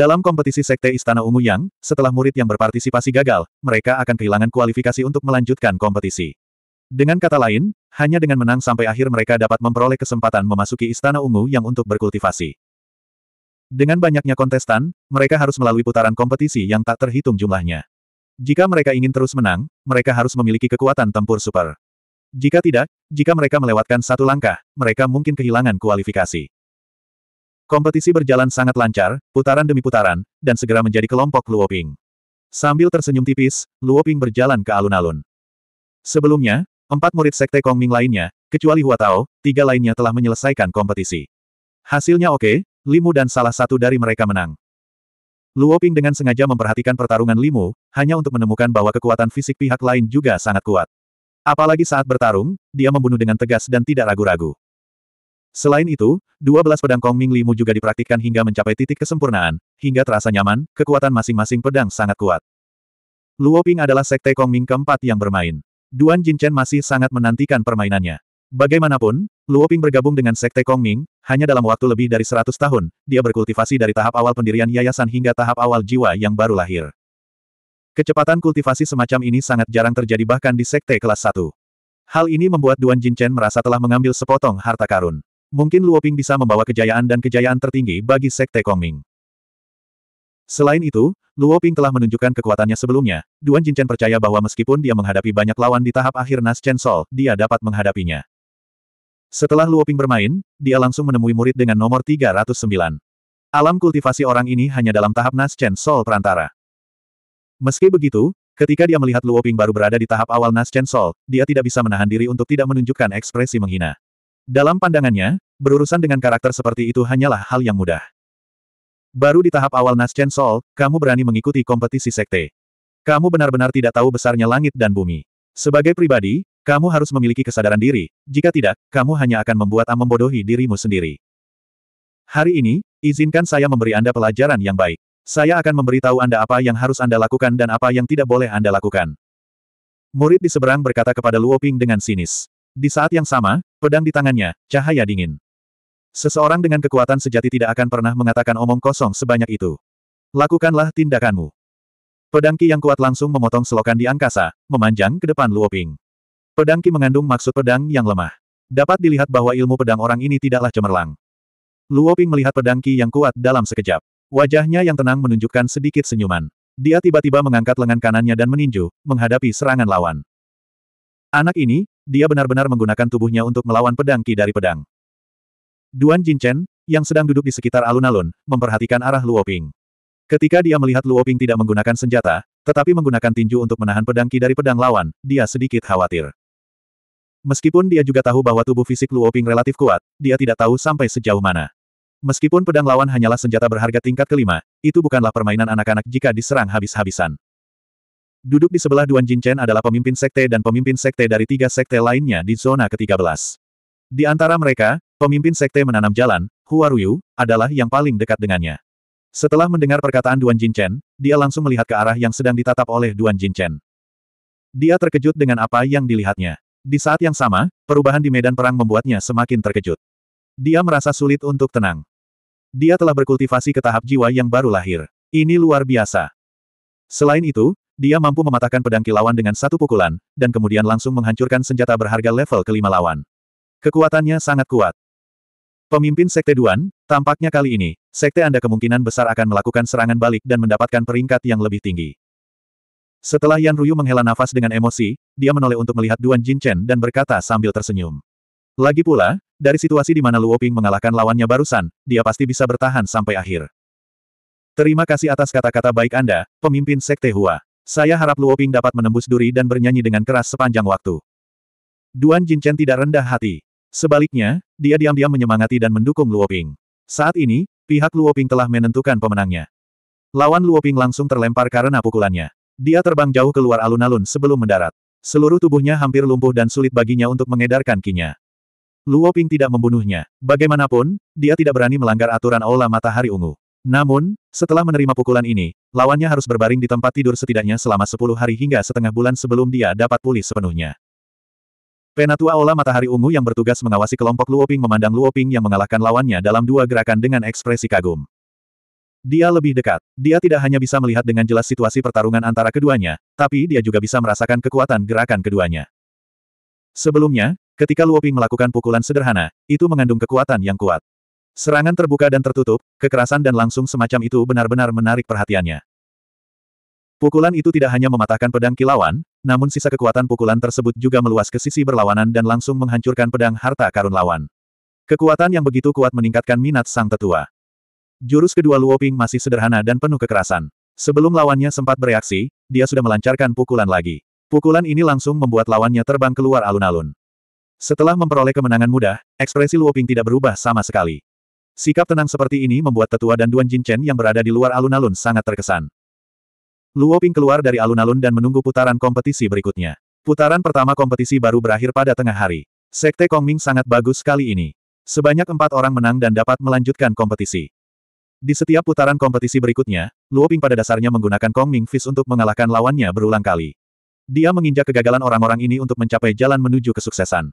Dalam kompetisi Sekte Istana Ungu Yang, setelah murid yang berpartisipasi gagal, mereka akan kehilangan kualifikasi untuk melanjutkan kompetisi. Dengan kata lain, hanya dengan menang sampai akhir mereka dapat memperoleh kesempatan memasuki Istana Ungu Yang untuk berkultivasi. Dengan banyaknya kontestan, mereka harus melalui putaran kompetisi yang tak terhitung jumlahnya. Jika mereka ingin terus menang, mereka harus memiliki kekuatan tempur super. Jika tidak, jika mereka melewatkan satu langkah, mereka mungkin kehilangan kualifikasi. Kompetisi berjalan sangat lancar, putaran demi putaran, dan segera menjadi kelompok Luoping. Sambil tersenyum tipis, Luoping berjalan ke alun-alun. Sebelumnya, empat murid sekte Kongming lainnya, kecuali Huatao, tiga lainnya telah menyelesaikan kompetisi. Hasilnya oke, Limu dan salah satu dari mereka menang. Luoping dengan sengaja memperhatikan pertarungan Limu, hanya untuk menemukan bahwa kekuatan fisik pihak lain juga sangat kuat. Apalagi saat bertarung, dia membunuh dengan tegas dan tidak ragu-ragu. Selain itu, 12 pedang Kong Ming Limu juga dipraktikkan hingga mencapai titik kesempurnaan, hingga terasa nyaman, kekuatan masing-masing pedang sangat kuat. Luo Ping adalah sekte Kong Ming keempat yang bermain. Duan Jin Chen masih sangat menantikan permainannya. Bagaimanapun, Luo Ping bergabung dengan sekte Kong Ming, hanya dalam waktu lebih dari 100 tahun, dia berkultivasi dari tahap awal pendirian yayasan hingga tahap awal jiwa yang baru lahir. Kecepatan kultivasi semacam ini sangat jarang terjadi bahkan di sekte kelas 1. Hal ini membuat Duan Jin Chen merasa telah mengambil sepotong harta karun. Mungkin Luoping bisa membawa kejayaan dan kejayaan tertinggi bagi Sekte Kongming. Selain itu, Luoping telah menunjukkan kekuatannya sebelumnya. Duan Jinchen percaya bahwa meskipun dia menghadapi banyak lawan di tahap akhir Nas Chen Sol, dia dapat menghadapinya. Setelah Luoping bermain, dia langsung menemui murid dengan nomor 309. Alam kultivasi orang ini hanya dalam tahap Nas Chen Sol perantara. Meski begitu, ketika dia melihat Luoping baru berada di tahap awal Nas Chen Sol, dia tidak bisa menahan diri untuk tidak menunjukkan ekspresi menghina. Dalam pandangannya, berurusan dengan karakter seperti itu hanyalah hal yang mudah. Baru di tahap awal Naschen Sol, kamu berani mengikuti kompetisi sekte. Kamu benar-benar tidak tahu besarnya langit dan bumi. Sebagai pribadi, kamu harus memiliki kesadaran diri, jika tidak, kamu hanya akan membuat am membodohi dirimu sendiri. Hari ini, izinkan saya memberi Anda pelajaran yang baik. Saya akan memberitahu Anda apa yang harus Anda lakukan dan apa yang tidak boleh Anda lakukan. Murid di seberang berkata kepada Luoping dengan sinis. Di saat yang sama, pedang di tangannya, cahaya dingin. Seseorang dengan kekuatan sejati tidak akan pernah mengatakan omong kosong sebanyak itu. Lakukanlah tindakanmu. Pedang Ki yang kuat langsung memotong selokan di angkasa, memanjang ke depan Luoping. Pedang Ki mengandung maksud pedang yang lemah. Dapat dilihat bahwa ilmu pedang orang ini tidaklah cemerlang. Luoping melihat pedang Ki yang kuat dalam sekejap. Wajahnya yang tenang menunjukkan sedikit senyuman. Dia tiba-tiba mengangkat lengan kanannya dan meninju, menghadapi serangan lawan. Anak ini, dia benar-benar menggunakan tubuhnya untuk melawan pedang Ki dari pedang. Duan Jinchen, yang sedang duduk di sekitar alun-alun, memperhatikan arah Luoping. Ketika dia melihat Luoping tidak menggunakan senjata, tetapi menggunakan tinju untuk menahan pedang Ki dari pedang lawan, dia sedikit khawatir. Meskipun dia juga tahu bahwa tubuh fisik Luoping relatif kuat, dia tidak tahu sampai sejauh mana. Meskipun pedang lawan hanyalah senjata berharga tingkat kelima, itu bukanlah permainan anak-anak jika diserang habis-habisan. Duduk di sebelah Duan Jinchen adalah pemimpin sekte dan pemimpin sekte dari tiga sekte lainnya di zona ke-13. Di antara mereka, pemimpin sekte menanam jalan, Hua Ruyu, adalah yang paling dekat dengannya. Setelah mendengar perkataan Duan Jinchen, dia langsung melihat ke arah yang sedang ditatap oleh Duan Jinchen. Dia terkejut dengan apa yang dilihatnya. Di saat yang sama, perubahan di medan perang membuatnya semakin terkejut. Dia merasa sulit untuk tenang. Dia telah berkultivasi ke tahap jiwa yang baru lahir. Ini luar biasa. Selain itu, dia mampu mematahkan pedang kilauan dengan satu pukulan, dan kemudian langsung menghancurkan senjata berharga level kelima lawan. Kekuatannya sangat kuat. Pemimpin Sekte Duan, tampaknya kali ini, Sekte Anda kemungkinan besar akan melakukan serangan balik dan mendapatkan peringkat yang lebih tinggi. Setelah Yan Ruyu menghela nafas dengan emosi, dia menoleh untuk melihat Duan Jinchen dan berkata sambil tersenyum. Lagi pula, dari situasi di mana Luo Ping mengalahkan lawannya barusan, dia pasti bisa bertahan sampai akhir. Terima kasih atas kata-kata baik Anda, pemimpin Sekte Hua. Saya harap Luo Ping dapat menembus duri dan bernyanyi dengan keras sepanjang waktu. Duan Jinchen tidak rendah hati. Sebaliknya, dia diam-diam menyemangati dan mendukung Luo Ping. Saat ini, pihak Luo Ping telah menentukan pemenangnya. Lawan Luo Ping langsung terlempar karena pukulannya. Dia terbang jauh keluar alun-alun sebelum mendarat. Seluruh tubuhnya hampir lumpuh dan sulit baginya untuk mengedarkan kinya. Luo Ping tidak membunuhnya. Bagaimanapun, dia tidak berani melanggar aturan Aula Matahari Ungu. Namun, setelah menerima pukulan ini, lawannya harus berbaring di tempat tidur setidaknya selama 10 hari hingga setengah bulan sebelum dia dapat pulih sepenuhnya. Penatua Ola Matahari Ungu yang bertugas mengawasi kelompok Luoping memandang Luoping yang mengalahkan lawannya dalam dua gerakan dengan ekspresi kagum. Dia lebih dekat. Dia tidak hanya bisa melihat dengan jelas situasi pertarungan antara keduanya, tapi dia juga bisa merasakan kekuatan gerakan keduanya. Sebelumnya, ketika Luoping melakukan pukulan sederhana, itu mengandung kekuatan yang kuat. Serangan terbuka dan tertutup, kekerasan dan langsung semacam itu benar-benar menarik perhatiannya. Pukulan itu tidak hanya mematahkan pedang kilauan, namun sisa kekuatan pukulan tersebut juga meluas ke sisi berlawanan dan langsung menghancurkan pedang harta karun lawan. Kekuatan yang begitu kuat meningkatkan minat sang tetua. Jurus kedua Luoping masih sederhana dan penuh kekerasan. Sebelum lawannya sempat bereaksi, dia sudah melancarkan pukulan lagi. Pukulan ini langsung membuat lawannya terbang keluar alun-alun. Setelah memperoleh kemenangan mudah, ekspresi Luoping tidak berubah sama sekali. Sikap tenang seperti ini membuat tetua dan Duan Jinchen yang berada di luar alun-alun sangat terkesan. Luo Ping keluar dari alun-alun dan menunggu putaran kompetisi berikutnya. Putaran pertama kompetisi baru berakhir pada tengah hari. Sekte Kongming sangat bagus sekali ini. Sebanyak empat orang menang dan dapat melanjutkan kompetisi. Di setiap putaran kompetisi berikutnya, Luo Ping pada dasarnya menggunakan Kongming Fist untuk mengalahkan lawannya berulang kali. Dia menginjak kegagalan orang-orang ini untuk mencapai jalan menuju kesuksesan.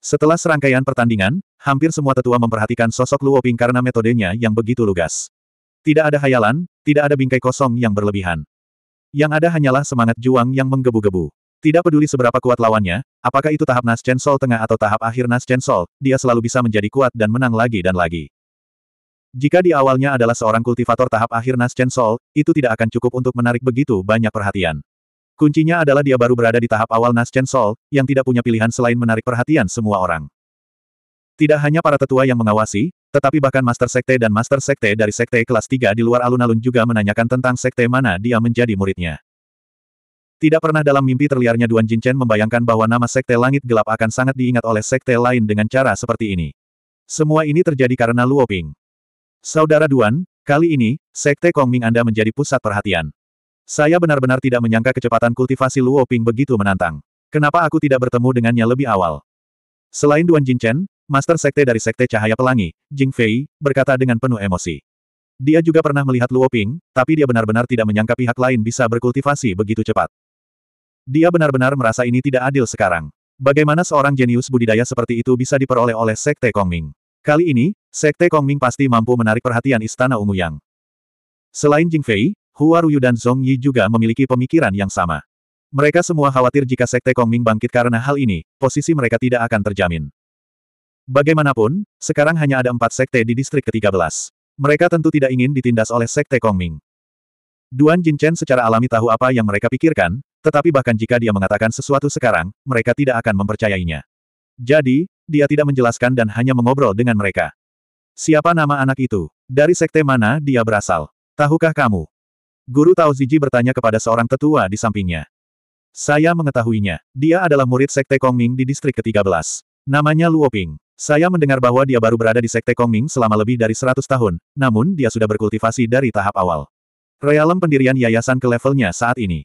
Setelah serangkaian pertandingan, hampir semua tetua memperhatikan sosok Luo Ping karena metodenya yang begitu lugas. Tidak ada hayalan, tidak ada bingkai kosong yang berlebihan. Yang ada hanyalah semangat juang yang menggebu-gebu. Tidak peduli seberapa kuat lawannya, apakah itu tahap Nas Sol tengah atau tahap akhir Nas Sol, dia selalu bisa menjadi kuat dan menang lagi dan lagi. Jika di awalnya adalah seorang kultivator tahap akhir Nas Sol, itu tidak akan cukup untuk menarik begitu banyak perhatian. Kuncinya adalah dia baru berada di tahap awal Naschen Sol, yang tidak punya pilihan selain menarik perhatian semua orang. Tidak hanya para tetua yang mengawasi, tetapi bahkan Master Sekte dan Master Sekte dari Sekte kelas 3 di luar alun-alun juga menanyakan tentang Sekte mana dia menjadi muridnya. Tidak pernah dalam mimpi terliarnya Duan Jinchen membayangkan bahwa nama Sekte Langit Gelap akan sangat diingat oleh Sekte lain dengan cara seperti ini. Semua ini terjadi karena Luo Ping. Saudara Duan, kali ini, Sekte Kongming Anda menjadi pusat perhatian. Saya benar-benar tidak menyangka kecepatan kultivasi Luo Ping begitu menantang. Kenapa aku tidak bertemu dengannya lebih awal? Selain Duan Jinchen, Master Sekte dari Sekte Cahaya Pelangi, Jing Fei, berkata dengan penuh emosi. Dia juga pernah melihat Luo Ping, tapi dia benar-benar tidak menyangka pihak lain bisa berkultivasi begitu cepat. Dia benar-benar merasa ini tidak adil sekarang. Bagaimana seorang jenius budidaya seperti itu bisa diperoleh oleh Sekte Kongming? Kali ini, Sekte Kongming pasti mampu menarik perhatian Istana Ungu Yang. Selain Jing Fei, Hua Ruyu dan Zhong Yi juga memiliki pemikiran yang sama. Mereka semua khawatir jika Sekte Kongming bangkit karena hal ini, posisi mereka tidak akan terjamin. Bagaimanapun, sekarang hanya ada empat sekte di distrik ke-13. Mereka tentu tidak ingin ditindas oleh Sekte Kongming. Duan Jinchen secara alami tahu apa yang mereka pikirkan, tetapi bahkan jika dia mengatakan sesuatu sekarang, mereka tidak akan mempercayainya. Jadi, dia tidak menjelaskan dan hanya mengobrol dengan mereka. Siapa nama anak itu? Dari sekte mana dia berasal? Tahukah kamu? Guru Tao Ziji bertanya kepada seorang tetua di sampingnya. Saya mengetahuinya. Dia adalah murid Sekte Kongming di distrik ke-13. Namanya Luo Ping. Saya mendengar bahwa dia baru berada di Sekte Kongming selama lebih dari 100 tahun, namun dia sudah berkultivasi dari tahap awal. Realem pendirian yayasan ke levelnya saat ini.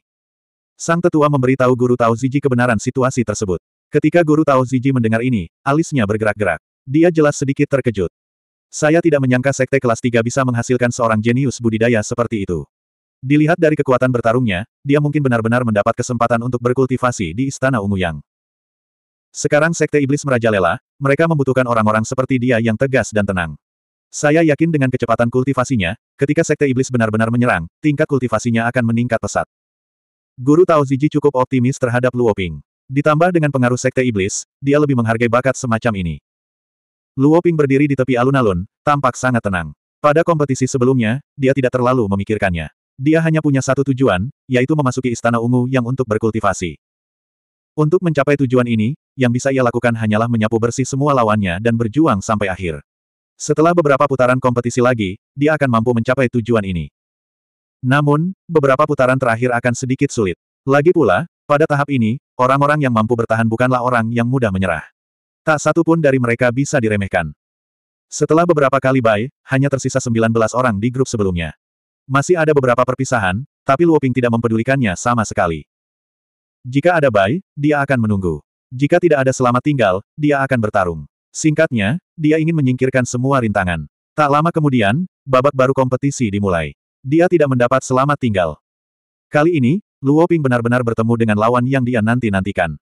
Sang tetua memberitahu Guru Tao Ziji kebenaran situasi tersebut. Ketika Guru Tao Ziji mendengar ini, alisnya bergerak-gerak. Dia jelas sedikit terkejut. Saya tidak menyangka sekte kelas 3 bisa menghasilkan seorang jenius budidaya seperti itu. Dilihat dari kekuatan bertarungnya, dia mungkin benar-benar mendapat kesempatan untuk berkultivasi di Istana Ungu Yang. Sekarang Sekte Iblis merajalela, mereka membutuhkan orang-orang seperti dia yang tegas dan tenang. Saya yakin dengan kecepatan kultivasinya, ketika Sekte Iblis benar-benar menyerang, tingkat kultivasinya akan meningkat pesat. Guru Tao Ziji cukup optimis terhadap Luo Ping. Ditambah dengan pengaruh Sekte Iblis, dia lebih menghargai bakat semacam ini. Luo Ping berdiri di tepi alun-alun, tampak sangat tenang. Pada kompetisi sebelumnya, dia tidak terlalu memikirkannya. Dia hanya punya satu tujuan, yaitu memasuki Istana Ungu yang untuk berkultivasi. Untuk mencapai tujuan ini, yang bisa ia lakukan hanyalah menyapu bersih semua lawannya dan berjuang sampai akhir. Setelah beberapa putaran kompetisi lagi, dia akan mampu mencapai tujuan ini. Namun, beberapa putaran terakhir akan sedikit sulit. Lagi pula, pada tahap ini, orang-orang yang mampu bertahan bukanlah orang yang mudah menyerah. Tak satu pun dari mereka bisa diremehkan. Setelah beberapa kali bay, hanya tersisa 19 orang di grup sebelumnya. Masih ada beberapa perpisahan, tapi Luoping tidak mempedulikannya sama sekali. Jika ada Bai, dia akan menunggu. Jika tidak ada selamat tinggal, dia akan bertarung. Singkatnya, dia ingin menyingkirkan semua rintangan. Tak lama kemudian, babak baru kompetisi dimulai. Dia tidak mendapat selamat tinggal. Kali ini, Luoping benar-benar bertemu dengan lawan yang dia nanti-nantikan.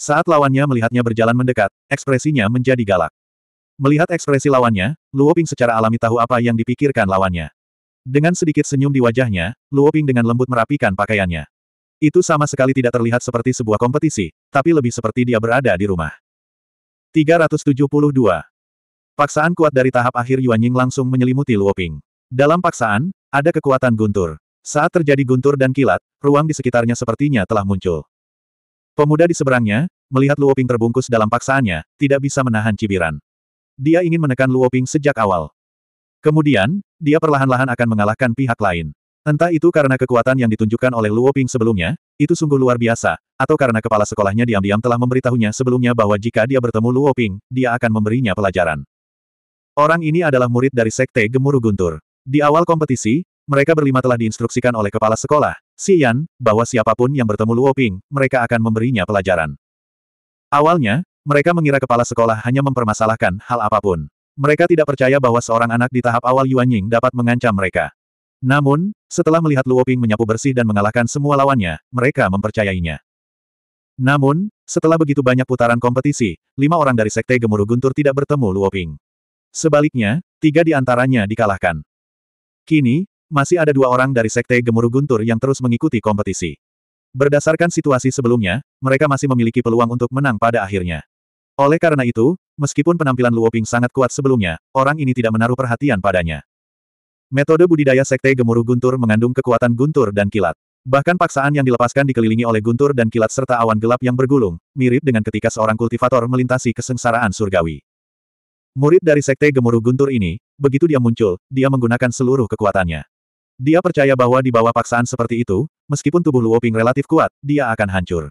Saat lawannya melihatnya berjalan mendekat, ekspresinya menjadi galak. Melihat ekspresi lawannya, Luoping secara alami tahu apa yang dipikirkan lawannya. Dengan sedikit senyum di wajahnya, Luoping dengan lembut merapikan pakaiannya. Itu sama sekali tidak terlihat seperti sebuah kompetisi, tapi lebih seperti dia berada di rumah. 372. Paksaan kuat dari tahap akhir Yuan Ying langsung menyelimuti Luoping. Dalam paksaan, ada kekuatan guntur. Saat terjadi guntur dan kilat, ruang di sekitarnya sepertinya telah muncul. Pemuda di seberangnya, melihat Luoping terbungkus dalam paksaannya, tidak bisa menahan cibiran. Dia ingin menekan Luoping sejak awal. Kemudian, dia perlahan-lahan akan mengalahkan pihak lain. Entah itu karena kekuatan yang ditunjukkan oleh Luo Ping sebelumnya, itu sungguh luar biasa, atau karena kepala sekolahnya diam-diam telah memberitahunya sebelumnya bahwa jika dia bertemu Luo Ping, dia akan memberinya pelajaran. Orang ini adalah murid dari Sekte Gemuruh Guntur. Di awal kompetisi, mereka berlima telah diinstruksikan oleh kepala sekolah, Si Yan, bahwa siapapun yang bertemu Luo Ping, mereka akan memberinya pelajaran. Awalnya, mereka mengira kepala sekolah hanya mempermasalahkan hal apapun. Mereka tidak percaya bahwa seorang anak di tahap awal Yuan Ying dapat mengancam mereka. Namun, setelah melihat Luo Ping menyapu bersih dan mengalahkan semua lawannya, mereka mempercayainya. Namun, setelah begitu banyak putaran kompetisi, lima orang dari Sekte Gemuruh Guntur tidak bertemu Luo Ping. Sebaliknya, tiga di antaranya dikalahkan. Kini, masih ada dua orang dari Sekte Gemuruh Guntur yang terus mengikuti kompetisi. Berdasarkan situasi sebelumnya, mereka masih memiliki peluang untuk menang pada akhirnya. Oleh karena itu, Meskipun penampilan Luo Ping sangat kuat sebelumnya, orang ini tidak menaruh perhatian padanya. Metode budidaya sekte gemuruh guntur mengandung kekuatan guntur dan kilat. Bahkan paksaan yang dilepaskan dikelilingi oleh guntur dan kilat serta awan gelap yang bergulung, mirip dengan ketika seorang kultivator melintasi kesengsaraan surgawi. Murid dari sekte gemuruh guntur ini, begitu dia muncul, dia menggunakan seluruh kekuatannya. Dia percaya bahwa di bawah paksaan seperti itu, meskipun tubuh Luoping relatif kuat, dia akan hancur.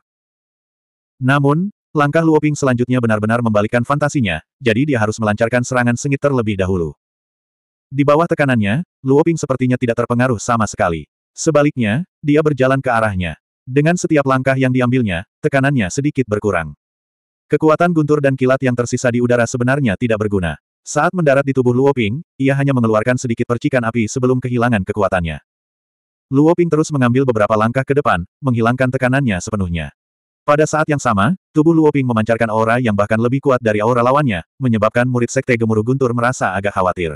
Namun, Langkah Luoping selanjutnya benar-benar membalikkan fantasinya, jadi dia harus melancarkan serangan sengit terlebih dahulu. Di bawah tekanannya, Luoping sepertinya tidak terpengaruh sama sekali. Sebaliknya, dia berjalan ke arahnya. Dengan setiap langkah yang diambilnya, tekanannya sedikit berkurang. Kekuatan guntur dan kilat yang tersisa di udara sebenarnya tidak berguna. Saat mendarat di tubuh Luoping, ia hanya mengeluarkan sedikit percikan api sebelum kehilangan kekuatannya. Luoping terus mengambil beberapa langkah ke depan, menghilangkan tekanannya sepenuhnya. Pada saat yang sama, tubuh Luoping memancarkan aura yang bahkan lebih kuat dari aura lawannya, menyebabkan murid sekte gemuruh guntur merasa agak khawatir.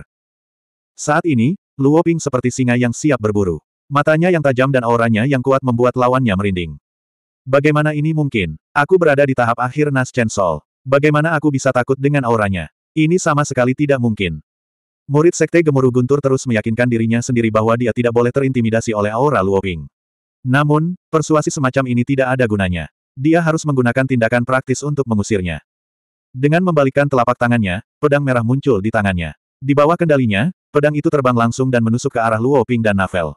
Saat ini, Luoping seperti singa yang siap berburu. Matanya yang tajam dan auranya yang kuat membuat lawannya merinding. Bagaimana ini mungkin? Aku berada di tahap akhir Nas Chen Sol. Bagaimana aku bisa takut dengan auranya? Ini sama sekali tidak mungkin. Murid Sekte Gemuruh Guntur terus meyakinkan dirinya sendiri bahwa dia tidak boleh terintimidasi oleh aura Luoping. Namun, persuasi semacam ini tidak ada gunanya. Dia harus menggunakan tindakan praktis untuk mengusirnya. Dengan membalikkan telapak tangannya, pedang merah muncul di tangannya. Di bawah kendalinya, pedang itu terbang langsung dan menusuk ke arah Luo Ping dan Navel.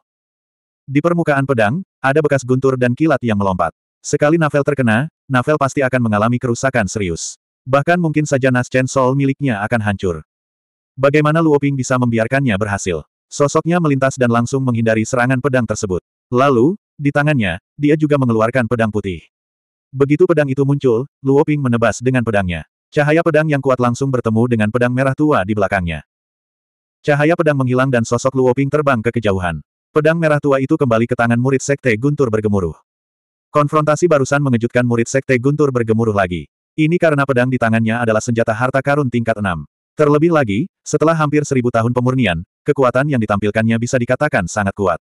Di permukaan pedang, ada bekas guntur dan kilat yang melompat. Sekali Navel terkena, Navel pasti akan mengalami kerusakan serius. Bahkan mungkin saja Chen Sol miliknya akan hancur. Bagaimana Luo Ping bisa membiarkannya berhasil? Sosoknya melintas dan langsung menghindari serangan pedang tersebut. Lalu, di tangannya, dia juga mengeluarkan pedang putih. Begitu pedang itu muncul, Luo Ping menebas dengan pedangnya. Cahaya pedang yang kuat langsung bertemu dengan pedang merah tua di belakangnya. Cahaya pedang menghilang dan sosok Luo Ping terbang ke kejauhan. Pedang merah tua itu kembali ke tangan murid Sekte Guntur bergemuruh. Konfrontasi barusan mengejutkan murid Sekte Guntur bergemuruh lagi. Ini karena pedang di tangannya adalah senjata harta karun tingkat 6. Terlebih lagi, setelah hampir seribu tahun pemurnian, kekuatan yang ditampilkannya bisa dikatakan sangat kuat.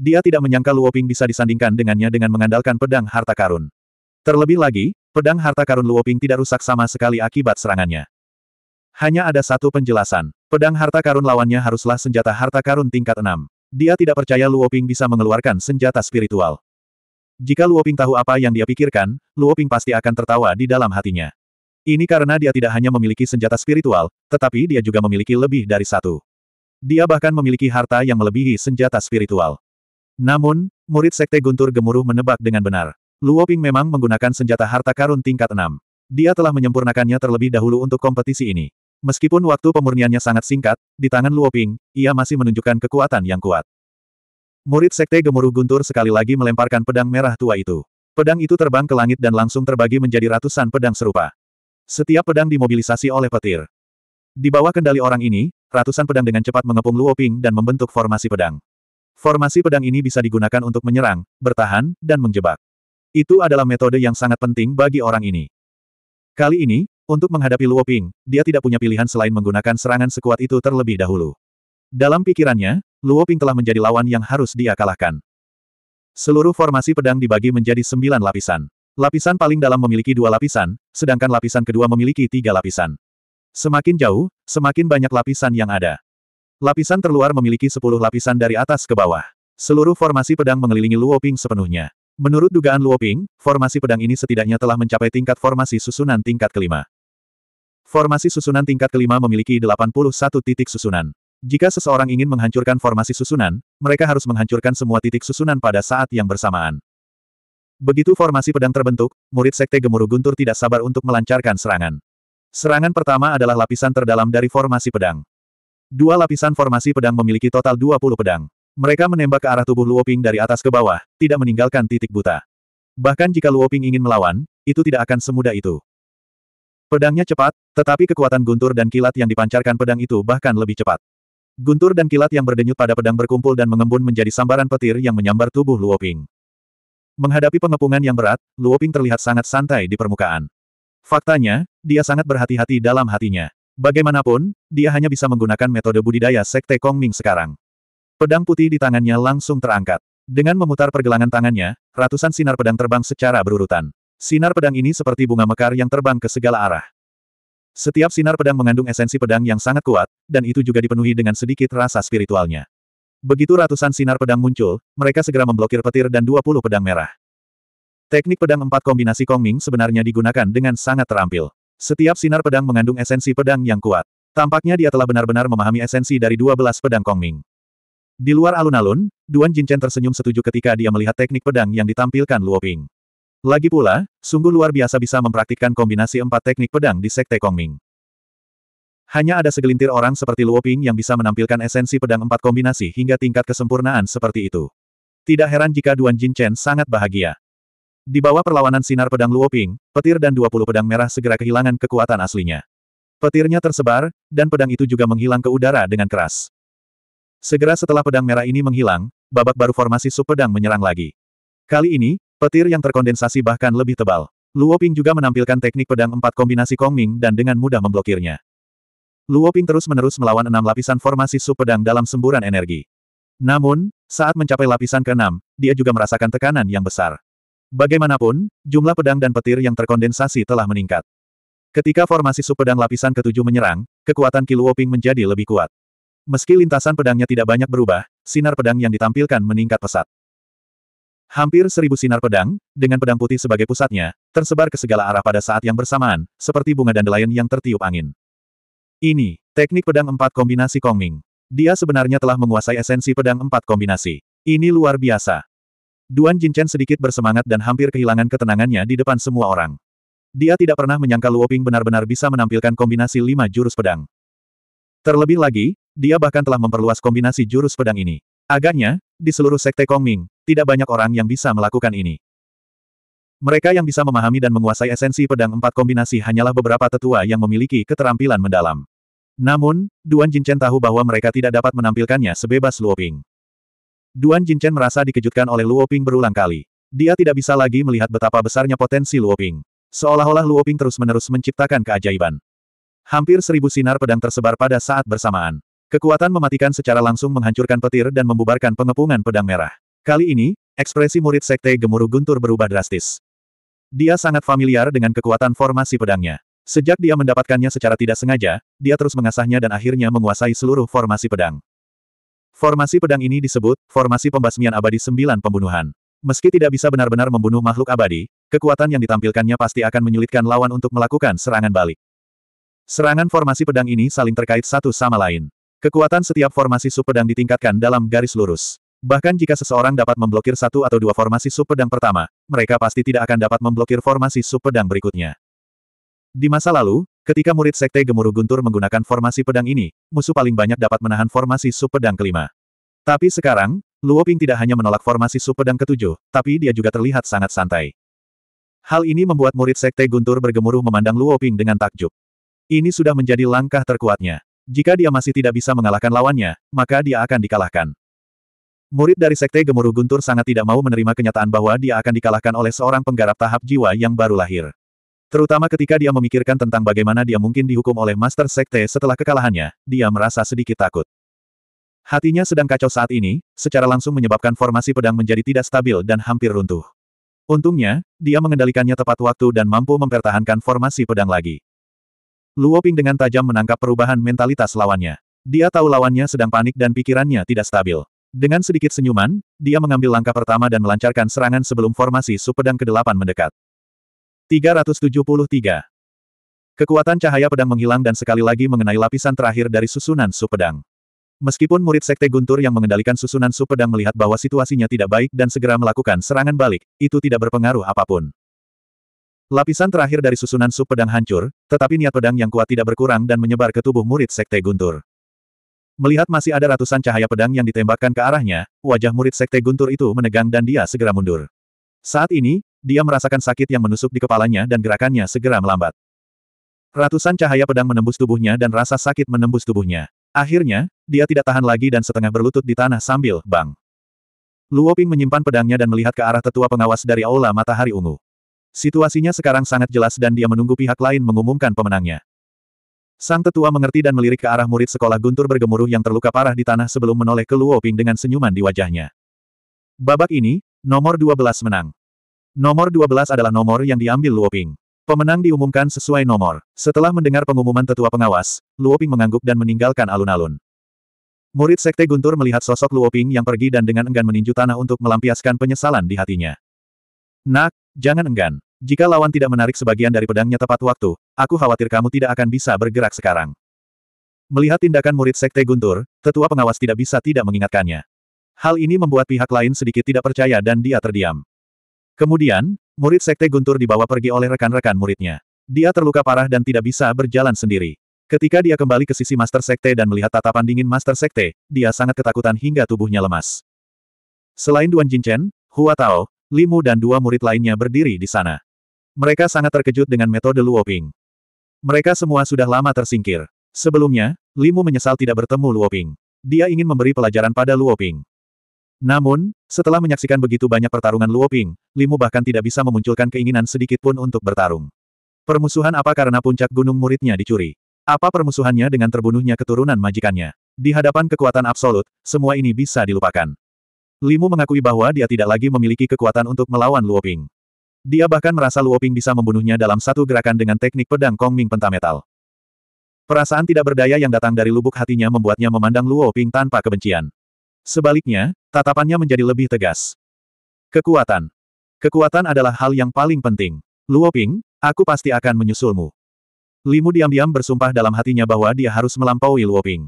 Dia tidak menyangka Luo Ping bisa disandingkan dengannya dengan mengandalkan pedang harta karun. Terlebih lagi, pedang harta karun Luoping tidak rusak sama sekali akibat serangannya. Hanya ada satu penjelasan. Pedang harta karun lawannya haruslah senjata harta karun tingkat 6. Dia tidak percaya Luoping bisa mengeluarkan senjata spiritual. Jika Luoping tahu apa yang dia pikirkan, Luoping pasti akan tertawa di dalam hatinya. Ini karena dia tidak hanya memiliki senjata spiritual, tetapi dia juga memiliki lebih dari satu. Dia bahkan memiliki harta yang melebihi senjata spiritual. Namun, murid Sekte Guntur Gemuruh menebak dengan benar. Luo Ping memang menggunakan senjata harta karun tingkat 6. Dia telah menyempurnakannya terlebih dahulu untuk kompetisi ini. Meskipun waktu pemurniannya sangat singkat, di tangan Luo Ping, ia masih menunjukkan kekuatan yang kuat. Murid Sekte Gemuruh Guntur sekali lagi melemparkan pedang merah tua itu. Pedang itu terbang ke langit dan langsung terbagi menjadi ratusan pedang serupa. Setiap pedang dimobilisasi oleh petir. Di bawah kendali orang ini, ratusan pedang dengan cepat mengepung Luo Ping dan membentuk formasi pedang. Formasi pedang ini bisa digunakan untuk menyerang, bertahan, dan menjebak. Itu adalah metode yang sangat penting bagi orang ini. Kali ini, untuk menghadapi Luo Ping, dia tidak punya pilihan selain menggunakan serangan sekuat itu terlebih dahulu. Dalam pikirannya, Luo Ping telah menjadi lawan yang harus dia kalahkan. Seluruh formasi pedang dibagi menjadi sembilan lapisan. Lapisan paling dalam memiliki dua lapisan, sedangkan lapisan kedua memiliki tiga lapisan. Semakin jauh, semakin banyak lapisan yang ada. Lapisan terluar memiliki sepuluh lapisan dari atas ke bawah. Seluruh formasi pedang mengelilingi Luo Ping sepenuhnya. Menurut dugaan Luoping, formasi pedang ini setidaknya telah mencapai tingkat formasi susunan tingkat kelima. Formasi susunan tingkat kelima memiliki 81 titik susunan. Jika seseorang ingin menghancurkan formasi susunan, mereka harus menghancurkan semua titik susunan pada saat yang bersamaan. Begitu formasi pedang terbentuk, murid Sekte Gemuruh Guntur tidak sabar untuk melancarkan serangan. Serangan pertama adalah lapisan terdalam dari formasi pedang. Dua lapisan formasi pedang memiliki total 20 pedang. Mereka menembak ke arah tubuh Luoping dari atas ke bawah, tidak meninggalkan titik buta. Bahkan jika Luoping ingin melawan, itu tidak akan semudah itu. Pedangnya cepat, tetapi kekuatan guntur dan kilat yang dipancarkan pedang itu bahkan lebih cepat. Guntur dan kilat yang berdenyut pada pedang berkumpul dan mengembun menjadi sambaran petir yang menyambar tubuh Luoping. Menghadapi pengepungan yang berat, Luoping terlihat sangat santai di permukaan. Faktanya, dia sangat berhati-hati dalam hatinya. Bagaimanapun, dia hanya bisa menggunakan metode budidaya Sekte Kongming sekarang. Pedang putih di tangannya langsung terangkat. Dengan memutar pergelangan tangannya, ratusan sinar pedang terbang secara berurutan. Sinar pedang ini seperti bunga mekar yang terbang ke segala arah. Setiap sinar pedang mengandung esensi pedang yang sangat kuat, dan itu juga dipenuhi dengan sedikit rasa spiritualnya. Begitu ratusan sinar pedang muncul, mereka segera memblokir petir dan 20 pedang merah. Teknik pedang empat kombinasi Kongming sebenarnya digunakan dengan sangat terampil. Setiap sinar pedang mengandung esensi pedang yang kuat. Tampaknya dia telah benar-benar memahami esensi dari 12 pedang Kongming. Di luar alun-alun, Duan Jinchen tersenyum setuju ketika dia melihat teknik pedang yang ditampilkan Luo Ping. Lagi pula, sungguh luar biasa bisa mempraktikkan kombinasi empat teknik pedang di Sekte Kongming. Hanya ada segelintir orang seperti Luo Ping yang bisa menampilkan esensi pedang empat kombinasi hingga tingkat kesempurnaan seperti itu. Tidak heran jika Duan Jinchen sangat bahagia. Di bawah perlawanan sinar pedang Luo Ping, petir dan 20 pedang merah segera kehilangan kekuatan aslinya. Petirnya tersebar, dan pedang itu juga menghilang ke udara dengan keras. Segera setelah pedang merah ini menghilang, babak baru formasi sub pedang menyerang lagi. Kali ini, petir yang terkondensasi bahkan lebih tebal. Luo Ping juga menampilkan teknik pedang empat kombinasi Kongming dan dengan mudah memblokirnya. Luo Ping terus-menerus melawan enam lapisan formasi sub pedang dalam semburan energi. Namun, saat mencapai lapisan keenam, dia juga merasakan tekanan yang besar. Bagaimanapun, jumlah pedang dan petir yang terkondensasi telah meningkat. Ketika formasi sub pedang lapisan ketujuh menyerang, kekuatan Luo Ping menjadi lebih kuat. Meski lintasan pedangnya tidak banyak berubah, sinar pedang yang ditampilkan meningkat pesat. Hampir seribu sinar pedang, dengan pedang putih sebagai pusatnya, tersebar ke segala arah pada saat yang bersamaan, seperti bunga dandelion yang tertiup angin. Ini, teknik pedang empat kombinasi Kongming. Dia sebenarnya telah menguasai esensi pedang empat kombinasi. Ini luar biasa. Duan Jinchen sedikit bersemangat dan hampir kehilangan ketenangannya di depan semua orang. Dia tidak pernah menyangka Luoping benar-benar bisa menampilkan kombinasi lima jurus pedang. Terlebih lagi, dia bahkan telah memperluas kombinasi jurus pedang ini. Agaknya, di seluruh sekte Kongming, tidak banyak orang yang bisa melakukan ini. Mereka yang bisa memahami dan menguasai esensi pedang empat kombinasi hanyalah beberapa tetua yang memiliki keterampilan mendalam. Namun, Duan Jinchen tahu bahwa mereka tidak dapat menampilkannya sebebas Luoping. Duan Jinchen merasa dikejutkan oleh Luoping berulang kali. Dia tidak bisa lagi melihat betapa besarnya potensi Luoping. Seolah-olah Luoping terus-menerus menciptakan keajaiban. Hampir seribu sinar pedang tersebar pada saat bersamaan. Kekuatan mematikan secara langsung menghancurkan petir dan membubarkan pengepungan pedang merah. Kali ini, ekspresi murid Sekte Gemuruh Guntur berubah drastis. Dia sangat familiar dengan kekuatan formasi pedangnya. Sejak dia mendapatkannya secara tidak sengaja, dia terus mengasahnya dan akhirnya menguasai seluruh formasi pedang. Formasi pedang ini disebut, formasi pembasmian abadi sembilan pembunuhan. Meski tidak bisa benar-benar membunuh makhluk abadi, kekuatan yang ditampilkannya pasti akan menyulitkan lawan untuk melakukan serangan balik. Serangan formasi pedang ini saling terkait satu sama lain. Kekuatan setiap formasi sub pedang ditingkatkan dalam garis lurus. Bahkan jika seseorang dapat memblokir satu atau dua formasi sub pedang pertama, mereka pasti tidak akan dapat memblokir formasi sub pedang berikutnya. Di masa lalu, ketika murid Sekte Gemuruh Guntur menggunakan formasi pedang ini, musuh paling banyak dapat menahan formasi sub pedang kelima. Tapi sekarang, Luo Ping tidak hanya menolak formasi sub pedang ketujuh, tapi dia juga terlihat sangat santai. Hal ini membuat murid Sekte Guntur bergemuruh memandang Luo Ping dengan takjub. Ini sudah menjadi langkah terkuatnya. Jika dia masih tidak bisa mengalahkan lawannya, maka dia akan dikalahkan. Murid dari Sekte Gemuruh Guntur sangat tidak mau menerima kenyataan bahwa dia akan dikalahkan oleh seorang penggarap tahap jiwa yang baru lahir. Terutama ketika dia memikirkan tentang bagaimana dia mungkin dihukum oleh Master Sekte setelah kekalahannya, dia merasa sedikit takut. Hatinya sedang kacau saat ini, secara langsung menyebabkan formasi pedang menjadi tidak stabil dan hampir runtuh. Untungnya, dia mengendalikannya tepat waktu dan mampu mempertahankan formasi pedang lagi. Luo Ping dengan tajam menangkap perubahan mentalitas lawannya. Dia tahu lawannya sedang panik dan pikirannya tidak stabil. Dengan sedikit senyuman, dia mengambil langkah pertama dan melancarkan serangan sebelum formasi supedang ke-8 mendekat. 373 Kekuatan cahaya pedang menghilang dan sekali lagi mengenai lapisan terakhir dari susunan supedang. Meskipun murid sekte Guntur yang mengendalikan susunan supedang melihat bahwa situasinya tidak baik dan segera melakukan serangan balik, itu tidak berpengaruh apapun. Lapisan terakhir dari susunan sup pedang hancur, tetapi niat pedang yang kuat tidak berkurang dan menyebar ke tubuh murid Sekte Guntur. Melihat masih ada ratusan cahaya pedang yang ditembakkan ke arahnya, wajah murid Sekte Guntur itu menegang dan dia segera mundur. Saat ini, dia merasakan sakit yang menusuk di kepalanya dan gerakannya segera melambat. Ratusan cahaya pedang menembus tubuhnya dan rasa sakit menembus tubuhnya. Akhirnya, dia tidak tahan lagi dan setengah berlutut di tanah sambil bang. Luoping menyimpan pedangnya dan melihat ke arah tetua pengawas dari Aula Matahari Ungu. Situasinya sekarang sangat jelas dan dia menunggu pihak lain mengumumkan pemenangnya. Sang tetua mengerti dan melirik ke arah murid sekolah Guntur bergemuruh yang terluka parah di tanah sebelum menoleh ke Luo Ping dengan senyuman di wajahnya. Babak ini, nomor 12 menang. Nomor 12 adalah nomor yang diambil Luo Ping. Pemenang diumumkan sesuai nomor. Setelah mendengar pengumuman tetua pengawas, Luo Ping mengangguk dan meninggalkan alun-alun. Murid Sekte Guntur melihat sosok Luo Ping yang pergi dan dengan enggan meninju tanah untuk melampiaskan penyesalan di hatinya. Nak, Jangan enggan. Jika lawan tidak menarik sebagian dari pedangnya tepat waktu, aku khawatir kamu tidak akan bisa bergerak sekarang. Melihat tindakan murid Sekte Guntur, tetua pengawas tidak bisa tidak mengingatkannya. Hal ini membuat pihak lain sedikit tidak percaya dan dia terdiam. Kemudian, murid Sekte Guntur dibawa pergi oleh rekan-rekan muridnya. Dia terluka parah dan tidak bisa berjalan sendiri. Ketika dia kembali ke sisi Master Sekte dan melihat tatapan dingin Master Sekte, dia sangat ketakutan hingga tubuhnya lemas. Selain Duan Jinchen, Hua Tao, Limu dan dua murid lainnya berdiri di sana. Mereka sangat terkejut dengan metode Luoping. Mereka semua sudah lama tersingkir. Sebelumnya, Limu menyesal tidak bertemu Luoping. Dia ingin memberi pelajaran pada Luoping. Namun, setelah menyaksikan begitu banyak pertarungan Luoping, Limu bahkan tidak bisa memunculkan keinginan sedikit pun untuk bertarung. Permusuhan apa karena puncak gunung muridnya dicuri? Apa permusuhannya dengan terbunuhnya keturunan majikannya? Di hadapan kekuatan absolut, semua ini bisa dilupakan. Limu mengakui bahwa dia tidak lagi memiliki kekuatan untuk melawan Luoping. Dia bahkan merasa Luoping bisa membunuhnya dalam satu gerakan dengan teknik pedang Kongming pentametal. Perasaan tidak berdaya yang datang dari lubuk hatinya membuatnya memandang Luoping tanpa kebencian. Sebaliknya, tatapannya menjadi lebih tegas. Kekuatan. Kekuatan adalah hal yang paling penting. Luoping, aku pasti akan menyusulmu. Limu diam-diam bersumpah dalam hatinya bahwa dia harus melampaui Luoping.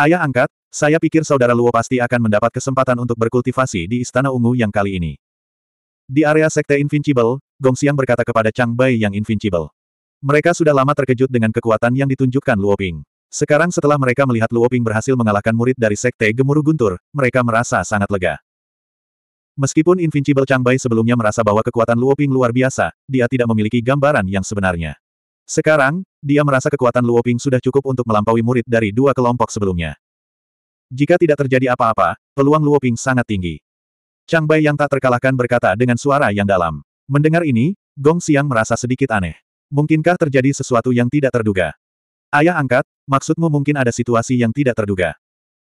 Ayah angkat, saya pikir saudara Luo pasti akan mendapat kesempatan untuk berkultivasi di Istana Ungu yang kali ini. Di area Sekte Invincible, Gong berkata kepada Chang Bai yang Invincible. Mereka sudah lama terkejut dengan kekuatan yang ditunjukkan Luo Ping. Sekarang setelah mereka melihat Luo Ping berhasil mengalahkan murid dari Sekte Gemuruh Guntur, mereka merasa sangat lega. Meskipun Invincible Chang Bai sebelumnya merasa bahwa kekuatan Luo Ping luar biasa, dia tidak memiliki gambaran yang sebenarnya. Sekarang, dia merasa kekuatan Luoping sudah cukup untuk melampaui murid dari dua kelompok sebelumnya. Jika tidak terjadi apa-apa, peluang Luoping sangat tinggi. Chang Bai yang tak terkalahkan berkata dengan suara yang dalam. Mendengar ini, Gong Xiang merasa sedikit aneh. Mungkinkah terjadi sesuatu yang tidak terduga? Ayah angkat, maksudmu mungkin ada situasi yang tidak terduga?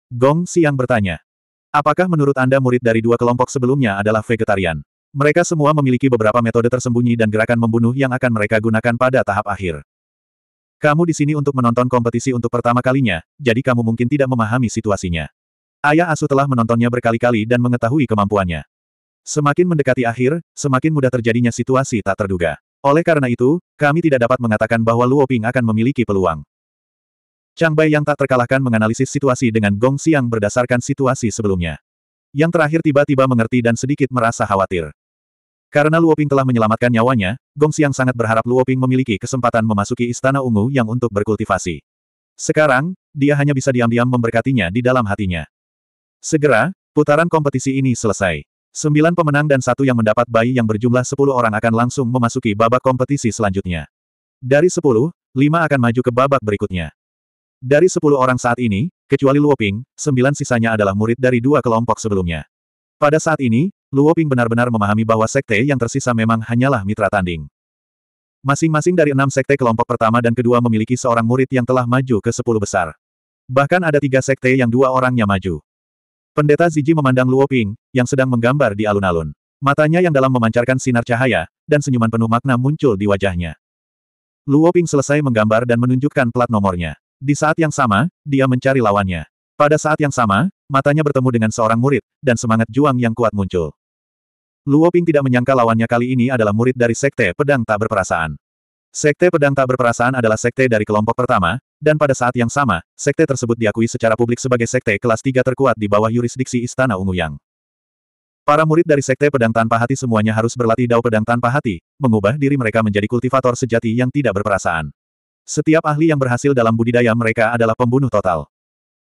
Gong Xiang bertanya. Apakah menurut Anda murid dari dua kelompok sebelumnya adalah vegetarian? Mereka semua memiliki beberapa metode tersembunyi dan gerakan membunuh yang akan mereka gunakan pada tahap akhir. Kamu di sini untuk menonton kompetisi untuk pertama kalinya, jadi kamu mungkin tidak memahami situasinya. Ayah Asu telah menontonnya berkali-kali dan mengetahui kemampuannya. Semakin mendekati akhir, semakin mudah terjadinya situasi tak terduga. Oleh karena itu, kami tidak dapat mengatakan bahwa Luo Ping akan memiliki peluang. Chang Bai yang tak terkalahkan menganalisis situasi dengan Gong Xiang berdasarkan situasi sebelumnya yang terakhir tiba-tiba mengerti dan sedikit merasa khawatir. Karena Luoping telah menyelamatkan nyawanya, Gong sangat berharap Luoping memiliki kesempatan memasuki Istana Ungu yang untuk berkultivasi. Sekarang, dia hanya bisa diam-diam memberkatinya di dalam hatinya. Segera, putaran kompetisi ini selesai. Sembilan pemenang dan satu yang mendapat bayi yang berjumlah sepuluh orang akan langsung memasuki babak kompetisi selanjutnya. Dari sepuluh, lima akan maju ke babak berikutnya. Dari sepuluh orang saat ini, Kecuali Luoping, sembilan sisanya adalah murid dari dua kelompok sebelumnya. Pada saat ini, Luoping benar-benar memahami bahwa sekte yang tersisa memang hanyalah mitra tanding. Masing-masing dari enam sekte kelompok pertama dan kedua memiliki seorang murid yang telah maju ke sepuluh besar. Bahkan ada tiga sekte yang dua orangnya maju. Pendeta Ziji memandang Luoping, yang sedang menggambar di alun-alun. Matanya yang dalam memancarkan sinar cahaya, dan senyuman penuh makna muncul di wajahnya. Luoping selesai menggambar dan menunjukkan plat nomornya. Di saat yang sama, dia mencari lawannya. Pada saat yang sama, matanya bertemu dengan seorang murid, dan semangat juang yang kuat muncul. Luo Ping tidak menyangka lawannya kali ini adalah murid dari Sekte Pedang Tak Berperasaan. Sekte Pedang Tak Berperasaan adalah sekte dari kelompok pertama, dan pada saat yang sama, sekte tersebut diakui secara publik sebagai sekte kelas 3 terkuat di bawah yurisdiksi Istana Ungu Yang. Para murid dari Sekte Pedang Tanpa Hati semuanya harus berlatih Dao Pedang Tanpa Hati, mengubah diri mereka menjadi kultivator sejati yang tidak berperasaan. Setiap ahli yang berhasil dalam budidaya mereka adalah pembunuh total.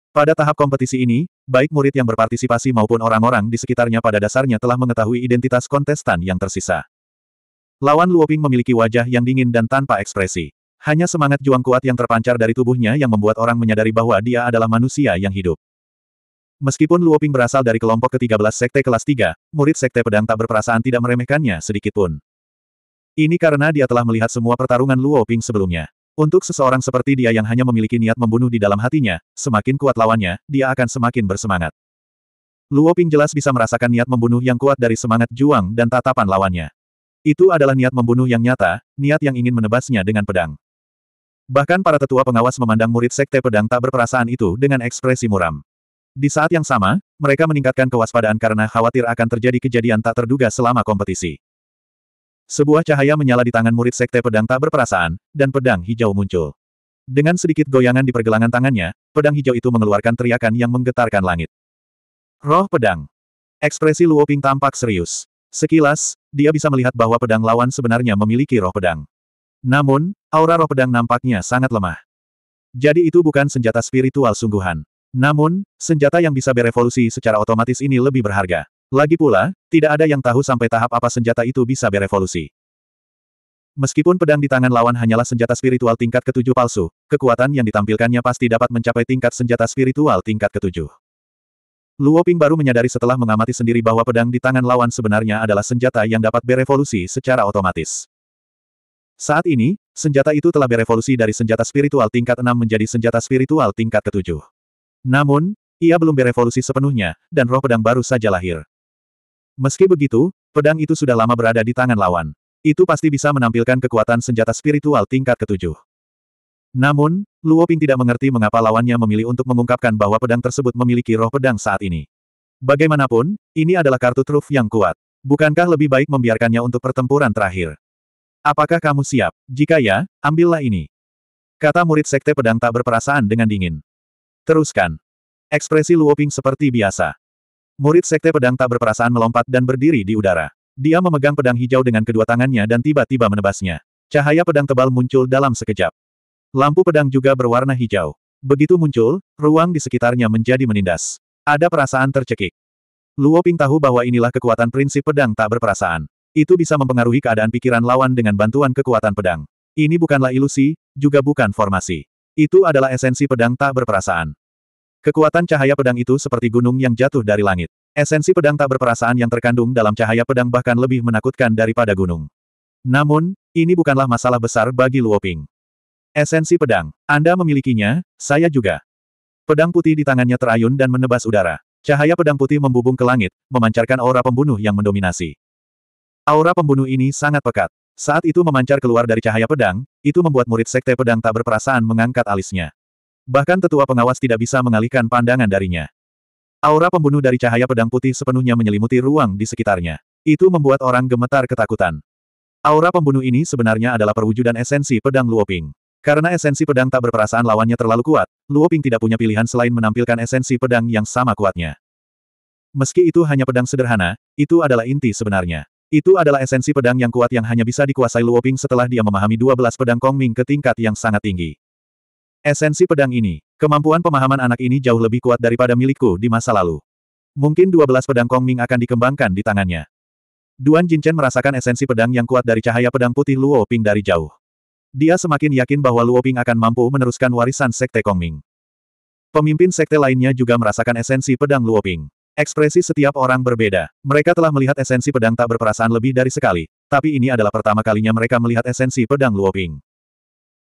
Pada tahap kompetisi ini, baik murid yang berpartisipasi maupun orang-orang di sekitarnya pada dasarnya telah mengetahui identitas kontestan yang tersisa. Lawan Luoping memiliki wajah yang dingin dan tanpa ekspresi. Hanya semangat juang kuat yang terpancar dari tubuhnya yang membuat orang menyadari bahwa dia adalah manusia yang hidup. Meskipun Luoping berasal dari kelompok ke-13 Sekte kelas 3, murid Sekte Pedang tak berperasaan tidak meremehkannya sedikitpun. Ini karena dia telah melihat semua pertarungan Luoping sebelumnya. Untuk seseorang seperti dia yang hanya memiliki niat membunuh di dalam hatinya, semakin kuat lawannya, dia akan semakin bersemangat. Luo Ping jelas bisa merasakan niat membunuh yang kuat dari semangat juang dan tatapan lawannya. Itu adalah niat membunuh yang nyata, niat yang ingin menebasnya dengan pedang. Bahkan para tetua pengawas memandang murid sekte pedang tak berperasaan itu dengan ekspresi muram. Di saat yang sama, mereka meningkatkan kewaspadaan karena khawatir akan terjadi kejadian tak terduga selama kompetisi. Sebuah cahaya menyala di tangan murid sekte pedang tak berperasaan, dan pedang hijau muncul. Dengan sedikit goyangan di pergelangan tangannya, pedang hijau itu mengeluarkan teriakan yang menggetarkan langit. Roh pedang. Ekspresi Luoping tampak serius. Sekilas, dia bisa melihat bahwa pedang lawan sebenarnya memiliki roh pedang. Namun, aura roh pedang nampaknya sangat lemah. Jadi itu bukan senjata spiritual sungguhan. Namun, senjata yang bisa berevolusi secara otomatis ini lebih berharga. Lagi pula, tidak ada yang tahu sampai tahap apa senjata itu bisa berevolusi. Meskipun pedang di tangan lawan hanyalah senjata spiritual tingkat ketujuh palsu, kekuatan yang ditampilkannya pasti dapat mencapai tingkat senjata spiritual tingkat ketujuh. Luo Ping baru menyadari setelah mengamati sendiri bahwa pedang di tangan lawan sebenarnya adalah senjata yang dapat berevolusi secara otomatis. Saat ini, senjata itu telah berevolusi dari senjata spiritual tingkat enam menjadi senjata spiritual tingkat ketujuh. Namun, ia belum berevolusi sepenuhnya, dan roh pedang baru saja lahir. Meski begitu, pedang itu sudah lama berada di tangan lawan. Itu pasti bisa menampilkan kekuatan senjata spiritual tingkat ketujuh. Namun, Luo Ping tidak mengerti mengapa lawannya memilih untuk mengungkapkan bahwa pedang tersebut memiliki roh pedang saat ini. Bagaimanapun, ini adalah kartu truf yang kuat. Bukankah lebih baik membiarkannya untuk pertempuran terakhir? Apakah kamu siap? Jika ya, ambillah ini. Kata murid sekte pedang tak berperasaan dengan dingin. Teruskan. Ekspresi Luo Ping seperti biasa. Murid Sekte Pedang tak berperasaan melompat dan berdiri di udara. Dia memegang pedang hijau dengan kedua tangannya dan tiba-tiba menebasnya. Cahaya pedang tebal muncul dalam sekejap. Lampu pedang juga berwarna hijau. Begitu muncul, ruang di sekitarnya menjadi menindas. Ada perasaan tercekik. Luo Ping tahu bahwa inilah kekuatan prinsip pedang tak berperasaan. Itu bisa mempengaruhi keadaan pikiran lawan dengan bantuan kekuatan pedang. Ini bukanlah ilusi, juga bukan formasi. Itu adalah esensi pedang tak berperasaan. Kekuatan cahaya pedang itu seperti gunung yang jatuh dari langit. Esensi pedang tak berperasaan yang terkandung dalam cahaya pedang bahkan lebih menakutkan daripada gunung. Namun, ini bukanlah masalah besar bagi Luoping. Esensi pedang. Anda memilikinya, saya juga. Pedang putih di tangannya terayun dan menebas udara. Cahaya pedang putih membubung ke langit, memancarkan aura pembunuh yang mendominasi. Aura pembunuh ini sangat pekat. Saat itu memancar keluar dari cahaya pedang, itu membuat murid sekte pedang tak berperasaan mengangkat alisnya. Bahkan tetua pengawas tidak bisa mengalihkan pandangan darinya. Aura pembunuh dari cahaya pedang putih sepenuhnya menyelimuti ruang di sekitarnya. Itu membuat orang gemetar ketakutan. Aura pembunuh ini sebenarnya adalah perwujudan esensi pedang Luoping. Karena esensi pedang tak berperasaan lawannya terlalu kuat, Luoping tidak punya pilihan selain menampilkan esensi pedang yang sama kuatnya. Meski itu hanya pedang sederhana, itu adalah inti sebenarnya. Itu adalah esensi pedang yang kuat yang hanya bisa dikuasai Luoping setelah dia memahami 12 pedang Kongming ke tingkat yang sangat tinggi. Esensi pedang ini, kemampuan pemahaman anak ini jauh lebih kuat daripada milikku di masa lalu. Mungkin 12 pedang Kongming akan dikembangkan di tangannya. Duan Jinchen merasakan esensi pedang yang kuat dari cahaya pedang putih Luo Ping dari jauh. Dia semakin yakin bahwa Luo Ping akan mampu meneruskan warisan Sekte Kongming. Pemimpin Sekte lainnya juga merasakan esensi pedang Luo Ping. Ekspresi setiap orang berbeda. Mereka telah melihat esensi pedang tak berperasaan lebih dari sekali, tapi ini adalah pertama kalinya mereka melihat esensi pedang Luo Ping.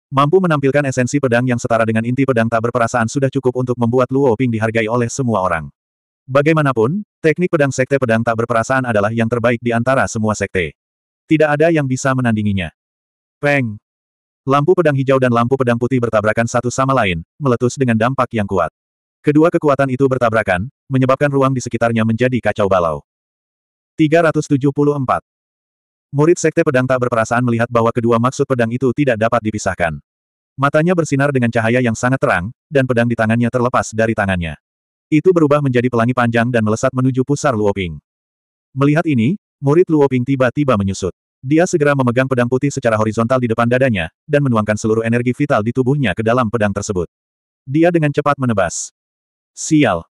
Mampu menampilkan esensi pedang yang setara dengan inti pedang tak berperasaan sudah cukup untuk membuat Luo Ping dihargai oleh semua orang. Bagaimanapun, teknik pedang sekte pedang tak berperasaan adalah yang terbaik di antara semua sekte. Tidak ada yang bisa menandinginya. Peng! Lampu pedang hijau dan lampu pedang putih bertabrakan satu sama lain, meletus dengan dampak yang kuat. Kedua kekuatan itu bertabrakan, menyebabkan ruang di sekitarnya menjadi kacau balau. 374. Murid Sekte Pedang tak berperasaan melihat bahwa kedua maksud pedang itu tidak dapat dipisahkan. Matanya bersinar dengan cahaya yang sangat terang, dan pedang di tangannya terlepas dari tangannya. Itu berubah menjadi pelangi panjang dan melesat menuju pusar Luoping. Melihat ini, murid Luoping tiba-tiba menyusut. Dia segera memegang pedang putih secara horizontal di depan dadanya, dan menuangkan seluruh energi vital di tubuhnya ke dalam pedang tersebut. Dia dengan cepat menebas. Sial,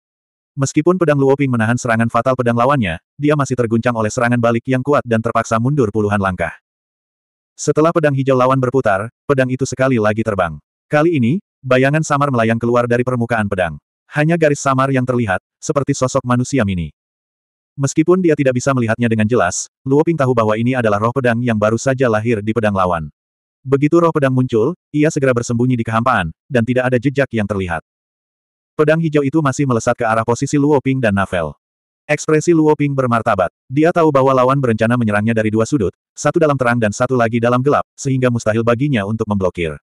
Meskipun pedang Luoping menahan serangan fatal pedang lawannya, dia masih terguncang oleh serangan balik yang kuat dan terpaksa mundur puluhan langkah. Setelah pedang hijau lawan berputar, pedang itu sekali lagi terbang. Kali ini, bayangan samar melayang keluar dari permukaan pedang. Hanya garis samar yang terlihat, seperti sosok manusia mini. Meskipun dia tidak bisa melihatnya dengan jelas, Luoping tahu bahwa ini adalah roh pedang yang baru saja lahir di pedang lawan. Begitu roh pedang muncul, ia segera bersembunyi di kehampaan, dan tidak ada jejak yang terlihat. Pedang hijau itu masih melesat ke arah posisi Luo Ping dan Navel. Ekspresi Luo Ping bermartabat. Dia tahu bahwa lawan berencana menyerangnya dari dua sudut, satu dalam terang dan satu lagi dalam gelap, sehingga mustahil baginya untuk memblokir.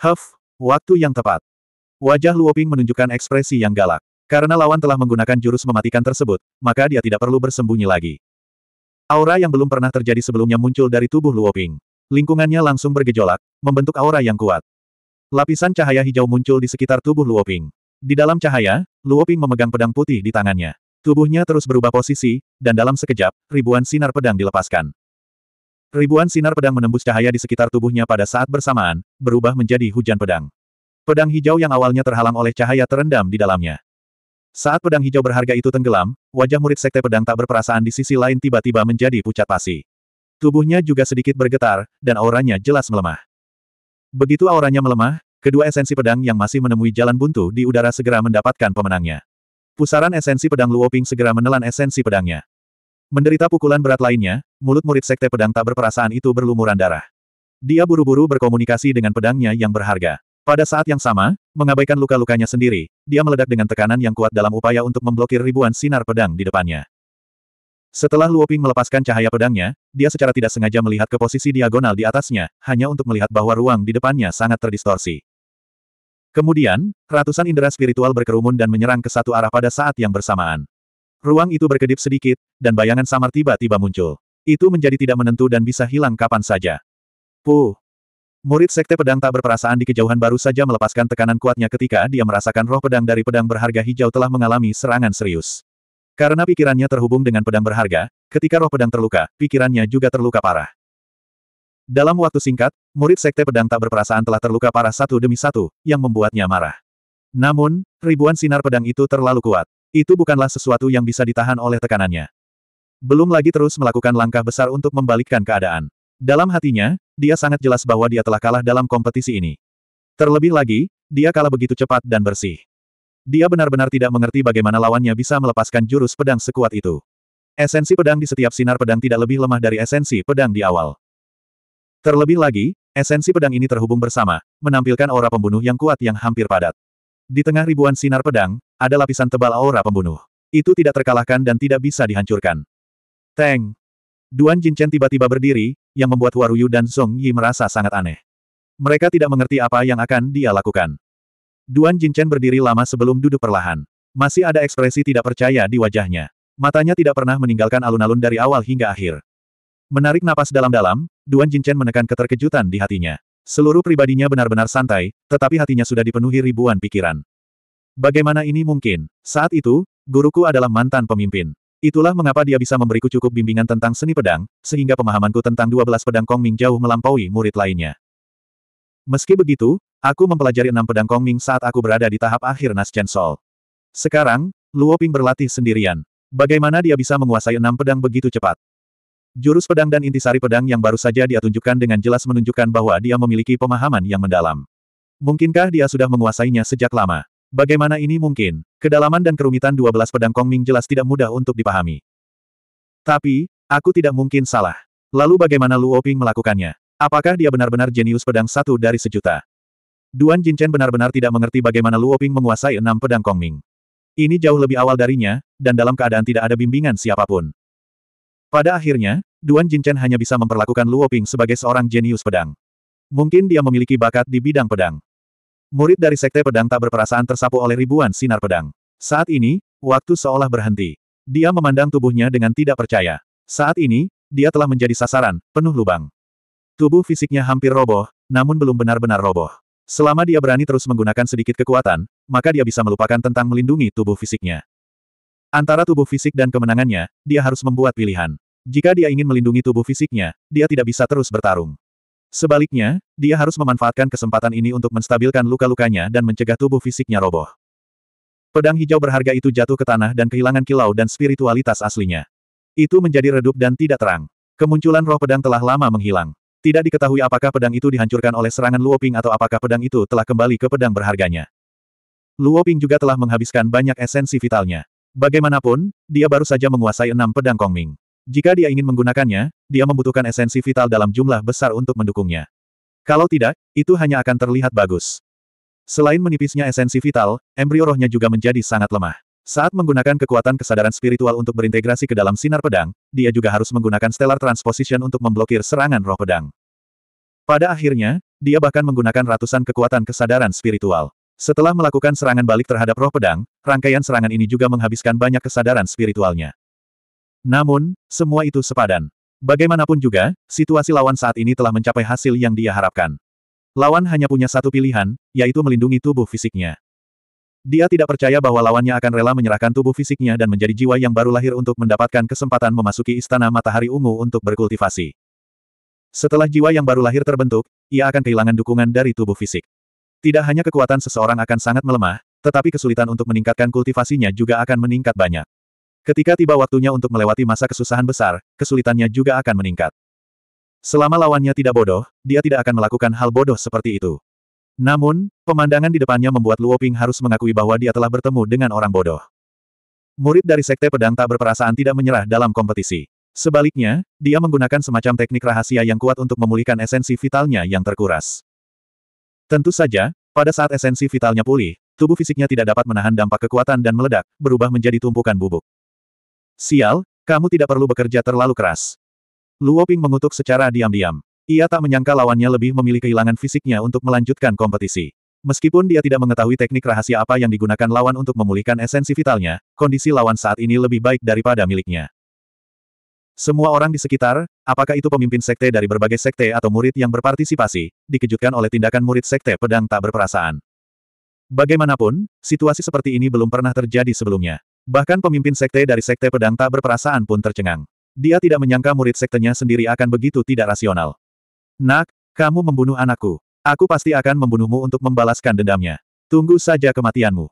Huff, waktu yang tepat. Wajah Luo Ping menunjukkan ekspresi yang galak. Karena lawan telah menggunakan jurus mematikan tersebut, maka dia tidak perlu bersembunyi lagi. Aura yang belum pernah terjadi sebelumnya muncul dari tubuh Luo Ping. Lingkungannya langsung bergejolak, membentuk aura yang kuat. Lapisan cahaya hijau muncul di sekitar tubuh Luo Ping. Di dalam cahaya, Luoping memegang pedang putih di tangannya. Tubuhnya terus berubah posisi, dan dalam sekejap, ribuan sinar pedang dilepaskan. Ribuan sinar pedang menembus cahaya di sekitar tubuhnya pada saat bersamaan, berubah menjadi hujan pedang. Pedang hijau yang awalnya terhalang oleh cahaya terendam di dalamnya. Saat pedang hijau berharga itu tenggelam, wajah murid sekte pedang tak berperasaan di sisi lain tiba-tiba menjadi pucat pasi. Tubuhnya juga sedikit bergetar, dan auranya jelas melemah. Begitu auranya melemah, Kedua esensi pedang yang masih menemui jalan buntu di udara segera mendapatkan pemenangnya. Pusaran esensi pedang Luoping segera menelan esensi pedangnya. Menderita pukulan berat lainnya, mulut murid sekte pedang tak berperasaan itu berlumuran darah. Dia buru-buru berkomunikasi dengan pedangnya yang berharga. Pada saat yang sama, mengabaikan luka-lukanya sendiri, dia meledak dengan tekanan yang kuat dalam upaya untuk memblokir ribuan sinar pedang di depannya. Setelah Luoping melepaskan cahaya pedangnya, dia secara tidak sengaja melihat ke posisi diagonal di atasnya, hanya untuk melihat bahwa ruang di depannya sangat terdistorsi. Kemudian, ratusan indera spiritual berkerumun dan menyerang ke satu arah pada saat yang bersamaan. Ruang itu berkedip sedikit, dan bayangan samar tiba-tiba muncul. Itu menjadi tidak menentu dan bisa hilang kapan saja. Puh! Murid Sekte Pedang tak berperasaan di kejauhan baru saja melepaskan tekanan kuatnya ketika dia merasakan roh pedang dari pedang berharga hijau telah mengalami serangan serius. Karena pikirannya terhubung dengan pedang berharga, ketika roh pedang terluka, pikirannya juga terluka parah. Dalam waktu singkat, murid Sekte Pedang tak berperasaan telah terluka parah satu demi satu, yang membuatnya marah. Namun, ribuan sinar pedang itu terlalu kuat. Itu bukanlah sesuatu yang bisa ditahan oleh tekanannya. Belum lagi terus melakukan langkah besar untuk membalikkan keadaan. Dalam hatinya, dia sangat jelas bahwa dia telah kalah dalam kompetisi ini. Terlebih lagi, dia kalah begitu cepat dan bersih. Dia benar-benar tidak mengerti bagaimana lawannya bisa melepaskan jurus pedang sekuat itu. Esensi pedang di setiap sinar pedang tidak lebih lemah dari esensi pedang di awal. Terlebih lagi, esensi pedang ini terhubung bersama, menampilkan aura pembunuh yang kuat yang hampir padat. Di tengah ribuan sinar pedang, ada lapisan tebal aura pembunuh. Itu tidak terkalahkan dan tidak bisa dihancurkan. Teng! Duan Jinchen tiba-tiba berdiri, yang membuat Waruyu dan Song Yi merasa sangat aneh. Mereka tidak mengerti apa yang akan dia lakukan. Duan Jinchen berdiri lama sebelum duduk perlahan. Masih ada ekspresi tidak percaya di wajahnya. Matanya tidak pernah meninggalkan alun-alun dari awal hingga akhir. Menarik napas dalam-dalam, Duan Jinchen menekan keterkejutan di hatinya. Seluruh pribadinya benar-benar santai, tetapi hatinya sudah dipenuhi ribuan pikiran. Bagaimana ini mungkin? Saat itu, guruku adalah mantan pemimpin. Itulah mengapa dia bisa memberiku cukup bimbingan tentang seni pedang, sehingga pemahamanku tentang 12 pedang Kongming jauh melampaui murid lainnya. Meski begitu, aku mempelajari enam pedang Kongming saat aku berada di tahap akhir Chen Sol. Sekarang, Luo Ping berlatih sendirian. Bagaimana dia bisa menguasai enam pedang begitu cepat? Jurus pedang dan intisari pedang yang baru saja dia tunjukkan dengan jelas menunjukkan bahwa dia memiliki pemahaman yang mendalam. Mungkinkah dia sudah menguasainya sejak lama? Bagaimana ini mungkin? Kedalaman dan kerumitan 12 pedang Kongming jelas tidak mudah untuk dipahami. Tapi, aku tidak mungkin salah. Lalu bagaimana Luo Ping melakukannya? Apakah dia benar-benar jenius pedang satu dari sejuta? Duan Jinchen benar-benar tidak mengerti bagaimana Luo Ping menguasai enam pedang Kongming. Ini jauh lebih awal darinya, dan dalam keadaan tidak ada bimbingan siapapun. Pada akhirnya, Duan Jinchen hanya bisa memperlakukan Luo Ping sebagai seorang jenius pedang. Mungkin dia memiliki bakat di bidang pedang. Murid dari sekte pedang tak berperasaan tersapu oleh ribuan sinar pedang. Saat ini, waktu seolah berhenti. Dia memandang tubuhnya dengan tidak percaya. Saat ini, dia telah menjadi sasaran, penuh lubang. Tubuh fisiknya hampir roboh, namun belum benar-benar roboh. Selama dia berani terus menggunakan sedikit kekuatan, maka dia bisa melupakan tentang melindungi tubuh fisiknya. Antara tubuh fisik dan kemenangannya, dia harus membuat pilihan. Jika dia ingin melindungi tubuh fisiknya, dia tidak bisa terus bertarung. Sebaliknya, dia harus memanfaatkan kesempatan ini untuk menstabilkan luka-lukanya dan mencegah tubuh fisiknya roboh. Pedang hijau berharga itu jatuh ke tanah dan kehilangan kilau dan spiritualitas aslinya. Itu menjadi redup dan tidak terang. Kemunculan roh pedang telah lama menghilang. Tidak diketahui apakah pedang itu dihancurkan oleh serangan Luoping atau apakah pedang itu telah kembali ke pedang berharganya. Luoping juga telah menghabiskan banyak esensi vitalnya. Bagaimanapun, dia baru saja menguasai enam pedang Kongming. Jika dia ingin menggunakannya, dia membutuhkan esensi vital dalam jumlah besar untuk mendukungnya. Kalau tidak, itu hanya akan terlihat bagus. Selain menipisnya esensi vital, embrio rohnya juga menjadi sangat lemah. Saat menggunakan kekuatan kesadaran spiritual untuk berintegrasi ke dalam sinar pedang, dia juga harus menggunakan stellar transposition untuk memblokir serangan roh pedang. Pada akhirnya, dia bahkan menggunakan ratusan kekuatan kesadaran spiritual. Setelah melakukan serangan balik terhadap roh pedang, Rangkaian serangan ini juga menghabiskan banyak kesadaran spiritualnya. Namun, semua itu sepadan. Bagaimanapun juga, situasi lawan saat ini telah mencapai hasil yang dia harapkan. Lawan hanya punya satu pilihan, yaitu melindungi tubuh fisiknya. Dia tidak percaya bahwa lawannya akan rela menyerahkan tubuh fisiknya dan menjadi jiwa yang baru lahir untuk mendapatkan kesempatan memasuki Istana Matahari Ungu untuk berkultivasi. Setelah jiwa yang baru lahir terbentuk, ia akan kehilangan dukungan dari tubuh fisik. Tidak hanya kekuatan seseorang akan sangat melemah, tetapi kesulitan untuk meningkatkan kultivasinya juga akan meningkat banyak. Ketika tiba waktunya untuk melewati masa kesusahan besar, kesulitannya juga akan meningkat. Selama lawannya tidak bodoh, dia tidak akan melakukan hal bodoh seperti itu. Namun, pemandangan di depannya membuat Luo Ping harus mengakui bahwa dia telah bertemu dengan orang bodoh. Murid dari Sekte Pedang tak berperasaan tidak menyerah dalam kompetisi. Sebaliknya, dia menggunakan semacam teknik rahasia yang kuat untuk memulihkan esensi vitalnya yang terkuras. Tentu saja, pada saat esensi vitalnya pulih, tubuh fisiknya tidak dapat menahan dampak kekuatan dan meledak, berubah menjadi tumpukan bubuk. Sial, kamu tidak perlu bekerja terlalu keras. Luo Ping mengutuk secara diam-diam. Ia tak menyangka lawannya lebih memilih kehilangan fisiknya untuk melanjutkan kompetisi. Meskipun dia tidak mengetahui teknik rahasia apa yang digunakan lawan untuk memulihkan esensi vitalnya, kondisi lawan saat ini lebih baik daripada miliknya. Semua orang di sekitar, apakah itu pemimpin sekte dari berbagai sekte atau murid yang berpartisipasi, dikejutkan oleh tindakan murid sekte pedang tak berperasaan. Bagaimanapun, situasi seperti ini belum pernah terjadi sebelumnya. Bahkan pemimpin sekte dari sekte pedang tak berperasaan pun tercengang. Dia tidak menyangka murid sektenya sendiri akan begitu tidak rasional. Nak, kamu membunuh anakku. Aku pasti akan membunuhmu untuk membalaskan dendamnya. Tunggu saja kematianmu.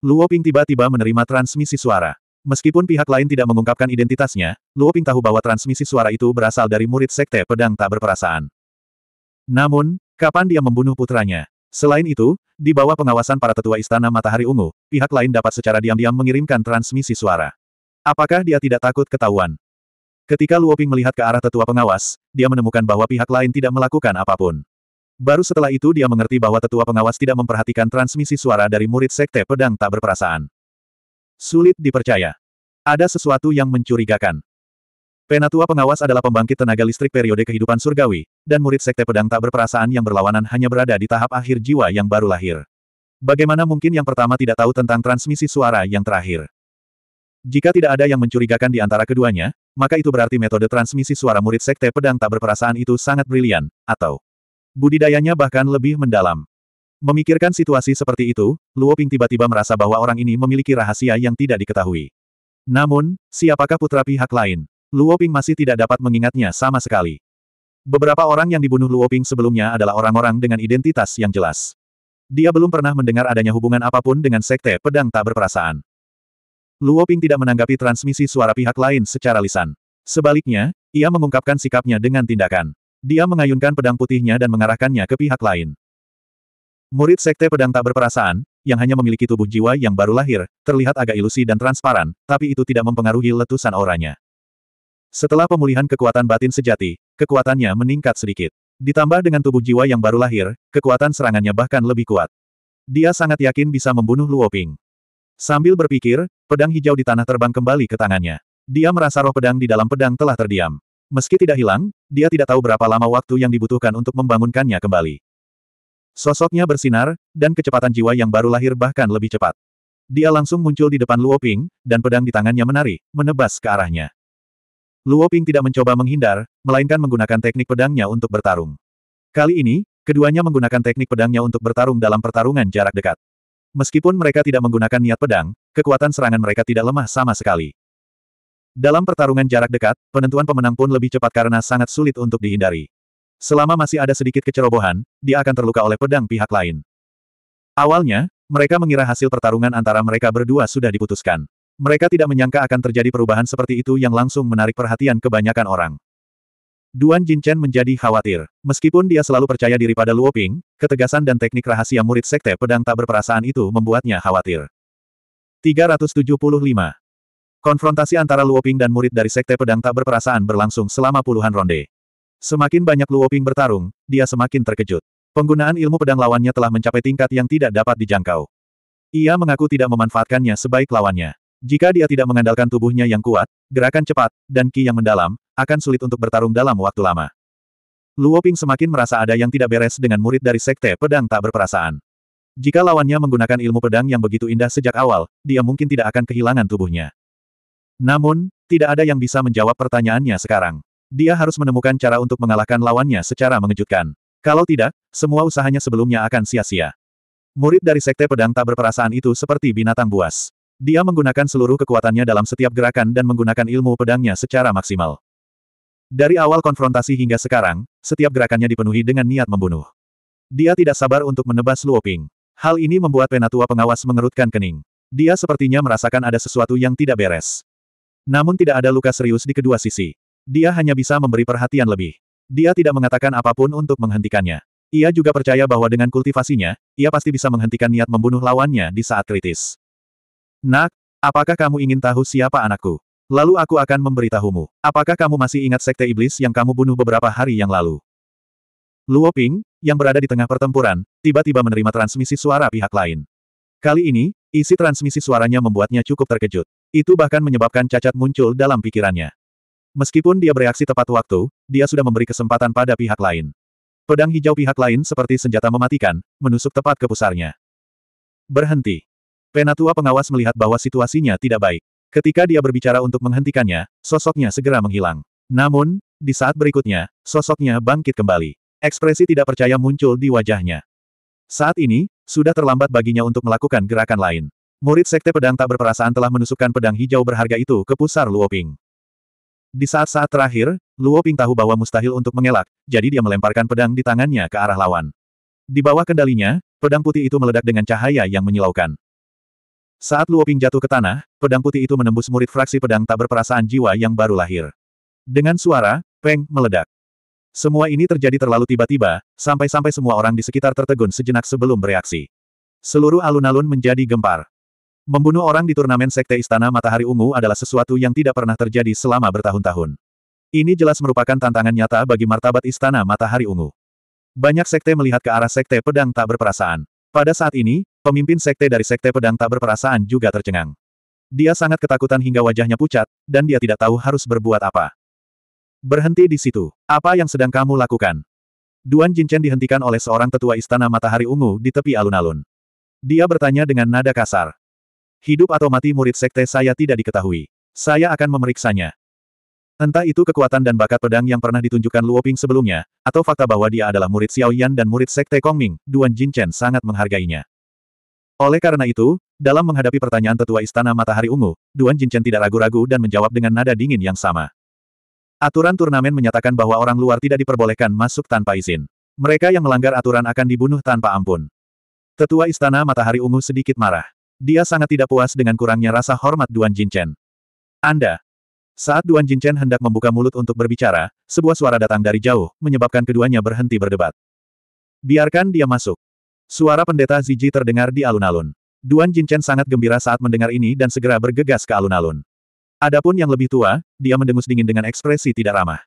Luo Ping tiba-tiba menerima transmisi suara. Meskipun pihak lain tidak mengungkapkan identitasnya, Luo Ping tahu bahwa transmisi suara itu berasal dari murid sekte pedang tak berperasaan. Namun, kapan dia membunuh putranya? Selain itu, di bawah pengawasan para tetua Istana Matahari Ungu, pihak lain dapat secara diam-diam mengirimkan transmisi suara. Apakah dia tidak takut ketahuan? Ketika Luoping melihat ke arah tetua pengawas, dia menemukan bahwa pihak lain tidak melakukan apapun. Baru setelah itu dia mengerti bahwa tetua pengawas tidak memperhatikan transmisi suara dari murid sekte pedang tak berperasaan. Sulit dipercaya. Ada sesuatu yang mencurigakan. Penatua pengawas adalah pembangkit tenaga listrik periode kehidupan surgawi, dan murid sekte pedang tak berperasaan yang berlawanan hanya berada di tahap akhir jiwa yang baru lahir. Bagaimana mungkin yang pertama tidak tahu tentang transmisi suara yang terakhir? Jika tidak ada yang mencurigakan di antara keduanya, maka itu berarti metode transmisi suara murid sekte pedang tak berperasaan itu sangat brilian, atau budidayanya bahkan lebih mendalam. Memikirkan situasi seperti itu, Luo Ping tiba-tiba merasa bahwa orang ini memiliki rahasia yang tidak diketahui. Namun, siapakah putra pihak lain? Luoping masih tidak dapat mengingatnya sama sekali. Beberapa orang yang dibunuh Luoping sebelumnya adalah orang-orang dengan identitas yang jelas. Dia belum pernah mendengar adanya hubungan apapun dengan sekte pedang tak berperasaan. Luoping tidak menanggapi transmisi suara pihak lain secara lisan. Sebaliknya, ia mengungkapkan sikapnya dengan tindakan. Dia mengayunkan pedang putihnya dan mengarahkannya ke pihak lain. Murid sekte pedang tak berperasaan, yang hanya memiliki tubuh jiwa yang baru lahir, terlihat agak ilusi dan transparan, tapi itu tidak mempengaruhi letusan auranya. Setelah pemulihan kekuatan batin sejati, kekuatannya meningkat sedikit. Ditambah dengan tubuh jiwa yang baru lahir, kekuatan serangannya bahkan lebih kuat. Dia sangat yakin bisa membunuh Luo Ping. Sambil berpikir, pedang hijau di tanah terbang kembali ke tangannya. Dia merasa roh pedang di dalam pedang telah terdiam. Meski tidak hilang, dia tidak tahu berapa lama waktu yang dibutuhkan untuk membangunkannya kembali. Sosoknya bersinar, dan kecepatan jiwa yang baru lahir bahkan lebih cepat. Dia langsung muncul di depan Luo Ping, dan pedang di tangannya menari, menebas ke arahnya. Luo Ping tidak mencoba menghindar, melainkan menggunakan teknik pedangnya untuk bertarung. Kali ini, keduanya menggunakan teknik pedangnya untuk bertarung dalam pertarungan jarak dekat. Meskipun mereka tidak menggunakan niat pedang, kekuatan serangan mereka tidak lemah sama sekali. Dalam pertarungan jarak dekat, penentuan pemenang pun lebih cepat karena sangat sulit untuk dihindari. Selama masih ada sedikit kecerobohan, dia akan terluka oleh pedang pihak lain. Awalnya, mereka mengira hasil pertarungan antara mereka berdua sudah diputuskan. Mereka tidak menyangka akan terjadi perubahan seperti itu yang langsung menarik perhatian kebanyakan orang. Duan Jinchen menjadi khawatir. Meskipun dia selalu percaya diri pada Luo Ping, ketegasan dan teknik rahasia murid sekte pedang tak berperasaan itu membuatnya khawatir. 375. Konfrontasi antara Luo Ping dan murid dari sekte pedang tak berperasaan berlangsung selama puluhan ronde. Semakin banyak Luo Ping bertarung, dia semakin terkejut. Penggunaan ilmu pedang lawannya telah mencapai tingkat yang tidak dapat dijangkau. Ia mengaku tidak memanfaatkannya sebaik lawannya. Jika dia tidak mengandalkan tubuhnya yang kuat, gerakan cepat, dan ki yang mendalam, akan sulit untuk bertarung dalam waktu lama. Luo Ping semakin merasa ada yang tidak beres dengan murid dari sekte pedang tak berperasaan. Jika lawannya menggunakan ilmu pedang yang begitu indah sejak awal, dia mungkin tidak akan kehilangan tubuhnya. Namun, tidak ada yang bisa menjawab pertanyaannya sekarang. Dia harus menemukan cara untuk mengalahkan lawannya secara mengejutkan. Kalau tidak, semua usahanya sebelumnya akan sia-sia. Murid dari sekte pedang tak berperasaan itu seperti binatang buas. Dia menggunakan seluruh kekuatannya dalam setiap gerakan dan menggunakan ilmu pedangnya secara maksimal. Dari awal konfrontasi hingga sekarang, setiap gerakannya dipenuhi dengan niat membunuh. Dia tidak sabar untuk menebas Luoping. Hal ini membuat penatua pengawas mengerutkan kening. Dia sepertinya merasakan ada sesuatu yang tidak beres. Namun tidak ada luka serius di kedua sisi. Dia hanya bisa memberi perhatian lebih. Dia tidak mengatakan apapun untuk menghentikannya. Ia juga percaya bahwa dengan kultivasinya, ia pasti bisa menghentikan niat membunuh lawannya di saat kritis. Nak, apakah kamu ingin tahu siapa anakku? Lalu aku akan memberitahumu. Apakah kamu masih ingat sekte iblis yang kamu bunuh beberapa hari yang lalu? Luo Ping, yang berada di tengah pertempuran, tiba-tiba menerima transmisi suara pihak lain. Kali ini, isi transmisi suaranya membuatnya cukup terkejut. Itu bahkan menyebabkan cacat muncul dalam pikirannya. Meskipun dia bereaksi tepat waktu, dia sudah memberi kesempatan pada pihak lain. Pedang hijau pihak lain seperti senjata mematikan, menusuk tepat ke pusarnya. Berhenti. Penatua pengawas melihat bahwa situasinya tidak baik. Ketika dia berbicara untuk menghentikannya, sosoknya segera menghilang. Namun, di saat berikutnya, sosoknya bangkit kembali. Ekspresi tidak percaya muncul di wajahnya. Saat ini, sudah terlambat baginya untuk melakukan gerakan lain. Murid Sekte Pedang tak berperasaan telah menusukkan pedang hijau berharga itu ke pusar Luoping. Di saat-saat terakhir, Luoping tahu bahwa mustahil untuk mengelak, jadi dia melemparkan pedang di tangannya ke arah lawan. Di bawah kendalinya, pedang putih itu meledak dengan cahaya yang menyilaukan. Saat Luoping jatuh ke tanah, pedang putih itu menembus murid fraksi pedang tak berperasaan jiwa yang baru lahir. Dengan suara, peng, meledak. Semua ini terjadi terlalu tiba-tiba, sampai-sampai semua orang di sekitar tertegun sejenak sebelum bereaksi. Seluruh alun-alun menjadi gempar. Membunuh orang di turnamen Sekte Istana Matahari Ungu adalah sesuatu yang tidak pernah terjadi selama bertahun-tahun. Ini jelas merupakan tantangan nyata bagi martabat Istana Matahari Ungu. Banyak sekte melihat ke arah sekte pedang tak berperasaan. Pada saat ini, Pemimpin sekte dari sekte pedang tak berperasaan juga tercengang. Dia sangat ketakutan hingga wajahnya pucat, dan dia tidak tahu harus berbuat apa. Berhenti di situ. Apa yang sedang kamu lakukan? Duan Jinchen dihentikan oleh seorang tetua istana matahari ungu di tepi alun-alun. Dia bertanya dengan nada kasar. Hidup atau mati murid sekte saya tidak diketahui. Saya akan memeriksanya. Entah itu kekuatan dan bakat pedang yang pernah ditunjukkan Luoping sebelumnya, atau fakta bahwa dia adalah murid Xiao Yan dan murid sekte Kongming, Duan Jinchen sangat menghargainya. Oleh karena itu, dalam menghadapi pertanyaan tetua Istana Matahari Ungu, Duan Jinchen tidak ragu-ragu dan menjawab dengan nada dingin yang sama. Aturan turnamen menyatakan bahwa orang luar tidak diperbolehkan masuk tanpa izin. Mereka yang melanggar aturan akan dibunuh tanpa ampun. Tetua Istana Matahari Ungu sedikit marah. Dia sangat tidak puas dengan kurangnya rasa hormat Duan Jinchen. Anda, saat Duan Jinchen hendak membuka mulut untuk berbicara, sebuah suara datang dari jauh, menyebabkan keduanya berhenti berdebat. Biarkan dia masuk. Suara pendeta Ziji terdengar di alun-alun. Duan Jinchen sangat gembira saat mendengar ini dan segera bergegas ke alun-alun. Adapun yang lebih tua, dia mendengus dingin dengan ekspresi tidak ramah.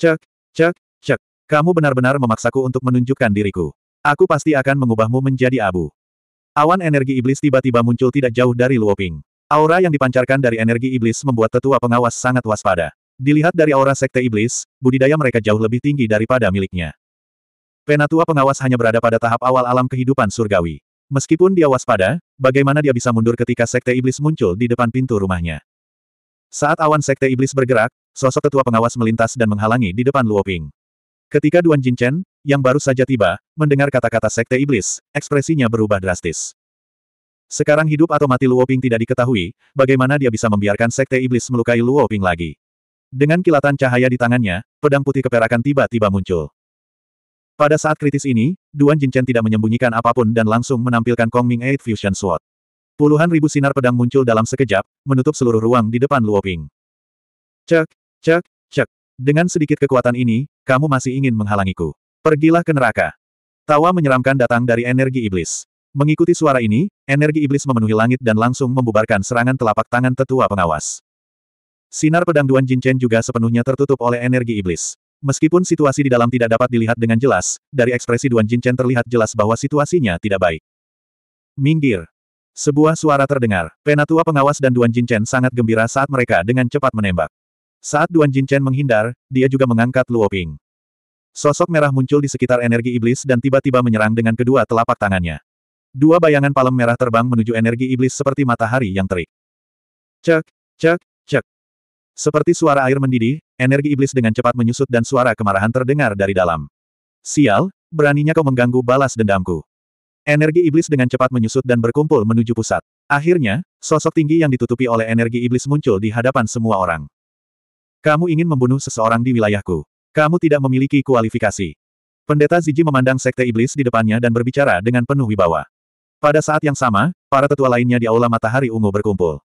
Cek, cek, cek, kamu benar-benar memaksaku untuk menunjukkan diriku. Aku pasti akan mengubahmu menjadi abu. Awan energi iblis tiba-tiba muncul tidak jauh dari Luoping. Aura yang dipancarkan dari energi iblis membuat tetua pengawas sangat waspada. Dilihat dari aura sekte iblis, budidaya mereka jauh lebih tinggi daripada miliknya. Penatua pengawas hanya berada pada tahap awal alam kehidupan surgawi. Meskipun dia waspada, bagaimana dia bisa mundur ketika Sekte Iblis muncul di depan pintu rumahnya? Saat awan Sekte Iblis bergerak, sosok ketua pengawas melintas dan menghalangi di depan Luoping. Ketika Duan Jinchen, yang baru saja tiba, mendengar kata-kata Sekte Iblis, ekspresinya berubah drastis. Sekarang hidup atau mati Luoping tidak diketahui, bagaimana dia bisa membiarkan Sekte Iblis melukai Luoping lagi. Dengan kilatan cahaya di tangannya, pedang putih keperakan tiba-tiba muncul. Pada saat kritis ini, Duan Jinchen tidak menyembunyikan apapun dan langsung menampilkan Kong Ming Eight Fusion Sword. Puluhan ribu sinar pedang muncul dalam sekejap, menutup seluruh ruang di depan Luo Ping. Cek, cek, cek. Dengan sedikit kekuatan ini, kamu masih ingin menghalangiku. Pergilah ke neraka. Tawa menyeramkan datang dari energi iblis. Mengikuti suara ini, energi iblis memenuhi langit dan langsung membubarkan serangan telapak tangan tetua pengawas. Sinar pedang Duan Jinchen juga sepenuhnya tertutup oleh energi iblis. Meskipun situasi di dalam tidak dapat dilihat dengan jelas, dari ekspresi Duan Jinchen terlihat jelas bahwa situasinya tidak baik. Minggir. Sebuah suara terdengar. Penatua pengawas dan Duan Jinchen sangat gembira saat mereka dengan cepat menembak. Saat Duan Jinchen menghindar, dia juga mengangkat Luoping. Sosok merah muncul di sekitar energi iblis dan tiba-tiba menyerang dengan kedua telapak tangannya. Dua bayangan palem merah terbang menuju energi iblis seperti matahari yang terik. Cek, cek, seperti suara air mendidih, energi iblis dengan cepat menyusut dan suara kemarahan terdengar dari dalam. Sial, beraninya kau mengganggu balas dendamku. Energi iblis dengan cepat menyusut dan berkumpul menuju pusat. Akhirnya, sosok tinggi yang ditutupi oleh energi iblis muncul di hadapan semua orang. Kamu ingin membunuh seseorang di wilayahku. Kamu tidak memiliki kualifikasi. Pendeta Ziji memandang sekte iblis di depannya dan berbicara dengan penuh wibawa. Pada saat yang sama, para tetua lainnya di Aula Matahari Ungu berkumpul.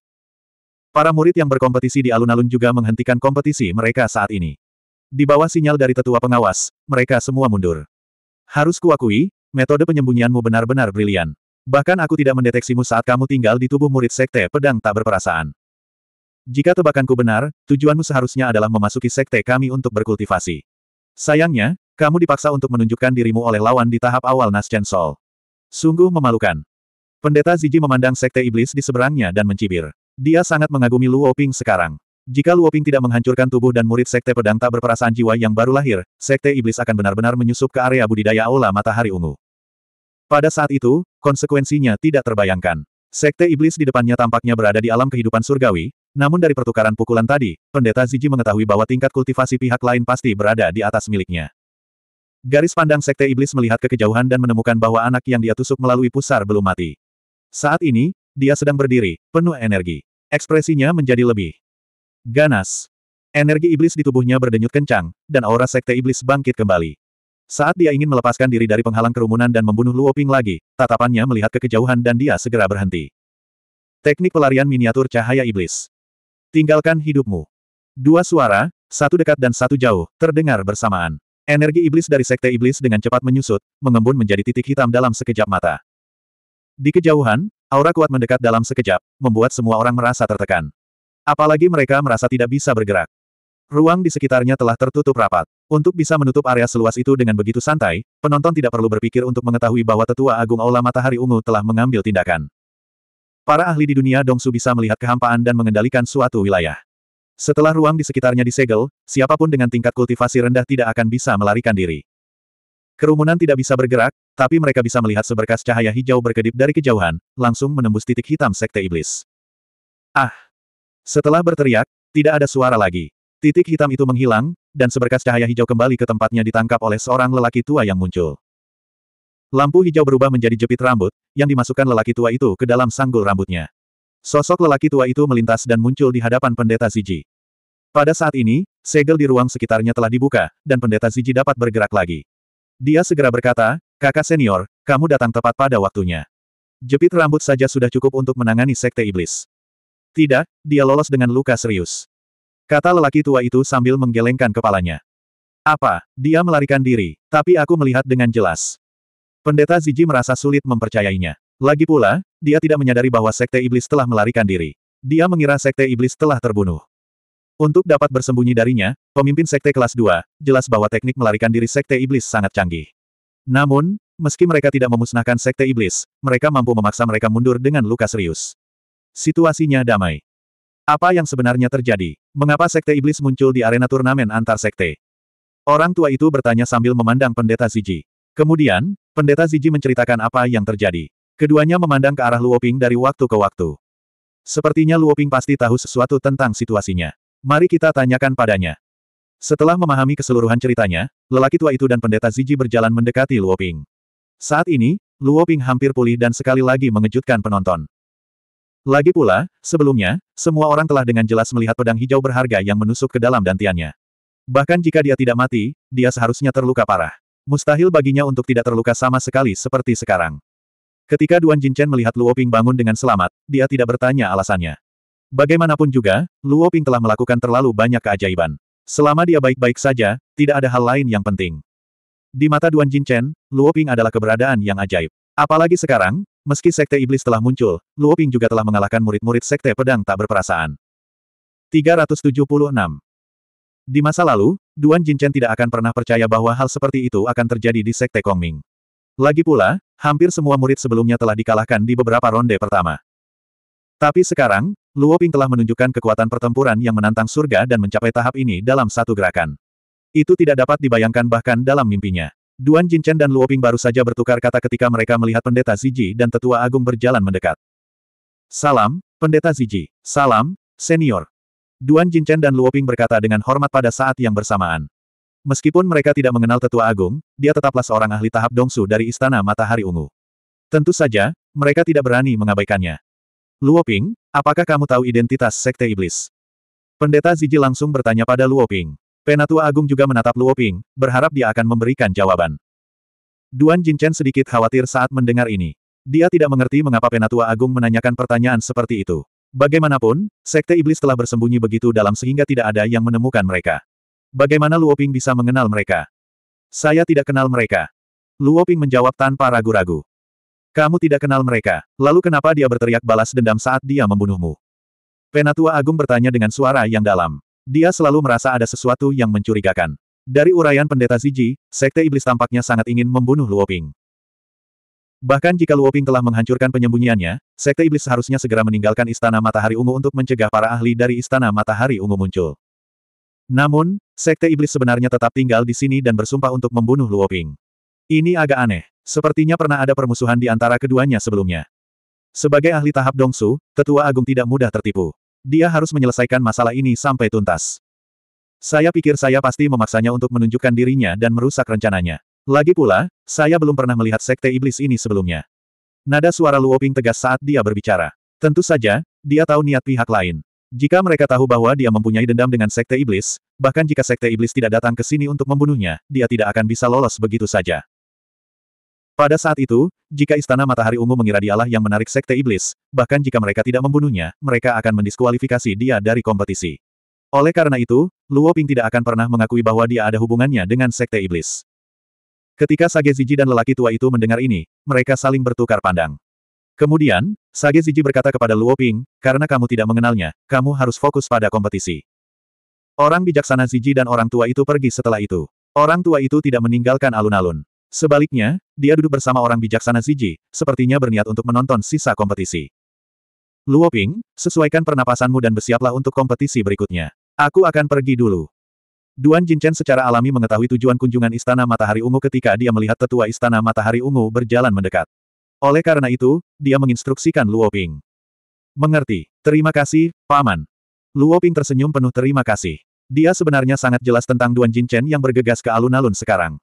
Para murid yang berkompetisi di alun-alun juga menghentikan kompetisi mereka saat ini. Di bawah sinyal dari tetua pengawas, mereka semua mundur. Harus kuakui, metode penyembunyianmu benar-benar brilian. Bahkan aku tidak mendeteksimu saat kamu tinggal di tubuh murid sekte pedang tak berperasaan. Jika tebakanku benar, tujuanmu seharusnya adalah memasuki sekte kami untuk berkultivasi. Sayangnya, kamu dipaksa untuk menunjukkan dirimu oleh lawan di tahap awal Chen Sol. Sungguh memalukan. Pendeta Ziji memandang sekte iblis di seberangnya dan mencibir. Dia sangat mengagumi Luo Ping sekarang. Jika Luo Ping tidak menghancurkan tubuh dan murid sekte pedang tak berperasaan jiwa yang baru lahir, sekte iblis akan benar-benar menyusup ke area budidaya aula matahari ungu. Pada saat itu, konsekuensinya tidak terbayangkan. Sekte iblis di depannya tampaknya berada di alam kehidupan surgawi, namun dari pertukaran pukulan tadi, pendeta Ziji mengetahui bahwa tingkat kultivasi pihak lain pasti berada di atas miliknya. Garis pandang sekte iblis melihat ke kejauhan dan menemukan bahwa anak yang dia tusuk melalui pusar belum mati. Saat ini, dia sedang berdiri, penuh energi. Ekspresinya menjadi lebih ganas. Energi iblis di tubuhnya berdenyut kencang, dan aura sekte iblis bangkit kembali. Saat dia ingin melepaskan diri dari penghalang kerumunan dan membunuh Luo Ping lagi, tatapannya melihat ke kejauhan dan dia segera berhenti. Teknik pelarian miniatur cahaya iblis. Tinggalkan hidupmu. Dua suara, satu dekat dan satu jauh, terdengar bersamaan. Energi iblis dari sekte iblis dengan cepat menyusut, mengembun menjadi titik hitam dalam sekejap mata. Di kejauhan, aura kuat mendekat dalam sekejap, membuat semua orang merasa tertekan. Apalagi mereka merasa tidak bisa bergerak. Ruang di sekitarnya telah tertutup rapat. Untuk bisa menutup area seluas itu dengan begitu santai, penonton tidak perlu berpikir untuk mengetahui bahwa Tetua Agung Aula Matahari Ungu telah mengambil tindakan. Para ahli di dunia Dongsu bisa melihat kehampaan dan mengendalikan suatu wilayah. Setelah ruang di sekitarnya disegel, siapapun dengan tingkat kultivasi rendah tidak akan bisa melarikan diri. Kerumunan tidak bisa bergerak, tapi mereka bisa melihat seberkas cahaya hijau berkedip dari kejauhan, langsung menembus titik hitam sekte iblis. Ah! Setelah berteriak, tidak ada suara lagi. Titik hitam itu menghilang, dan seberkas cahaya hijau kembali ke tempatnya ditangkap oleh seorang lelaki tua yang muncul. Lampu hijau berubah menjadi jepit rambut, yang dimasukkan lelaki tua itu ke dalam sanggul rambutnya. Sosok lelaki tua itu melintas dan muncul di hadapan pendeta Ziji. Pada saat ini, segel di ruang sekitarnya telah dibuka, dan pendeta Ziji dapat bergerak lagi. Dia segera berkata, Kakak senior, kamu datang tepat pada waktunya. Jepit rambut saja sudah cukup untuk menangani sekte iblis. Tidak, dia lolos dengan luka serius. Kata lelaki tua itu sambil menggelengkan kepalanya. Apa, dia melarikan diri, tapi aku melihat dengan jelas. Pendeta Ziji merasa sulit mempercayainya. Lagi pula, dia tidak menyadari bahwa sekte iblis telah melarikan diri. Dia mengira sekte iblis telah terbunuh. Untuk dapat bersembunyi darinya, pemimpin sekte kelas 2, jelas bahwa teknik melarikan diri sekte iblis sangat canggih. Namun, meski mereka tidak memusnahkan Sekte Iblis, mereka mampu memaksa mereka mundur dengan luka serius. Situasinya damai. Apa yang sebenarnya terjadi? Mengapa Sekte Iblis muncul di arena turnamen antar sekte? Orang tua itu bertanya sambil memandang pendeta Ziji. Kemudian, pendeta Ziji menceritakan apa yang terjadi. Keduanya memandang ke arah Luoping dari waktu ke waktu. Sepertinya Luoping pasti tahu sesuatu tentang situasinya. Mari kita tanyakan padanya. Setelah memahami keseluruhan ceritanya, lelaki tua itu dan pendeta Ziji berjalan mendekati Luoping. Saat ini, Luoping hampir pulih dan sekali lagi mengejutkan penonton. Lagi pula, sebelumnya, semua orang telah dengan jelas melihat pedang hijau berharga yang menusuk ke dalam dantiannya. Bahkan jika dia tidak mati, dia seharusnya terluka parah. Mustahil baginya untuk tidak terluka sama sekali seperti sekarang. Ketika Duan Jinchen melihat Luoping bangun dengan selamat, dia tidak bertanya alasannya. Bagaimanapun juga, Luoping telah melakukan terlalu banyak keajaiban. Selama dia baik-baik saja, tidak ada hal lain yang penting. Di mata Duan Jinchen, Luoping adalah keberadaan yang ajaib. Apalagi sekarang, meski Sekte Iblis telah muncul, Luoping juga telah mengalahkan murid-murid Sekte Pedang tak berperasaan. 376 Di masa lalu, Duan Jinchen tidak akan pernah percaya bahwa hal seperti itu akan terjadi di Sekte Kongming. Lagi pula, hampir semua murid sebelumnya telah dikalahkan di beberapa ronde pertama. Tapi sekarang, Luo Ping telah menunjukkan kekuatan pertempuran yang menantang surga dan mencapai tahap ini dalam satu gerakan. Itu tidak dapat dibayangkan bahkan dalam mimpinya. Duan Jinchen dan Luo Ping baru saja bertukar kata ketika mereka melihat pendeta Ziji dan tetua agung berjalan mendekat. Salam, pendeta Ziji. Salam, senior. Duan Jinchen dan Luo Ping berkata dengan hormat pada saat yang bersamaan. Meskipun mereka tidak mengenal tetua agung, dia tetaplah seorang ahli tahap dongsu dari Istana Matahari Ungu. Tentu saja, mereka tidak berani mengabaikannya. Luo Ping, Apakah kamu tahu identitas Sekte Iblis? Pendeta Ziji langsung bertanya pada Luoping. Penatua Agung juga menatap Luoping, berharap dia akan memberikan jawaban. Duan Jinchen sedikit khawatir saat mendengar ini. Dia tidak mengerti mengapa Penatua Agung menanyakan pertanyaan seperti itu. Bagaimanapun, Sekte Iblis telah bersembunyi begitu dalam sehingga tidak ada yang menemukan mereka. Bagaimana Luoping bisa mengenal mereka? Saya tidak kenal mereka. Luoping menjawab tanpa ragu-ragu. Kamu tidak kenal mereka, lalu kenapa dia berteriak balas dendam saat dia membunuhmu? Penatua Agung bertanya dengan suara yang dalam. Dia selalu merasa ada sesuatu yang mencurigakan. Dari uraian pendeta Ziji, Sekte Iblis tampaknya sangat ingin membunuh Luoping. Bahkan jika Luoping telah menghancurkan penyembunyiannya, Sekte Iblis seharusnya segera meninggalkan Istana Matahari Ungu untuk mencegah para ahli dari Istana Matahari Ungu muncul. Namun, Sekte Iblis sebenarnya tetap tinggal di sini dan bersumpah untuk membunuh Luoping. Ini agak aneh. Sepertinya pernah ada permusuhan di antara keduanya sebelumnya. Sebagai ahli tahap Dongsu, Tetua Agung tidak mudah tertipu. Dia harus menyelesaikan masalah ini sampai tuntas. Saya pikir saya pasti memaksanya untuk menunjukkan dirinya dan merusak rencananya. Lagi pula, saya belum pernah melihat sekte iblis ini sebelumnya. Nada suara Luoping tegas saat dia berbicara. Tentu saja, dia tahu niat pihak lain. Jika mereka tahu bahwa dia mempunyai dendam dengan sekte iblis, bahkan jika sekte iblis tidak datang ke sini untuk membunuhnya, dia tidak akan bisa lolos begitu saja. Pada saat itu, jika Istana Matahari Ungu mengira dialah yang menarik Sekte Iblis, bahkan jika mereka tidak membunuhnya, mereka akan mendiskualifikasi dia dari kompetisi. Oleh karena itu, Luo Ping tidak akan pernah mengakui bahwa dia ada hubungannya dengan Sekte Iblis. Ketika Sage Ziji dan lelaki tua itu mendengar ini, mereka saling bertukar pandang. Kemudian, Sage Ziji berkata kepada Luo Ping, karena kamu tidak mengenalnya, kamu harus fokus pada kompetisi. Orang bijaksana Ziji dan orang tua itu pergi setelah itu. Orang tua itu tidak meninggalkan alun-alun. Sebaliknya, dia duduk bersama orang bijaksana Ziji, sepertinya berniat untuk menonton sisa kompetisi. Luo Ping, sesuaikan pernapasanmu dan bersiaplah untuk kompetisi berikutnya. Aku akan pergi dulu. Duan Jinchen secara alami mengetahui tujuan kunjungan Istana Matahari Ungu ketika dia melihat tetua Istana Matahari Ungu berjalan mendekat. Oleh karena itu, dia menginstruksikan Luo Ping. Mengerti. Terima kasih, Paman. Luo Ping tersenyum penuh terima kasih. Dia sebenarnya sangat jelas tentang Duan Jinchen yang bergegas ke alun-alun sekarang.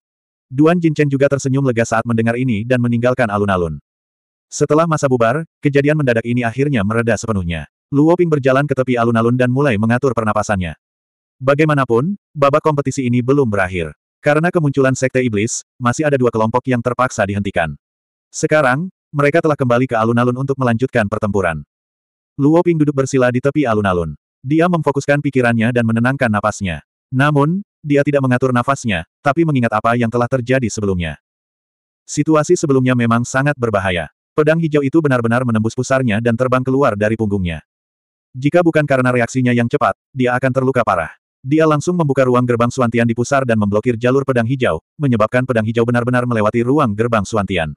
Duan Jinchen juga tersenyum lega saat mendengar ini dan meninggalkan alun-alun. Setelah masa bubar, kejadian mendadak ini akhirnya mereda sepenuhnya. Luo Ping berjalan ke tepi alun-alun dan mulai mengatur pernapasannya. Bagaimanapun, babak kompetisi ini belum berakhir. Karena kemunculan Sekte Iblis, masih ada dua kelompok yang terpaksa dihentikan. Sekarang, mereka telah kembali ke alun-alun untuk melanjutkan pertempuran. Luo Ping duduk bersila di tepi alun-alun. Dia memfokuskan pikirannya dan menenangkan napasnya. Namun, dia tidak mengatur nafasnya, tapi mengingat apa yang telah terjadi sebelumnya. Situasi sebelumnya memang sangat berbahaya. Pedang hijau itu benar-benar menembus pusarnya dan terbang keluar dari punggungnya. Jika bukan karena reaksinya yang cepat, dia akan terluka parah. Dia langsung membuka ruang gerbang Suantian di pusar dan memblokir jalur pedang hijau, menyebabkan pedang hijau benar-benar melewati ruang gerbang Suantian.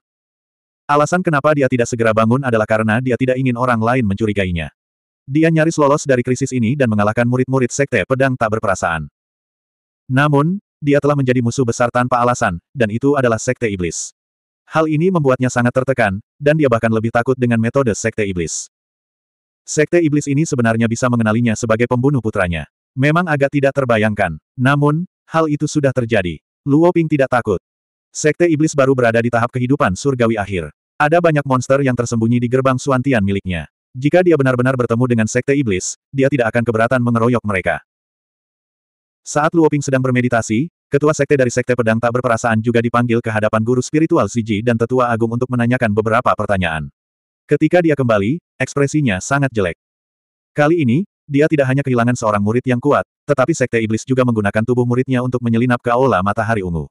Alasan kenapa dia tidak segera bangun adalah karena dia tidak ingin orang lain mencurigainya. Dia nyaris lolos dari krisis ini dan mengalahkan murid-murid sekte pedang tak berperasaan. Namun, dia telah menjadi musuh besar tanpa alasan, dan itu adalah Sekte Iblis. Hal ini membuatnya sangat tertekan, dan dia bahkan lebih takut dengan metode Sekte Iblis. Sekte Iblis ini sebenarnya bisa mengenalinya sebagai pembunuh putranya. Memang agak tidak terbayangkan. Namun, hal itu sudah terjadi. Luo Ping tidak takut. Sekte Iblis baru berada di tahap kehidupan surgawi akhir. Ada banyak monster yang tersembunyi di gerbang Suantian miliknya. Jika dia benar-benar bertemu dengan Sekte Iblis, dia tidak akan keberatan mengeroyok mereka. Saat Luoping sedang bermeditasi, ketua sekte dari sekte pedang tak berperasaan juga dipanggil ke hadapan guru spiritual Siji dan tetua agung untuk menanyakan beberapa pertanyaan. Ketika dia kembali, ekspresinya sangat jelek. Kali ini, dia tidak hanya kehilangan seorang murid yang kuat, tetapi sekte iblis juga menggunakan tubuh muridnya untuk menyelinap ke aula matahari ungu.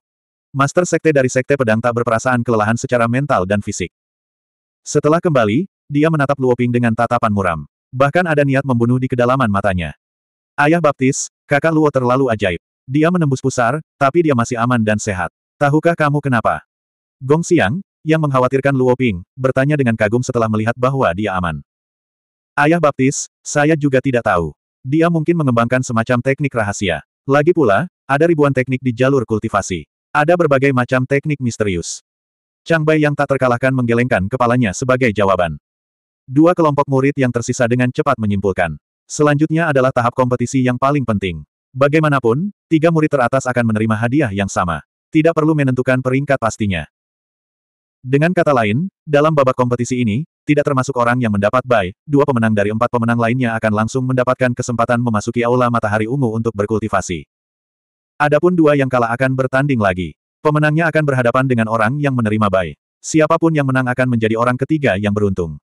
Master sekte dari sekte pedang tak berperasaan kelelahan secara mental dan fisik. Setelah kembali, dia menatap Luoping dengan tatapan muram. Bahkan ada niat membunuh di kedalaman matanya. Ayah baptis, kakak Luo terlalu ajaib. Dia menembus pusar, tapi dia masih aman dan sehat. Tahukah kamu kenapa? Gong Xiang, yang mengkhawatirkan Luo Ping, bertanya dengan kagum setelah melihat bahwa dia aman. Ayah baptis, saya juga tidak tahu. Dia mungkin mengembangkan semacam teknik rahasia. Lagi pula, ada ribuan teknik di jalur kultivasi. Ada berbagai macam teknik misterius. Chang Bai yang tak terkalahkan menggelengkan kepalanya sebagai jawaban. Dua kelompok murid yang tersisa dengan cepat menyimpulkan. Selanjutnya adalah tahap kompetisi yang paling penting. Bagaimanapun, tiga murid teratas akan menerima hadiah yang sama. Tidak perlu menentukan peringkat pastinya. Dengan kata lain, dalam babak kompetisi ini, tidak termasuk orang yang mendapat bye, dua pemenang dari empat pemenang lainnya akan langsung mendapatkan kesempatan memasuki Aula Matahari Ungu untuk berkultivasi. Adapun dua yang kalah akan bertanding lagi. Pemenangnya akan berhadapan dengan orang yang menerima bye. Siapapun yang menang akan menjadi orang ketiga yang beruntung.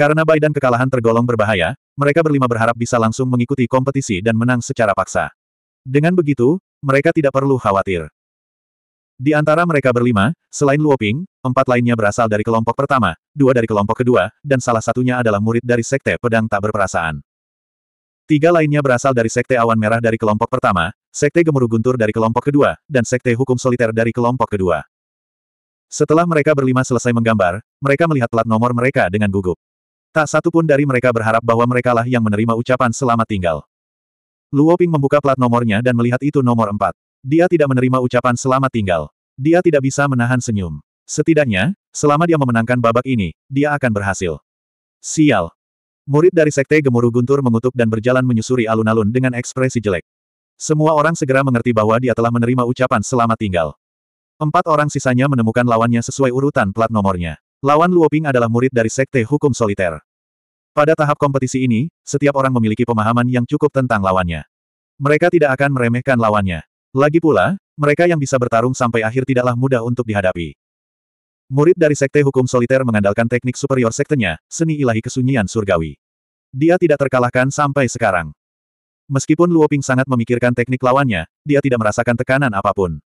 Karena Baidan kekalahan tergolong berbahaya, mereka berlima berharap bisa langsung mengikuti kompetisi dan menang secara paksa. Dengan begitu, mereka tidak perlu khawatir. Di antara mereka berlima, selain Luoping, empat lainnya berasal dari kelompok pertama, dua dari kelompok kedua, dan salah satunya adalah murid dari Sekte Pedang Tak Berperasaan. Tiga lainnya berasal dari Sekte Awan Merah dari kelompok pertama, Sekte Gemuruh Guntur dari kelompok kedua, dan Sekte Hukum Soliter dari kelompok kedua. Setelah mereka berlima selesai menggambar, mereka melihat plat nomor mereka dengan gugup. Tak satu pun dari mereka berharap bahwa merekalah yang menerima ucapan selamat tinggal. Luo Ping membuka plat nomornya dan melihat itu nomor empat. Dia tidak menerima ucapan selamat tinggal. Dia tidak bisa menahan senyum. Setidaknya, selama dia memenangkan babak ini, dia akan berhasil. Sial. Murid dari Sekte Gemuruh Guntur mengutuk dan berjalan menyusuri alun-alun dengan ekspresi jelek. Semua orang segera mengerti bahwa dia telah menerima ucapan selamat tinggal. Empat orang sisanya menemukan lawannya sesuai urutan plat nomornya. Lawan Luoping adalah murid dari Sekte Hukum Soliter. Pada tahap kompetisi ini, setiap orang memiliki pemahaman yang cukup tentang lawannya. Mereka tidak akan meremehkan lawannya. Lagi pula, mereka yang bisa bertarung sampai akhir tidaklah mudah untuk dihadapi. Murid dari Sekte Hukum Soliter mengandalkan teknik superior sektenya, seni ilahi kesunyian surgawi. Dia tidak terkalahkan sampai sekarang. Meskipun Luoping sangat memikirkan teknik lawannya, dia tidak merasakan tekanan apapun.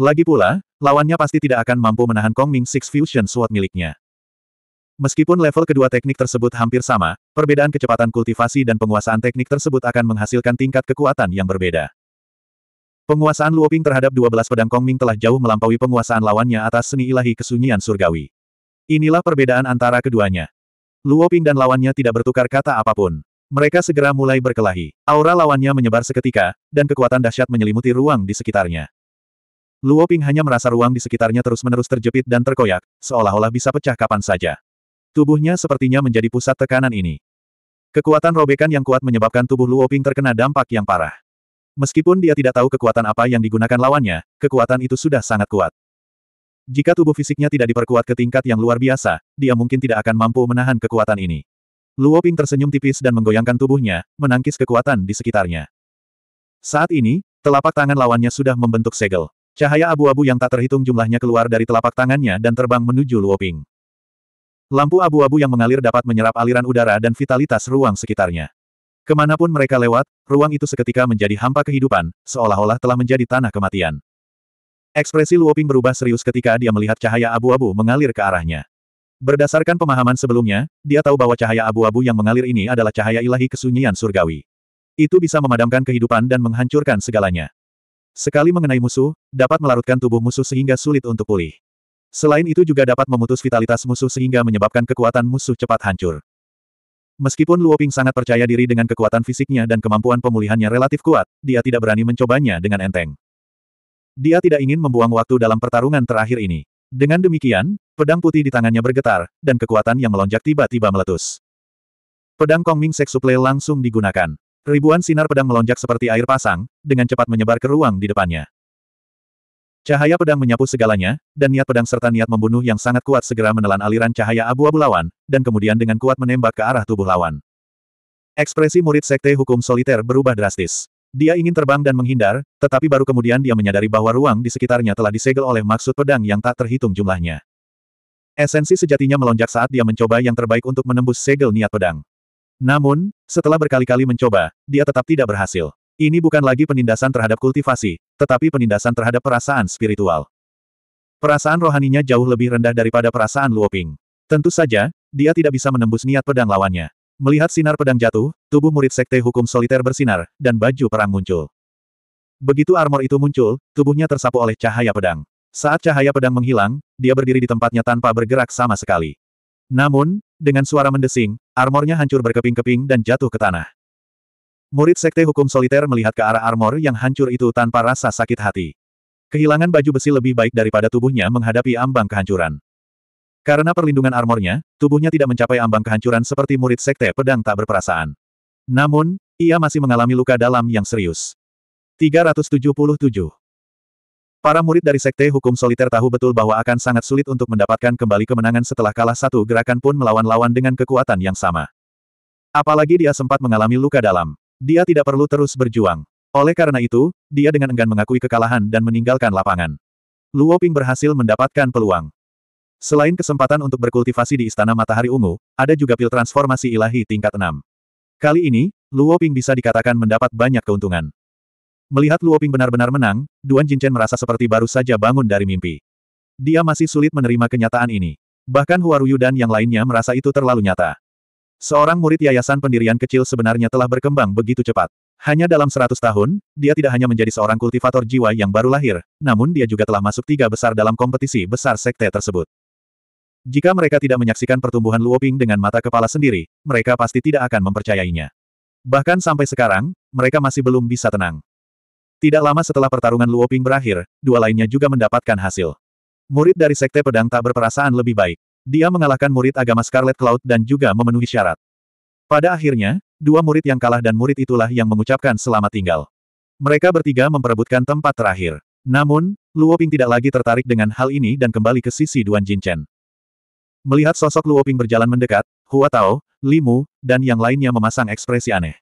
Lagi pula, lawannya pasti tidak akan mampu menahan Kong Ming Six Fusion Sword miliknya. Meskipun level kedua teknik tersebut hampir sama, perbedaan kecepatan kultivasi dan penguasaan teknik tersebut akan menghasilkan tingkat kekuatan yang berbeda. Penguasaan Luoping terhadap 12 pedang Kong Ming telah jauh melampaui penguasaan lawannya atas seni ilahi kesunyian surgawi. Inilah perbedaan antara keduanya. Luoping dan lawannya tidak bertukar kata apapun. Mereka segera mulai berkelahi. Aura lawannya menyebar seketika, dan kekuatan dahsyat menyelimuti ruang di sekitarnya. Luo Ping hanya merasa ruang di sekitarnya terus-menerus terjepit dan terkoyak, seolah-olah bisa pecah kapan saja. Tubuhnya sepertinya menjadi pusat tekanan ini. Kekuatan robekan yang kuat menyebabkan tubuh Luo Ping terkena dampak yang parah. Meskipun dia tidak tahu kekuatan apa yang digunakan lawannya, kekuatan itu sudah sangat kuat. Jika tubuh fisiknya tidak diperkuat ke tingkat yang luar biasa, dia mungkin tidak akan mampu menahan kekuatan ini. Luo Ping tersenyum tipis dan menggoyangkan tubuhnya, menangkis kekuatan di sekitarnya. Saat ini, telapak tangan lawannya sudah membentuk segel. Cahaya abu-abu yang tak terhitung jumlahnya keluar dari telapak tangannya dan terbang menuju Luoping. Lampu abu-abu yang mengalir dapat menyerap aliran udara dan vitalitas ruang sekitarnya. Kemanapun mereka lewat, ruang itu seketika menjadi hampa kehidupan, seolah-olah telah menjadi tanah kematian. Ekspresi Luoping berubah serius ketika dia melihat cahaya abu-abu mengalir ke arahnya. Berdasarkan pemahaman sebelumnya, dia tahu bahwa cahaya abu-abu yang mengalir ini adalah cahaya ilahi kesunyian surgawi. Itu bisa memadamkan kehidupan dan menghancurkan segalanya. Sekali mengenai musuh, dapat melarutkan tubuh musuh sehingga sulit untuk pulih. Selain itu juga dapat memutus vitalitas musuh sehingga menyebabkan kekuatan musuh cepat hancur. Meskipun Luo Ping sangat percaya diri dengan kekuatan fisiknya dan kemampuan pemulihannya relatif kuat, dia tidak berani mencobanya dengan enteng. Dia tidak ingin membuang waktu dalam pertarungan terakhir ini. Dengan demikian, pedang putih di tangannya bergetar, dan kekuatan yang melonjak tiba-tiba meletus. Pedang Kongming Seksuple langsung digunakan. Ribuan sinar pedang melonjak seperti air pasang, dengan cepat menyebar ke ruang di depannya. Cahaya pedang menyapu segalanya, dan niat pedang serta niat membunuh yang sangat kuat segera menelan aliran cahaya abu-abu lawan, dan kemudian dengan kuat menembak ke arah tubuh lawan. Ekspresi murid sekte hukum soliter berubah drastis. Dia ingin terbang dan menghindar, tetapi baru kemudian dia menyadari bahwa ruang di sekitarnya telah disegel oleh maksud pedang yang tak terhitung jumlahnya. Esensi sejatinya melonjak saat dia mencoba yang terbaik untuk menembus segel niat pedang. Namun, setelah berkali-kali mencoba, dia tetap tidak berhasil. Ini bukan lagi penindasan terhadap kultivasi, tetapi penindasan terhadap perasaan spiritual. Perasaan rohaninya jauh lebih rendah daripada perasaan Luoping. Tentu saja, dia tidak bisa menembus niat pedang lawannya. Melihat sinar pedang jatuh, tubuh murid sekte hukum soliter bersinar, dan baju perang muncul. Begitu armor itu muncul, tubuhnya tersapu oleh cahaya pedang. Saat cahaya pedang menghilang, dia berdiri di tempatnya tanpa bergerak sama sekali. Namun, dengan suara mendesing, Armornya hancur berkeping-keping dan jatuh ke tanah. Murid Sekte Hukum Soliter melihat ke arah armor yang hancur itu tanpa rasa sakit hati. Kehilangan baju besi lebih baik daripada tubuhnya menghadapi ambang kehancuran. Karena perlindungan armornya, tubuhnya tidak mencapai ambang kehancuran seperti murid Sekte Pedang tak berperasaan. Namun, ia masih mengalami luka dalam yang serius. 377 Para murid dari Sekte Hukum Soliter tahu betul bahwa akan sangat sulit untuk mendapatkan kembali kemenangan setelah kalah satu gerakan pun melawan lawan dengan kekuatan yang sama. Apalagi dia sempat mengalami luka dalam. Dia tidak perlu terus berjuang. Oleh karena itu, dia dengan enggan mengakui kekalahan dan meninggalkan lapangan. Luo Ping berhasil mendapatkan peluang. Selain kesempatan untuk berkultivasi di Istana Matahari Ungu, ada juga pil transformasi ilahi tingkat 6. Kali ini, Luo Ping bisa dikatakan mendapat banyak keuntungan. Melihat Luoping benar-benar menang, Duan Jinchen merasa seperti baru saja bangun dari mimpi. Dia masih sulit menerima kenyataan ini. Bahkan Huaruyu dan yang lainnya merasa itu terlalu nyata. Seorang murid yayasan pendirian kecil sebenarnya telah berkembang begitu cepat. Hanya dalam 100 tahun, dia tidak hanya menjadi seorang kultivator jiwa yang baru lahir, namun dia juga telah masuk tiga besar dalam kompetisi besar sekte tersebut. Jika mereka tidak menyaksikan pertumbuhan Luoping dengan mata kepala sendiri, mereka pasti tidak akan mempercayainya. Bahkan sampai sekarang, mereka masih belum bisa tenang. Tidak lama setelah pertarungan Luoping berakhir, dua lainnya juga mendapatkan hasil. Murid dari Sekte Pedang tak berperasaan lebih baik. Dia mengalahkan murid agama Scarlet Cloud dan juga memenuhi syarat. Pada akhirnya, dua murid yang kalah dan murid itulah yang mengucapkan selamat tinggal. Mereka bertiga memperebutkan tempat terakhir. Namun, Luoping tidak lagi tertarik dengan hal ini dan kembali ke sisi Duan Jinchen. Melihat sosok Luoping berjalan mendekat, Hua Tao, Limu, dan yang lainnya memasang ekspresi aneh.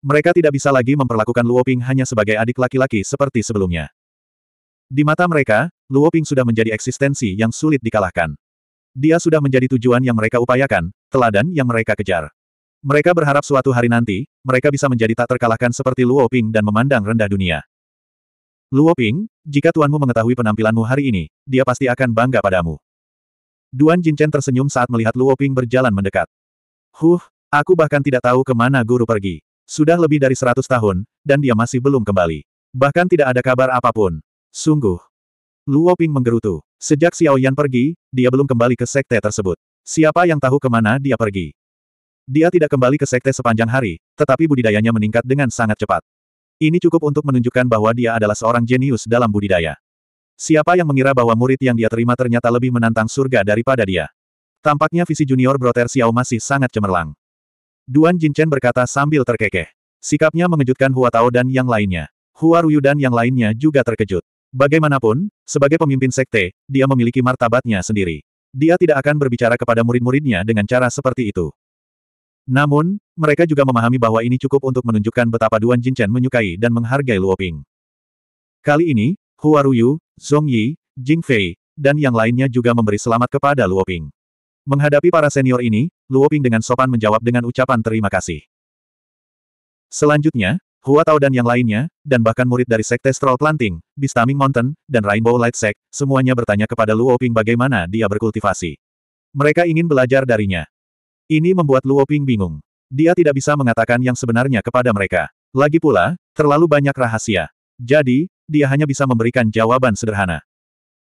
Mereka tidak bisa lagi memperlakukan Luoping hanya sebagai adik laki-laki seperti sebelumnya. Di mata mereka, Luoping sudah menjadi eksistensi yang sulit dikalahkan. Dia sudah menjadi tujuan yang mereka upayakan, teladan yang mereka kejar. Mereka berharap suatu hari nanti, mereka bisa menjadi tak terkalahkan seperti Luoping dan memandang rendah dunia. Luoping, jika tuanmu mengetahui penampilanmu hari ini, dia pasti akan bangga padamu. Duan Jinchen tersenyum saat melihat Luoping berjalan mendekat. Huh, aku bahkan tidak tahu kemana guru pergi. Sudah lebih dari seratus tahun, dan dia masih belum kembali. Bahkan tidak ada kabar apapun. Sungguh. Luo Ping menggerutu. Sejak Xiao Yan pergi, dia belum kembali ke sekte tersebut. Siapa yang tahu kemana dia pergi? Dia tidak kembali ke sekte sepanjang hari, tetapi budidayanya meningkat dengan sangat cepat. Ini cukup untuk menunjukkan bahwa dia adalah seorang jenius dalam budidaya. Siapa yang mengira bahwa murid yang dia terima ternyata lebih menantang surga daripada dia? Tampaknya visi junior Broter Xiao masih sangat cemerlang. Duan Jinchen berkata sambil terkekeh. Sikapnya mengejutkan Hua Tao dan yang lainnya. Hua Ruyu dan yang lainnya juga terkejut. Bagaimanapun, sebagai pemimpin sekte, dia memiliki martabatnya sendiri. Dia tidak akan berbicara kepada murid-muridnya dengan cara seperti itu. Namun, mereka juga memahami bahwa ini cukup untuk menunjukkan betapa Duan Jinchen menyukai dan menghargai Luoping. Kali ini, Hua Ruyu, Zhong Yi, Jing Fei, dan yang lainnya juga memberi selamat kepada Luoping. Menghadapi para senior ini, Luo Ping dengan sopan menjawab dengan ucapan terima kasih. Selanjutnya, Hua Tao dan yang lainnya, dan bahkan murid dari Sekte Stroll Planting, Bistaming Mountain, dan Rainbow Light Sect, semuanya bertanya kepada Luo Ping bagaimana dia berkultivasi. Mereka ingin belajar darinya. Ini membuat Luo Ping bingung. Dia tidak bisa mengatakan yang sebenarnya kepada mereka. Lagi pula, terlalu banyak rahasia. Jadi, dia hanya bisa memberikan jawaban sederhana.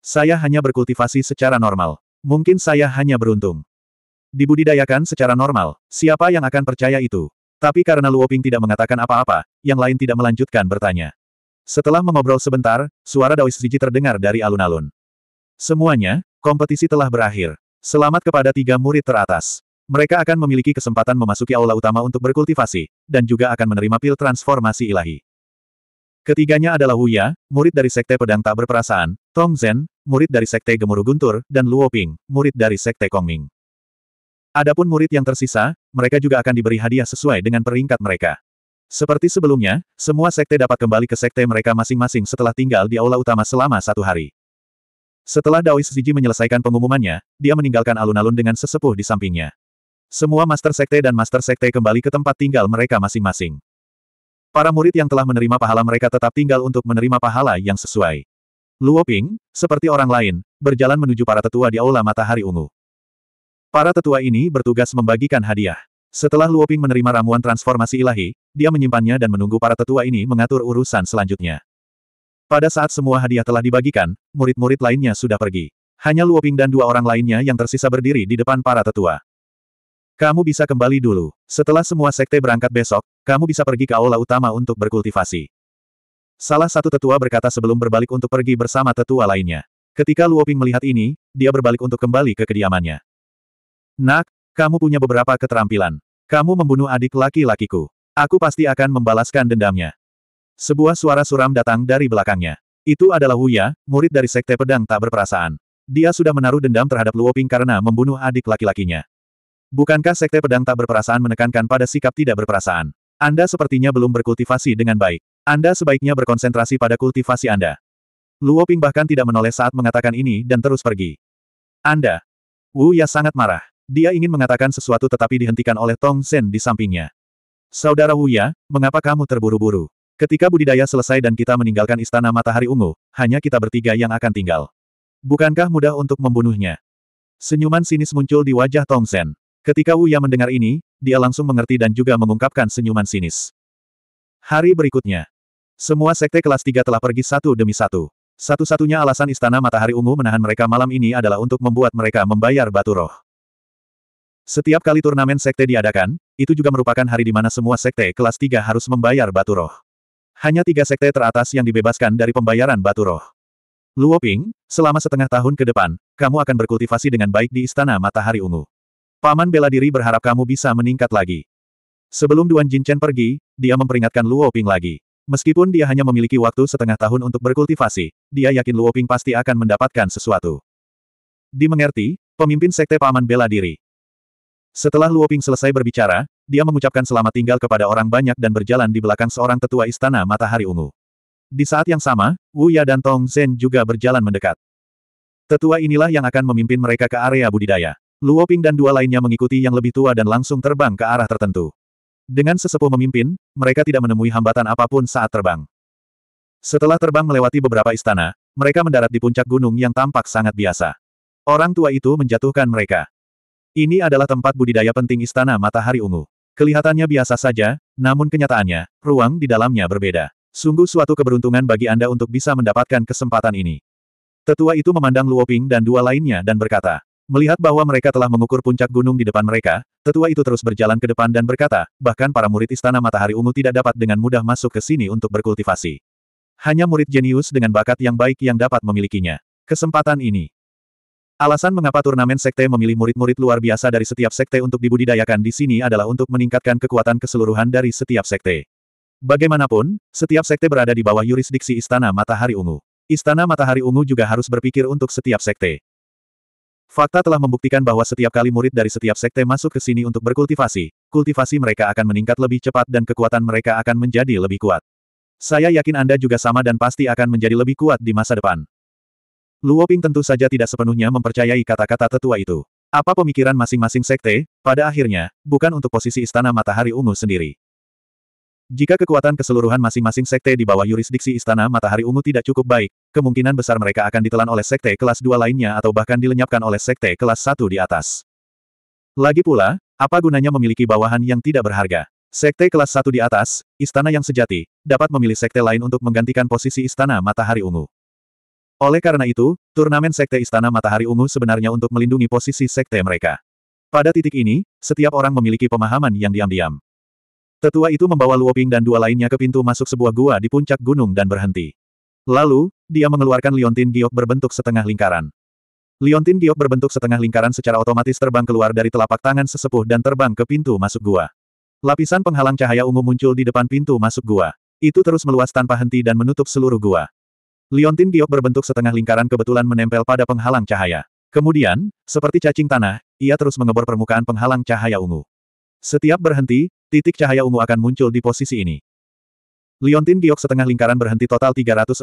Saya hanya berkultivasi secara normal. Mungkin saya hanya beruntung. Dibudidayakan secara normal, siapa yang akan percaya itu? Tapi karena Luoping tidak mengatakan apa-apa, yang lain tidak melanjutkan bertanya. Setelah mengobrol sebentar, suara Daois Ziji terdengar dari alun-alun. Semuanya, kompetisi telah berakhir. Selamat kepada tiga murid teratas. Mereka akan memiliki kesempatan memasuki aula utama untuk berkultivasi, dan juga akan menerima pil transformasi ilahi. Ketiganya adalah Huya, murid dari Sekte Pedang Tak Berperasaan, Tong Zhen, murid dari Sekte Gemuruh Guntur, dan Luo Ping, murid dari Sekte Kongming. Adapun murid yang tersisa, mereka juga akan diberi hadiah sesuai dengan peringkat mereka. Seperti sebelumnya, semua sekte dapat kembali ke sekte mereka masing-masing setelah tinggal di aula utama selama satu hari. Setelah Daois Ziji menyelesaikan pengumumannya, dia meninggalkan alun-alun dengan sesepuh di sampingnya. Semua master sekte dan master sekte kembali ke tempat tinggal mereka masing-masing. Para murid yang telah menerima pahala mereka tetap tinggal untuk menerima pahala yang sesuai. Luo Ping, seperti orang lain, berjalan menuju para tetua di Aula Matahari Ungu. Para tetua ini bertugas membagikan hadiah. Setelah Luo Ping menerima ramuan transformasi ilahi, dia menyimpannya dan menunggu para tetua ini mengatur urusan selanjutnya. Pada saat semua hadiah telah dibagikan, murid-murid lainnya sudah pergi. Hanya Luo Ping dan dua orang lainnya yang tersisa berdiri di depan para tetua. Kamu bisa kembali dulu. Setelah semua sekte berangkat besok, kamu bisa pergi ke aula utama untuk berkultivasi. Salah satu tetua berkata sebelum berbalik untuk pergi bersama tetua lainnya. Ketika Luo Ping melihat ini, dia berbalik untuk kembali ke kediamannya. Nak, kamu punya beberapa keterampilan. Kamu membunuh adik laki-lakiku. Aku pasti akan membalaskan dendamnya. Sebuah suara suram datang dari belakangnya. Itu adalah Huya, murid dari Sekte Pedang Tak Berperasaan. Dia sudah menaruh dendam terhadap Luo Ping karena membunuh adik laki-lakinya. Bukankah Sekte Pedang Tak Berperasaan menekankan pada sikap tidak berperasaan? Anda sepertinya belum berkultivasi dengan baik. Anda sebaiknya berkonsentrasi pada kultivasi Anda. Luo Ping bahkan tidak menoleh saat mengatakan ini dan terus pergi. Anda. Wu Ya sangat marah. Dia ingin mengatakan sesuatu tetapi dihentikan oleh Tong Zhen di sampingnya. Saudara Wu Ya, mengapa kamu terburu-buru? Ketika budidaya selesai dan kita meninggalkan istana matahari ungu, hanya kita bertiga yang akan tinggal. Bukankah mudah untuk membunuhnya? Senyuman sinis muncul di wajah Tong Zhen. Ketika Wu Wuya mendengar ini, dia langsung mengerti dan juga mengungkapkan senyuman sinis. Hari berikutnya. Semua sekte kelas 3 telah pergi satu demi satu. Satu-satunya alasan Istana Matahari Ungu menahan mereka malam ini adalah untuk membuat mereka membayar batu roh. Setiap kali turnamen sekte diadakan, itu juga merupakan hari di mana semua sekte kelas 3 harus membayar batu roh. Hanya tiga sekte teratas yang dibebaskan dari pembayaran batu roh. Luoping, selama setengah tahun ke depan, kamu akan berkultivasi dengan baik di Istana Matahari Ungu. Paman bela diri berharap kamu bisa meningkat lagi. Sebelum Duan Jinchen pergi, dia memperingatkan Luo Ping lagi. Meskipun dia hanya memiliki waktu setengah tahun untuk berkultivasi, dia yakin Luo Ping pasti akan mendapatkan sesuatu. Dimengerti, pemimpin sekte Paman bela diri. Setelah Luo Ping selesai berbicara, dia mengucapkan selamat tinggal kepada orang banyak dan berjalan di belakang seorang tetua istana matahari ungu. Di saat yang sama, Wu Ya dan Tong Zhen juga berjalan mendekat. Tetua inilah yang akan memimpin mereka ke area budidaya. Luo Ping dan dua lainnya mengikuti yang lebih tua dan langsung terbang ke arah tertentu. Dengan sesepuh memimpin, mereka tidak menemui hambatan apapun saat terbang. Setelah terbang melewati beberapa istana, mereka mendarat di puncak gunung yang tampak sangat biasa. Orang tua itu menjatuhkan mereka. Ini adalah tempat budidaya penting istana matahari ungu. Kelihatannya biasa saja, namun kenyataannya, ruang di dalamnya berbeda. Sungguh suatu keberuntungan bagi Anda untuk bisa mendapatkan kesempatan ini. Tetua itu memandang Luoping dan dua lainnya dan berkata, Melihat bahwa mereka telah mengukur puncak gunung di depan mereka, tetua itu terus berjalan ke depan dan berkata, bahkan para murid Istana Matahari Ungu tidak dapat dengan mudah masuk ke sini untuk berkultivasi. Hanya murid jenius dengan bakat yang baik yang dapat memilikinya. Kesempatan ini. Alasan mengapa turnamen sekte memilih murid-murid luar biasa dari setiap sekte untuk dibudidayakan di sini adalah untuk meningkatkan kekuatan keseluruhan dari setiap sekte. Bagaimanapun, setiap sekte berada di bawah yurisdiksi Istana Matahari Ungu. Istana Matahari Ungu juga harus berpikir untuk setiap sekte. Fakta telah membuktikan bahwa setiap kali murid dari setiap sekte masuk ke sini untuk berkultivasi, kultivasi mereka akan meningkat lebih cepat dan kekuatan mereka akan menjadi lebih kuat. Saya yakin Anda juga sama dan pasti akan menjadi lebih kuat di masa depan. Luoping tentu saja tidak sepenuhnya mempercayai kata-kata tetua itu. Apa pemikiran masing-masing sekte, pada akhirnya, bukan untuk posisi Istana Matahari Ungu sendiri. Jika kekuatan keseluruhan masing-masing sekte di bawah yurisdiksi Istana Matahari Ungu tidak cukup baik, kemungkinan besar mereka akan ditelan oleh sekte kelas dua lainnya atau bahkan dilenyapkan oleh sekte kelas satu di atas. Lagi pula, apa gunanya memiliki bawahan yang tidak berharga? Sekte kelas satu di atas, istana yang sejati, dapat memilih sekte lain untuk menggantikan posisi istana matahari ungu. Oleh karena itu, turnamen sekte istana matahari ungu sebenarnya untuk melindungi posisi sekte mereka. Pada titik ini, setiap orang memiliki pemahaman yang diam-diam. Tetua itu membawa Luoping dan dua lainnya ke pintu masuk sebuah gua di puncak gunung dan berhenti. Lalu, dia mengeluarkan liontin giok berbentuk setengah lingkaran. Liontin giok berbentuk setengah lingkaran secara otomatis terbang keluar dari telapak tangan sesepuh dan terbang ke pintu masuk gua. Lapisan penghalang cahaya ungu muncul di depan pintu masuk gua. Itu terus meluas tanpa henti dan menutup seluruh gua. Liontin giok berbentuk setengah lingkaran kebetulan menempel pada penghalang cahaya. Kemudian, seperti cacing tanah, ia terus mengebor permukaan penghalang cahaya ungu. Setiap berhenti, titik cahaya ungu akan muncul di posisi ini. Liontin giok setengah lingkaran berhenti total 365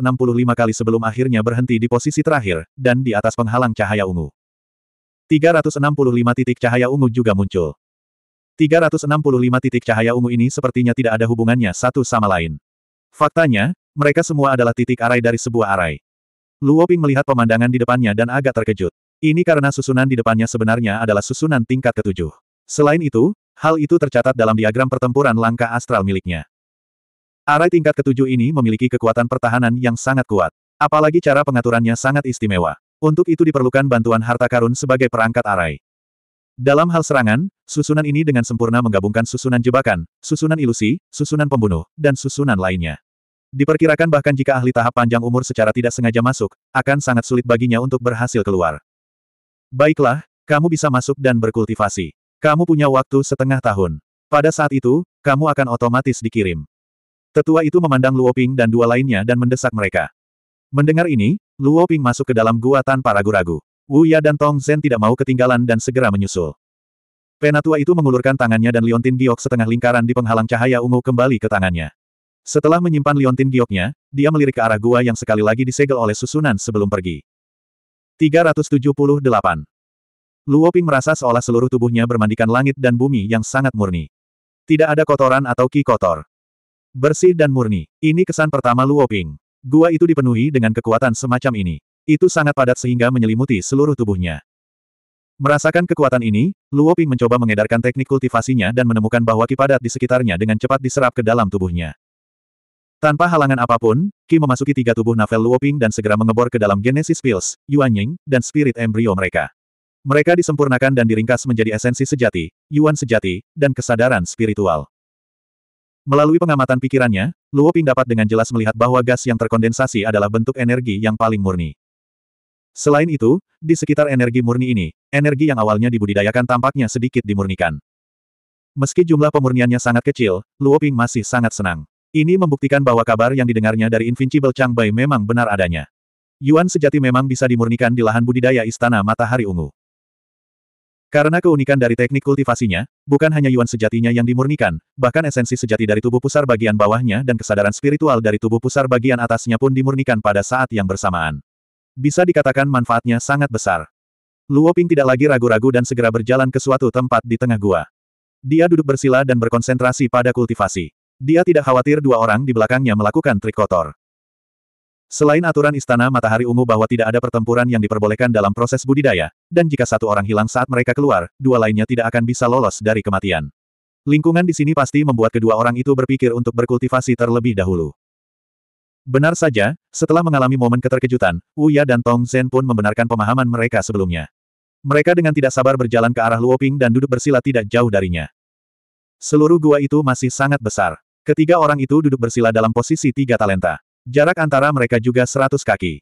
kali sebelum akhirnya berhenti di posisi terakhir, dan di atas penghalang cahaya ungu. 365 titik cahaya ungu juga muncul. 365 titik cahaya ungu ini sepertinya tidak ada hubungannya satu sama lain. Faktanya, mereka semua adalah titik arai dari sebuah arai. Luo Ping melihat pemandangan di depannya dan agak terkejut. Ini karena susunan di depannya sebenarnya adalah susunan tingkat ketujuh. Selain itu, hal itu tercatat dalam diagram pertempuran langkah astral miliknya. Arai tingkat ketujuh ini memiliki kekuatan pertahanan yang sangat kuat. Apalagi cara pengaturannya sangat istimewa. Untuk itu diperlukan bantuan harta karun sebagai perangkat arai. Dalam hal serangan, susunan ini dengan sempurna menggabungkan susunan jebakan, susunan ilusi, susunan pembunuh, dan susunan lainnya. Diperkirakan bahkan jika ahli tahap panjang umur secara tidak sengaja masuk, akan sangat sulit baginya untuk berhasil keluar. Baiklah, kamu bisa masuk dan berkultivasi. Kamu punya waktu setengah tahun. Pada saat itu, kamu akan otomatis dikirim. Tetua itu memandang Luo Ping dan dua lainnya dan mendesak mereka. Mendengar ini, Luo Ping masuk ke dalam gua tanpa ragu-ragu. Wu Ya dan Tong Zhen tidak mau ketinggalan dan segera menyusul. Penatua itu mengulurkan tangannya dan liontin giok setengah lingkaran di penghalang cahaya ungu kembali ke tangannya. Setelah menyimpan liontin gioknya, dia melirik ke arah gua yang sekali lagi disegel oleh susunan sebelum pergi. 378. Luo Ping merasa seolah seluruh tubuhnya bermandikan langit dan bumi yang sangat murni. Tidak ada kotoran atau ki kotor. Bersih dan murni. Ini kesan pertama Luo Ping. Gua itu dipenuhi dengan kekuatan semacam ini. Itu sangat padat sehingga menyelimuti seluruh tubuhnya. Merasakan kekuatan ini, Luo Ping mencoba mengedarkan teknik kultivasinya dan menemukan bahwa ki padat di sekitarnya dengan cepat diserap ke dalam tubuhnya. Tanpa halangan apapun, Ki memasuki tiga tubuh Navel Luo Ping dan segera mengebor ke dalam Genesis Pills, Yuan Ying, dan Spirit Embryo mereka. Mereka disempurnakan dan diringkas menjadi esensi sejati, Yuan sejati, dan kesadaran spiritual. Melalui pengamatan pikirannya, Luo Ping dapat dengan jelas melihat bahwa gas yang terkondensasi adalah bentuk energi yang paling murni. Selain itu, di sekitar energi murni ini, energi yang awalnya dibudidayakan tampaknya sedikit dimurnikan. Meski jumlah pemurniannya sangat kecil, Luo Ping masih sangat senang. Ini membuktikan bahwa kabar yang didengarnya dari Invincible Chang Bai memang benar adanya. Yuan sejati memang bisa dimurnikan di lahan budidaya Istana Matahari Ungu. Karena keunikan dari teknik kultivasinya, bukan hanya yuan sejatinya yang dimurnikan, bahkan esensi sejati dari tubuh pusar bagian bawahnya dan kesadaran spiritual dari tubuh pusar bagian atasnya pun dimurnikan pada saat yang bersamaan. Bisa dikatakan manfaatnya sangat besar. Luo Ping tidak lagi ragu-ragu dan segera berjalan ke suatu tempat di tengah gua. Dia duduk bersila dan berkonsentrasi pada kultivasi. Dia tidak khawatir dua orang di belakangnya melakukan trik kotor. Selain aturan Istana Matahari Ungu bahwa tidak ada pertempuran yang diperbolehkan dalam proses budidaya, dan jika satu orang hilang saat mereka keluar, dua lainnya tidak akan bisa lolos dari kematian. Lingkungan di sini pasti membuat kedua orang itu berpikir untuk berkultivasi terlebih dahulu. Benar saja, setelah mengalami momen keterkejutan, Uya dan Tong Zhen pun membenarkan pemahaman mereka sebelumnya. Mereka dengan tidak sabar berjalan ke arah Luoping dan duduk bersila tidak jauh darinya. Seluruh gua itu masih sangat besar. Ketiga orang itu duduk bersila dalam posisi tiga talenta. Jarak antara mereka juga seratus kaki.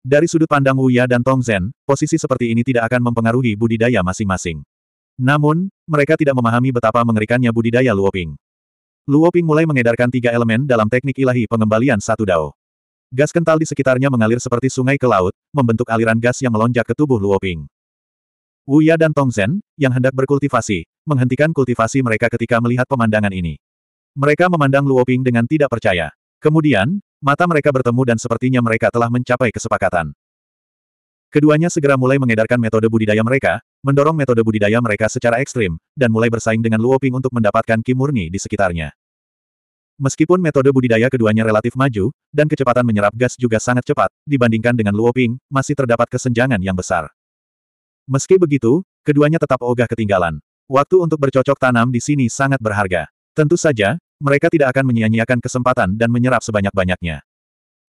Dari sudut pandang Wuya dan Tong Tongzhen, posisi seperti ini tidak akan mempengaruhi budidaya masing-masing. Namun, mereka tidak memahami betapa mengerikannya budidaya Luoping. Luoping mulai mengedarkan tiga elemen dalam teknik ilahi pengembalian satu dao. Gas kental di sekitarnya mengalir seperti sungai ke laut, membentuk aliran gas yang melonjak ke tubuh Luoping. Wuya dan Tong Tongzhen, yang hendak berkultivasi, menghentikan kultivasi mereka ketika melihat pemandangan ini. Mereka memandang Luoping dengan tidak percaya. Kemudian, Mata mereka bertemu dan sepertinya mereka telah mencapai kesepakatan. Keduanya segera mulai mengedarkan metode budidaya mereka, mendorong metode budidaya mereka secara ekstrim, dan mulai bersaing dengan Luoping untuk mendapatkan Ki Murni di sekitarnya. Meskipun metode budidaya keduanya relatif maju, dan kecepatan menyerap gas juga sangat cepat, dibandingkan dengan Luoping, masih terdapat kesenjangan yang besar. Meski begitu, keduanya tetap ogah ketinggalan. Waktu untuk bercocok tanam di sini sangat berharga. Tentu saja, mereka tidak akan menyia-nyiakan kesempatan dan menyerap sebanyak-banyaknya.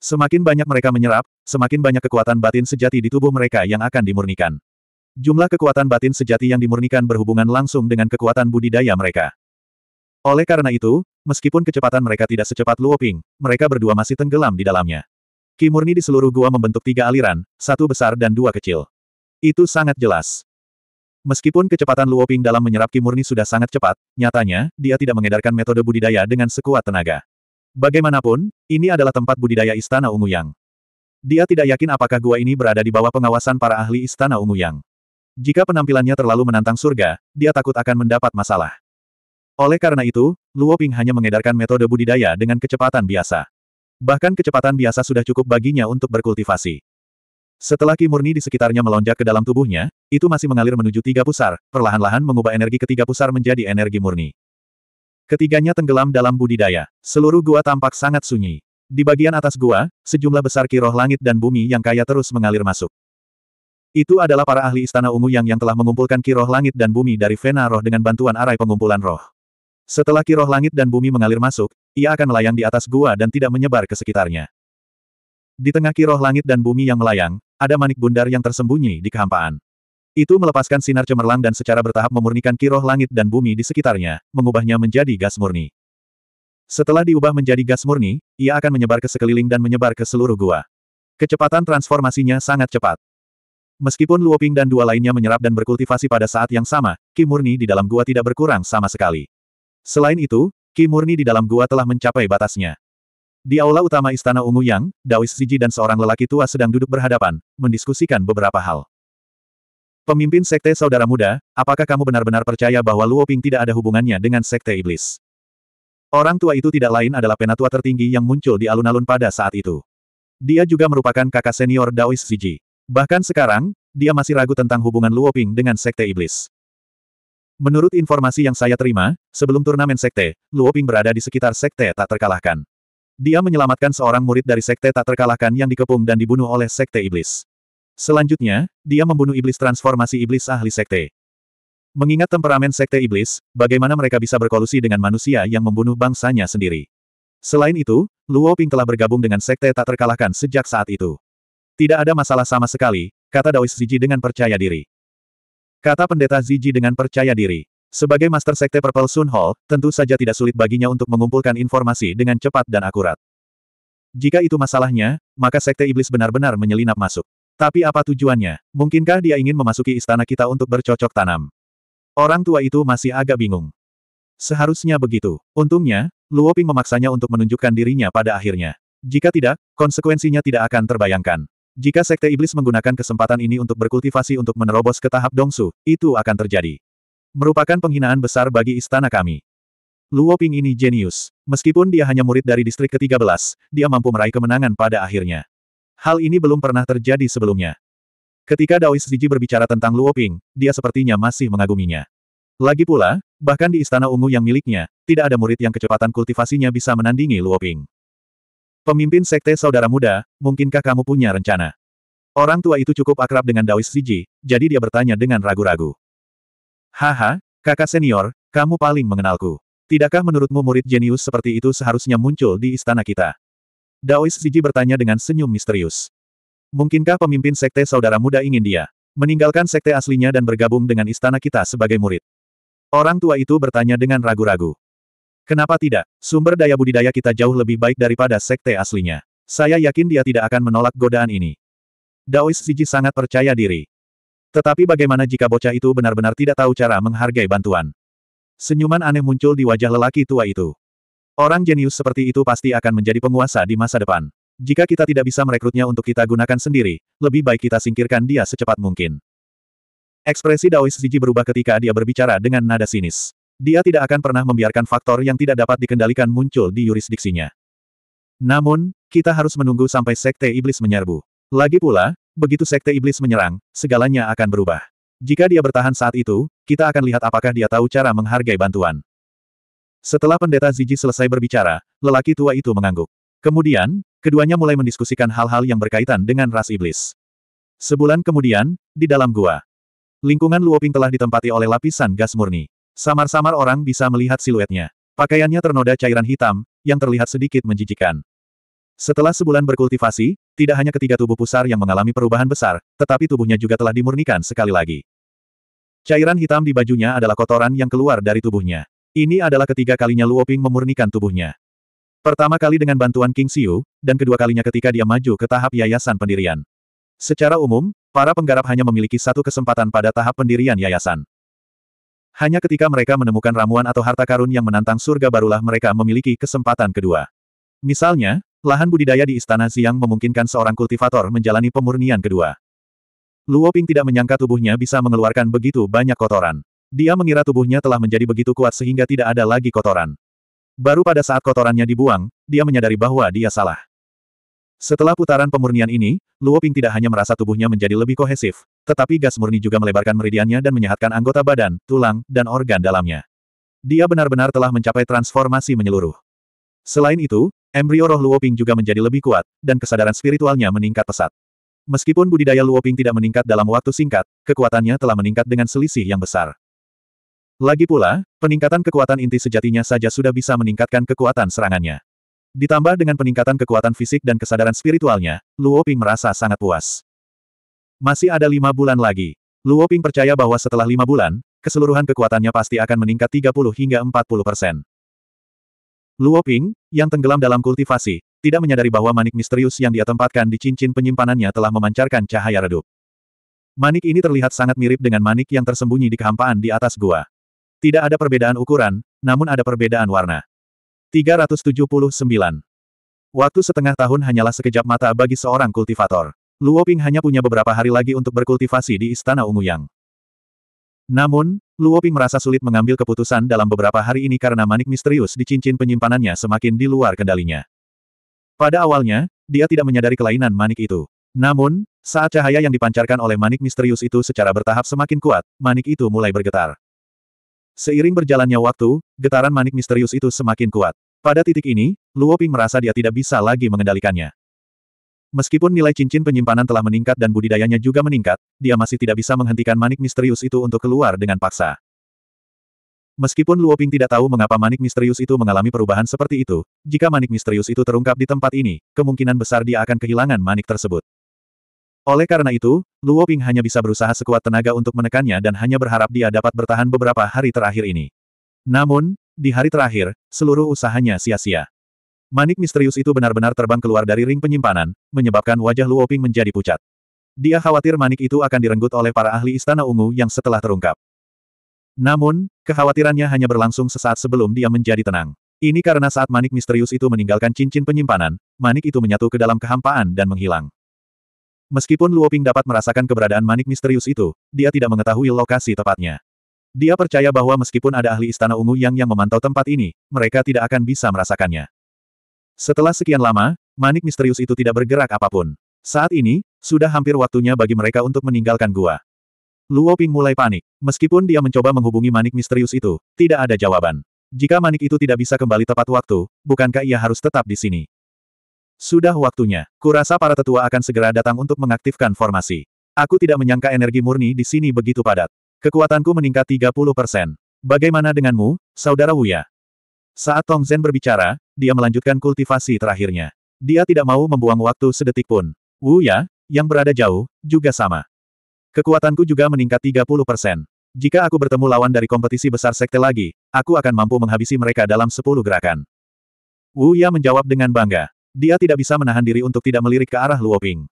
Semakin banyak mereka menyerap, semakin banyak kekuatan batin sejati di tubuh mereka yang akan dimurnikan. Jumlah kekuatan batin sejati yang dimurnikan berhubungan langsung dengan kekuatan budidaya mereka. Oleh karena itu, meskipun kecepatan mereka tidak secepat Luoping, mereka berdua masih tenggelam di dalamnya. Kimurni di seluruh gua membentuk tiga aliran, satu besar dan dua kecil. Itu sangat jelas. Meskipun kecepatan Luoping dalam menyerap Ki Murni sudah sangat cepat, nyatanya, dia tidak mengedarkan metode budidaya dengan sekuat tenaga. Bagaimanapun, ini adalah tempat budidaya Istana Ungu Yang. Dia tidak yakin apakah gua ini berada di bawah pengawasan para ahli Istana Ungu Yang. Jika penampilannya terlalu menantang surga, dia takut akan mendapat masalah. Oleh karena itu, Luoping hanya mengedarkan metode budidaya dengan kecepatan biasa. Bahkan kecepatan biasa sudah cukup baginya untuk berkultivasi. Setelah ki murni di sekitarnya melonjak ke dalam tubuhnya, itu masih mengalir menuju tiga pusar, perlahan-lahan mengubah energi ketiga pusar menjadi energi murni. Ketiganya tenggelam dalam budidaya. Seluruh gua tampak sangat sunyi. Di bagian atas gua, sejumlah besar ki roh langit dan bumi yang kaya terus mengalir masuk. Itu adalah para ahli Istana Ungu yang yang telah mengumpulkan ki roh langit dan bumi dari Vena Roh dengan bantuan arai pengumpulan roh. Setelah ki roh langit dan bumi mengalir masuk, ia akan melayang di atas gua dan tidak menyebar ke sekitarnya. Di tengah ki roh langit dan bumi yang melayang, ada manik bundar yang tersembunyi di kehampaan. Itu melepaskan sinar cemerlang dan secara bertahap memurnikan kiroh langit dan bumi di sekitarnya, mengubahnya menjadi gas murni. Setelah diubah menjadi gas murni, ia akan menyebar ke sekeliling dan menyebar ke seluruh gua. Kecepatan transformasinya sangat cepat. Meskipun Luoping dan dua lainnya menyerap dan berkultivasi pada saat yang sama, Ki Murni di dalam gua tidak berkurang sama sekali. Selain itu, Ki Murni di dalam gua telah mencapai batasnya. Di aula utama Istana Ungu Yang, Daois Siji dan seorang lelaki tua sedang duduk berhadapan, mendiskusikan beberapa hal. Pemimpin Sekte Saudara Muda, apakah kamu benar-benar percaya bahwa Luo Ping tidak ada hubungannya dengan Sekte Iblis? Orang tua itu tidak lain adalah penatua tertinggi yang muncul di alun-alun pada saat itu. Dia juga merupakan kakak senior Daois Siji. Bahkan sekarang, dia masih ragu tentang hubungan Luo Ping dengan Sekte Iblis. Menurut informasi yang saya terima, sebelum turnamen Sekte, Luo Ping berada di sekitar Sekte tak terkalahkan. Dia menyelamatkan seorang murid dari sekte tak terkalahkan yang dikepung dan dibunuh oleh sekte iblis. Selanjutnya, dia membunuh iblis transformasi iblis ahli sekte. Mengingat temperamen sekte iblis, bagaimana mereka bisa berkolusi dengan manusia yang membunuh bangsanya sendiri. Selain itu, Luo Ping telah bergabung dengan sekte tak terkalahkan sejak saat itu. Tidak ada masalah sama sekali, kata Daois Ziji dengan percaya diri. Kata pendeta Ziji dengan percaya diri. Sebagai Master Sekte Purple Sun Hall, tentu saja tidak sulit baginya untuk mengumpulkan informasi dengan cepat dan akurat. Jika itu masalahnya, maka Sekte Iblis benar-benar menyelinap masuk. Tapi apa tujuannya? Mungkinkah dia ingin memasuki istana kita untuk bercocok tanam? Orang tua itu masih agak bingung. Seharusnya begitu. Untungnya, Luo Ping memaksanya untuk menunjukkan dirinya pada akhirnya. Jika tidak, konsekuensinya tidak akan terbayangkan. Jika Sekte Iblis menggunakan kesempatan ini untuk berkultivasi untuk menerobos ke tahap Dongsu, itu akan terjadi. Merupakan penghinaan besar bagi istana kami. Luo Ping ini jenius. Meskipun dia hanya murid dari distrik ke-13, dia mampu meraih kemenangan pada akhirnya. Hal ini belum pernah terjadi sebelumnya. Ketika Daois Ziji berbicara tentang Luo Ping, dia sepertinya masih mengaguminya. Lagi pula, bahkan di Istana Ungu yang miliknya, tidak ada murid yang kecepatan kultivasinya bisa menandingi Luo Ping. Pemimpin Sekte Saudara Muda, mungkinkah kamu punya rencana? Orang tua itu cukup akrab dengan Daois Ziji, jadi dia bertanya dengan ragu-ragu. Haha, kakak senior, kamu paling mengenalku. Tidakkah menurutmu murid jenius seperti itu seharusnya muncul di istana kita? Daois Siji bertanya dengan senyum misterius. Mungkinkah pemimpin sekte saudara muda ingin dia meninggalkan sekte aslinya dan bergabung dengan istana kita sebagai murid? Orang tua itu bertanya dengan ragu-ragu. Kenapa tidak? Sumber daya budidaya kita jauh lebih baik daripada sekte aslinya. Saya yakin dia tidak akan menolak godaan ini. Daois Siji sangat percaya diri. Tetapi bagaimana jika bocah itu benar-benar tidak tahu cara menghargai bantuan? Senyuman aneh muncul di wajah lelaki tua itu. Orang jenius seperti itu pasti akan menjadi penguasa di masa depan. Jika kita tidak bisa merekrutnya untuk kita gunakan sendiri, lebih baik kita singkirkan dia secepat mungkin. Ekspresi Daois Ziji berubah ketika dia berbicara dengan nada sinis. Dia tidak akan pernah membiarkan faktor yang tidak dapat dikendalikan muncul di yurisdiksinya. Namun, kita harus menunggu sampai Sekte Iblis menyerbu. Lagi pula, Begitu sekte iblis menyerang, segalanya akan berubah. Jika dia bertahan saat itu, kita akan lihat apakah dia tahu cara menghargai bantuan. Setelah pendeta Ziji selesai berbicara, lelaki tua itu mengangguk. Kemudian, keduanya mulai mendiskusikan hal-hal yang berkaitan dengan ras iblis. Sebulan kemudian, di dalam gua, lingkungan Luoping telah ditempati oleh lapisan gas murni. Samar-samar orang bisa melihat siluetnya. Pakaiannya ternoda cairan hitam, yang terlihat sedikit menjijikan. Setelah sebulan berkultivasi, tidak hanya ketiga tubuh pusar yang mengalami perubahan besar, tetapi tubuhnya juga telah dimurnikan sekali lagi. Cairan hitam di bajunya adalah kotoran yang keluar dari tubuhnya. Ini adalah ketiga kalinya Luoping memurnikan tubuhnya. Pertama kali dengan bantuan King Xiu, dan kedua kalinya ketika dia maju ke tahap yayasan pendirian. Secara umum, para penggarap hanya memiliki satu kesempatan pada tahap pendirian yayasan. Hanya ketika mereka menemukan ramuan atau harta karun yang menantang surga barulah mereka memiliki kesempatan kedua. Misalnya, Lahan budidaya di Istana Siang memungkinkan seorang kultivator menjalani pemurnian kedua. Luo Ping tidak menyangka tubuhnya bisa mengeluarkan begitu banyak kotoran. Dia mengira tubuhnya telah menjadi begitu kuat sehingga tidak ada lagi kotoran. Baru pada saat kotorannya dibuang, dia menyadari bahwa dia salah. Setelah putaran pemurnian ini, Luo Ping tidak hanya merasa tubuhnya menjadi lebih kohesif, tetapi gas murni juga melebarkan meridiannya dan menyehatkan anggota badan, tulang, dan organ dalamnya. Dia benar-benar telah mencapai transformasi menyeluruh. Selain itu, Embrio roh Luoping juga menjadi lebih kuat, dan kesadaran spiritualnya meningkat pesat. Meskipun budidaya Luoping tidak meningkat dalam waktu singkat, kekuatannya telah meningkat dengan selisih yang besar. Lagi pula, peningkatan kekuatan inti sejatinya saja sudah bisa meningkatkan kekuatan serangannya. Ditambah dengan peningkatan kekuatan fisik dan kesadaran spiritualnya, Luoping merasa sangat puas. Masih ada lima bulan lagi. Luoping percaya bahwa setelah lima bulan, keseluruhan kekuatannya pasti akan meningkat 30 hingga 40 persen. Luo Ping, yang tenggelam dalam kultivasi, tidak menyadari bahwa manik misterius yang dia tempatkan di cincin penyimpanannya telah memancarkan cahaya redup. Manik ini terlihat sangat mirip dengan manik yang tersembunyi di kehampaan di atas gua. Tidak ada perbedaan ukuran, namun ada perbedaan warna. 379. Waktu setengah tahun hanyalah sekejap mata bagi seorang kultivator. Luo Ping hanya punya beberapa hari lagi untuk berkultivasi di Istana Ungu Yang. Namun, Luoping merasa sulit mengambil keputusan dalam beberapa hari ini karena manik misterius di cincin penyimpanannya semakin di luar kendalinya. Pada awalnya, dia tidak menyadari kelainan manik itu. Namun, saat cahaya yang dipancarkan oleh manik misterius itu secara bertahap semakin kuat, manik itu mulai bergetar. Seiring berjalannya waktu, getaran manik misterius itu semakin kuat. Pada titik ini, Luoping merasa dia tidak bisa lagi mengendalikannya. Meskipun nilai cincin penyimpanan telah meningkat dan budidayanya juga meningkat, dia masih tidak bisa menghentikan manik misterius itu untuk keluar dengan paksa. Meskipun Luo Ping tidak tahu mengapa manik misterius itu mengalami perubahan seperti itu, jika manik misterius itu terungkap di tempat ini, kemungkinan besar dia akan kehilangan manik tersebut. Oleh karena itu, Luo Ping hanya bisa berusaha sekuat tenaga untuk menekannya dan hanya berharap dia dapat bertahan beberapa hari terakhir ini. Namun, di hari terakhir, seluruh usahanya sia-sia. Manik misterius itu benar-benar terbang keluar dari ring penyimpanan, menyebabkan wajah Luoping menjadi pucat. Dia khawatir manik itu akan direnggut oleh para ahli Istana Ungu yang setelah terungkap. Namun, kekhawatirannya hanya berlangsung sesaat sebelum dia menjadi tenang. Ini karena saat manik misterius itu meninggalkan cincin penyimpanan, manik itu menyatu ke dalam kehampaan dan menghilang. Meskipun Luoping dapat merasakan keberadaan manik misterius itu, dia tidak mengetahui lokasi tepatnya. Dia percaya bahwa meskipun ada ahli Istana Ungu yang yang memantau tempat ini, mereka tidak akan bisa merasakannya. Setelah sekian lama, manik misterius itu tidak bergerak apapun. Saat ini, sudah hampir waktunya bagi mereka untuk meninggalkan gua. Luo Ping mulai panik. Meskipun dia mencoba menghubungi manik misterius itu, tidak ada jawaban. Jika manik itu tidak bisa kembali tepat waktu, bukankah ia harus tetap di sini? Sudah waktunya. Kurasa para tetua akan segera datang untuk mengaktifkan formasi. Aku tidak menyangka energi murni di sini begitu padat. Kekuatanku meningkat 30 Bagaimana denganmu, Saudara Wuya? Saat Tong Zhen berbicara, dia melanjutkan kultivasi terakhirnya. Dia tidak mau membuang waktu sedetik pun. Wu Ya, yang berada jauh, juga sama. Kekuatanku juga meningkat 30 persen. Jika aku bertemu lawan dari kompetisi besar sekte lagi, aku akan mampu menghabisi mereka dalam 10 gerakan. Wu Ya menjawab dengan bangga. Dia tidak bisa menahan diri untuk tidak melirik ke arah Luo Ping.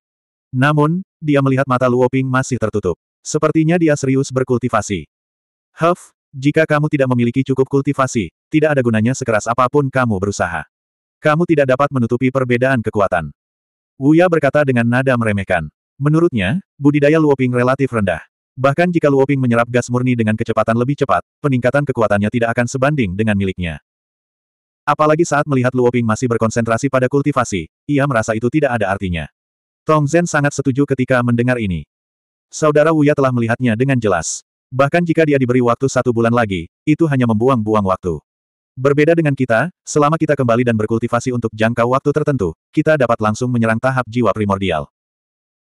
Namun, dia melihat mata Luo Ping masih tertutup. Sepertinya dia serius berkultivasi. Huff, jika kamu tidak memiliki cukup kultivasi, tidak ada gunanya sekeras apapun kamu berusaha. Kamu tidak dapat menutupi perbedaan kekuatan. Wuya berkata dengan nada meremehkan. Menurutnya, budidaya Luoping relatif rendah. Bahkan jika Luoping menyerap gas murni dengan kecepatan lebih cepat, peningkatan kekuatannya tidak akan sebanding dengan miliknya. Apalagi saat melihat Luoping masih berkonsentrasi pada kultivasi, ia merasa itu tidak ada artinya. Tong Zhen sangat setuju ketika mendengar ini. Saudara Wuya telah melihatnya dengan jelas. Bahkan jika dia diberi waktu satu bulan lagi, itu hanya membuang-buang waktu. Berbeda dengan kita, selama kita kembali dan berkultivasi untuk jangka waktu tertentu, kita dapat langsung menyerang tahap jiwa primordial.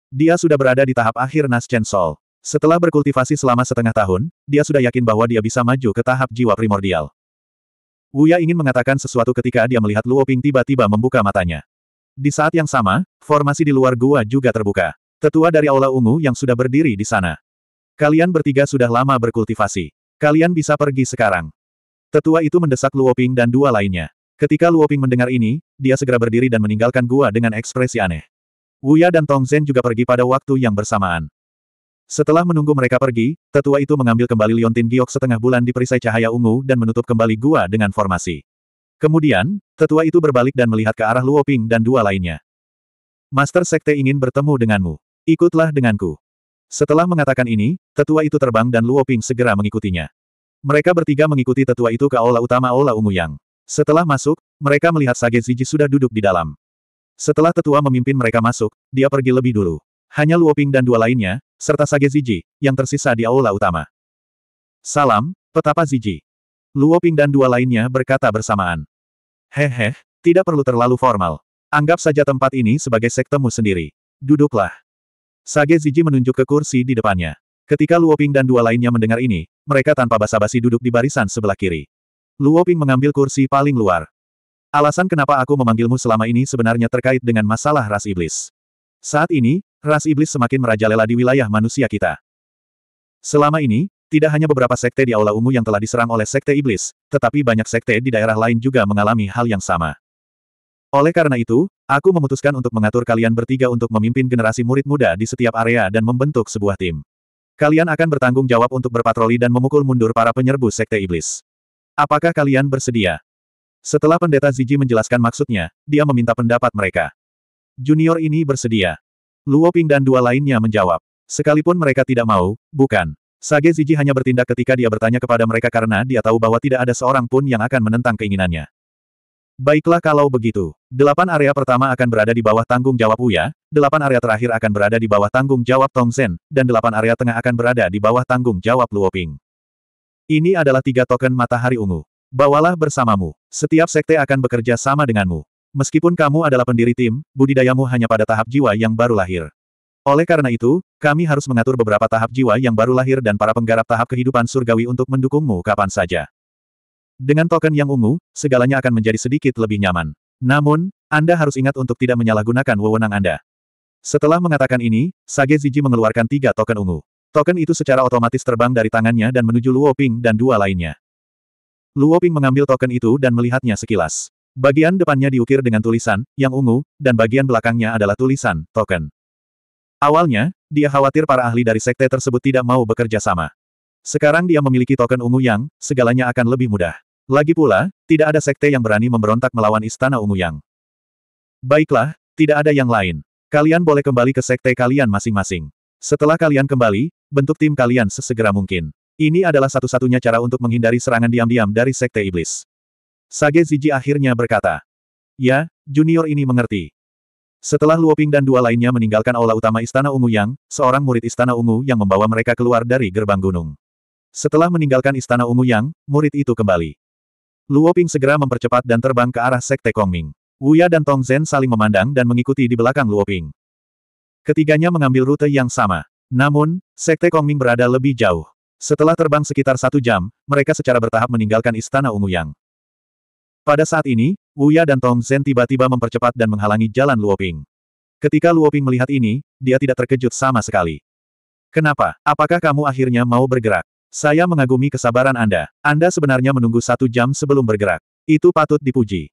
Dia sudah berada di tahap akhir Naschen Sol. Setelah berkultivasi selama setengah tahun, dia sudah yakin bahwa dia bisa maju ke tahap jiwa primordial. Wuya ingin mengatakan sesuatu ketika dia melihat Luoping tiba-tiba membuka matanya. Di saat yang sama, formasi di luar gua juga terbuka. Tetua dari Aula Ungu yang sudah berdiri di sana. Kalian bertiga sudah lama berkultivasi. Kalian bisa pergi sekarang. Tetua itu mendesak Luoping dan dua lainnya. Ketika Luoping mendengar ini, dia segera berdiri dan meninggalkan gua dengan ekspresi aneh. Wuya dan Tong Zhen juga pergi pada waktu yang bersamaan. Setelah menunggu mereka pergi, tetua itu mengambil kembali liontin giok setengah bulan di perisai cahaya ungu dan menutup kembali gua dengan formasi. Kemudian, tetua itu berbalik dan melihat ke arah Luoping dan dua lainnya. Master Sekte ingin bertemu denganmu. Ikutlah denganku. Setelah mengatakan ini, tetua itu terbang dan Luo Ping segera mengikutinya. Mereka bertiga mengikuti tetua itu ke aula utama Aula Ungu Yang. Setelah masuk, mereka melihat Sage Ziji sudah duduk di dalam. Setelah tetua memimpin mereka masuk, dia pergi lebih dulu. Hanya Luo Ping dan dua lainnya, serta Sage Ziji, yang tersisa di aula utama. Salam, petapa Ziji. Luo Ping dan dua lainnya berkata bersamaan. Hehe, tidak perlu terlalu formal. Anggap saja tempat ini sebagai sektemu sendiri. Duduklah. Sage Ziji menunjuk ke kursi di depannya. Ketika Luoping dan dua lainnya mendengar ini, mereka tanpa basa-basi duduk di barisan sebelah kiri. Luoping mengambil kursi paling luar. Alasan kenapa aku memanggilmu selama ini sebenarnya terkait dengan masalah ras iblis. Saat ini, ras iblis semakin merajalela di wilayah manusia kita. Selama ini, tidak hanya beberapa sekte di Aula Ungu yang telah diserang oleh sekte iblis, tetapi banyak sekte di daerah lain juga mengalami hal yang sama. Oleh karena itu, Aku memutuskan untuk mengatur kalian bertiga untuk memimpin generasi murid muda di setiap area dan membentuk sebuah tim. Kalian akan bertanggung jawab untuk berpatroli dan memukul mundur para penyerbu sekte iblis. Apakah kalian bersedia? Setelah pendeta Ziji menjelaskan maksudnya, dia meminta pendapat mereka. Junior ini bersedia. Luo Ping dan dua lainnya menjawab. Sekalipun mereka tidak mau, bukan. Sage Ziji hanya bertindak ketika dia bertanya kepada mereka karena dia tahu bahwa tidak ada seorang pun yang akan menentang keinginannya. Baiklah kalau begitu. Delapan area pertama akan berada di bawah tanggung jawab Uya, delapan area terakhir akan berada di bawah tanggung jawab Tong Zen, dan delapan area tengah akan berada di bawah tanggung jawab Luoping. Ini adalah tiga token matahari ungu. Bawalah bersamamu. Setiap sekte akan bekerja sama denganmu. Meskipun kamu adalah pendiri tim, budidayamu hanya pada tahap jiwa yang baru lahir. Oleh karena itu, kami harus mengatur beberapa tahap jiwa yang baru lahir dan para penggarap tahap kehidupan surgawi untuk mendukungmu kapan saja. Dengan token yang ungu, segalanya akan menjadi sedikit lebih nyaman. Namun, Anda harus ingat untuk tidak menyalahgunakan wewenang Anda. Setelah mengatakan ini, Sage Ziji mengeluarkan tiga token ungu. Token itu secara otomatis terbang dari tangannya dan menuju Luo Ping dan dua lainnya. Luo Ping mengambil token itu dan melihatnya sekilas. Bagian depannya diukir dengan tulisan, yang ungu, dan bagian belakangnya adalah tulisan, token. Awalnya, dia khawatir para ahli dari sekte tersebut tidak mau bekerja sama. Sekarang dia memiliki token ungu yang, segalanya akan lebih mudah. Lagi pula, tidak ada sekte yang berani memberontak melawan Istana Ungu Yang. Baiklah, tidak ada yang lain. Kalian boleh kembali ke sekte kalian masing-masing. Setelah kalian kembali, bentuk tim kalian sesegera mungkin. Ini adalah satu-satunya cara untuk menghindari serangan diam-diam dari sekte iblis. Sage Ziji akhirnya berkata. Ya, junior ini mengerti. Setelah Luoping dan dua lainnya meninggalkan aula utama Istana Ungu Yang, seorang murid Istana Ungu yang membawa mereka keluar dari gerbang gunung. Setelah meninggalkan Istana Ungu Yang, murid itu kembali. Luo Ping segera mempercepat dan terbang ke arah Sekte Kongming. Wuya dan Tong Zhen saling memandang dan mengikuti di belakang Luo Ping. Ketiganya mengambil rute yang sama. Namun, Sekte Kongming berada lebih jauh. Setelah terbang sekitar satu jam, mereka secara bertahap meninggalkan Istana Ungu Yang. Pada saat ini, Wuya dan Tong Zhen tiba-tiba mempercepat dan menghalangi jalan Luo Ping. Ketika Luo Ping melihat ini, dia tidak terkejut sama sekali. Kenapa? Apakah kamu akhirnya mau bergerak? Saya mengagumi kesabaran Anda. Anda sebenarnya menunggu satu jam sebelum bergerak. Itu patut dipuji.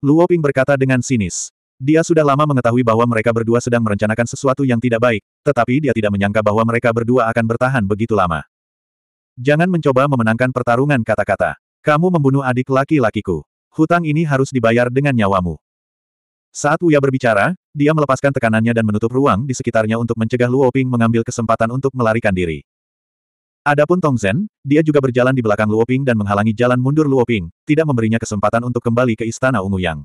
Luo Ping berkata dengan sinis. Dia sudah lama mengetahui bahwa mereka berdua sedang merencanakan sesuatu yang tidak baik, tetapi dia tidak menyangka bahwa mereka berdua akan bertahan begitu lama. Jangan mencoba memenangkan pertarungan kata-kata. Kamu membunuh adik laki-lakiku. Hutang ini harus dibayar dengan nyawamu. Saat Uya berbicara, dia melepaskan tekanannya dan menutup ruang di sekitarnya untuk mencegah Luo Ping mengambil kesempatan untuk melarikan diri. Adapun Tong Zhen, dia juga berjalan di belakang Luoping dan menghalangi jalan mundur Luoping, tidak memberinya kesempatan untuk kembali ke Istana Ungu Yang.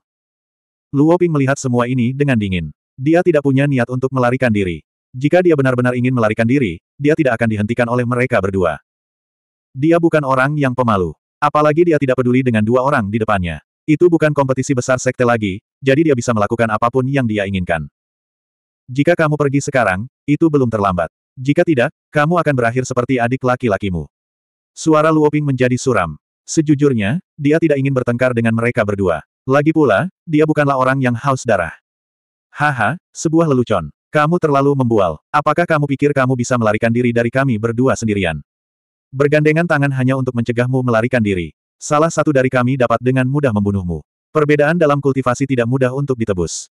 Luoping melihat semua ini dengan dingin. Dia tidak punya niat untuk melarikan diri. Jika dia benar-benar ingin melarikan diri, dia tidak akan dihentikan oleh mereka berdua. Dia bukan orang yang pemalu. Apalagi dia tidak peduli dengan dua orang di depannya. Itu bukan kompetisi besar sekte lagi, jadi dia bisa melakukan apapun yang dia inginkan. Jika kamu pergi sekarang, itu belum terlambat. Jika tidak, kamu akan berakhir seperti adik laki-lakimu. Suara Luoping menjadi suram. Sejujurnya, dia tidak ingin bertengkar dengan mereka berdua. Lagi pula, dia bukanlah orang yang haus darah. Haha, sebuah lelucon. Kamu terlalu membual. Apakah kamu pikir kamu bisa melarikan diri dari kami berdua sendirian? Bergandengan tangan hanya untuk mencegahmu melarikan diri. Salah satu dari kami dapat dengan mudah membunuhmu. Perbedaan dalam kultivasi tidak mudah untuk ditebus.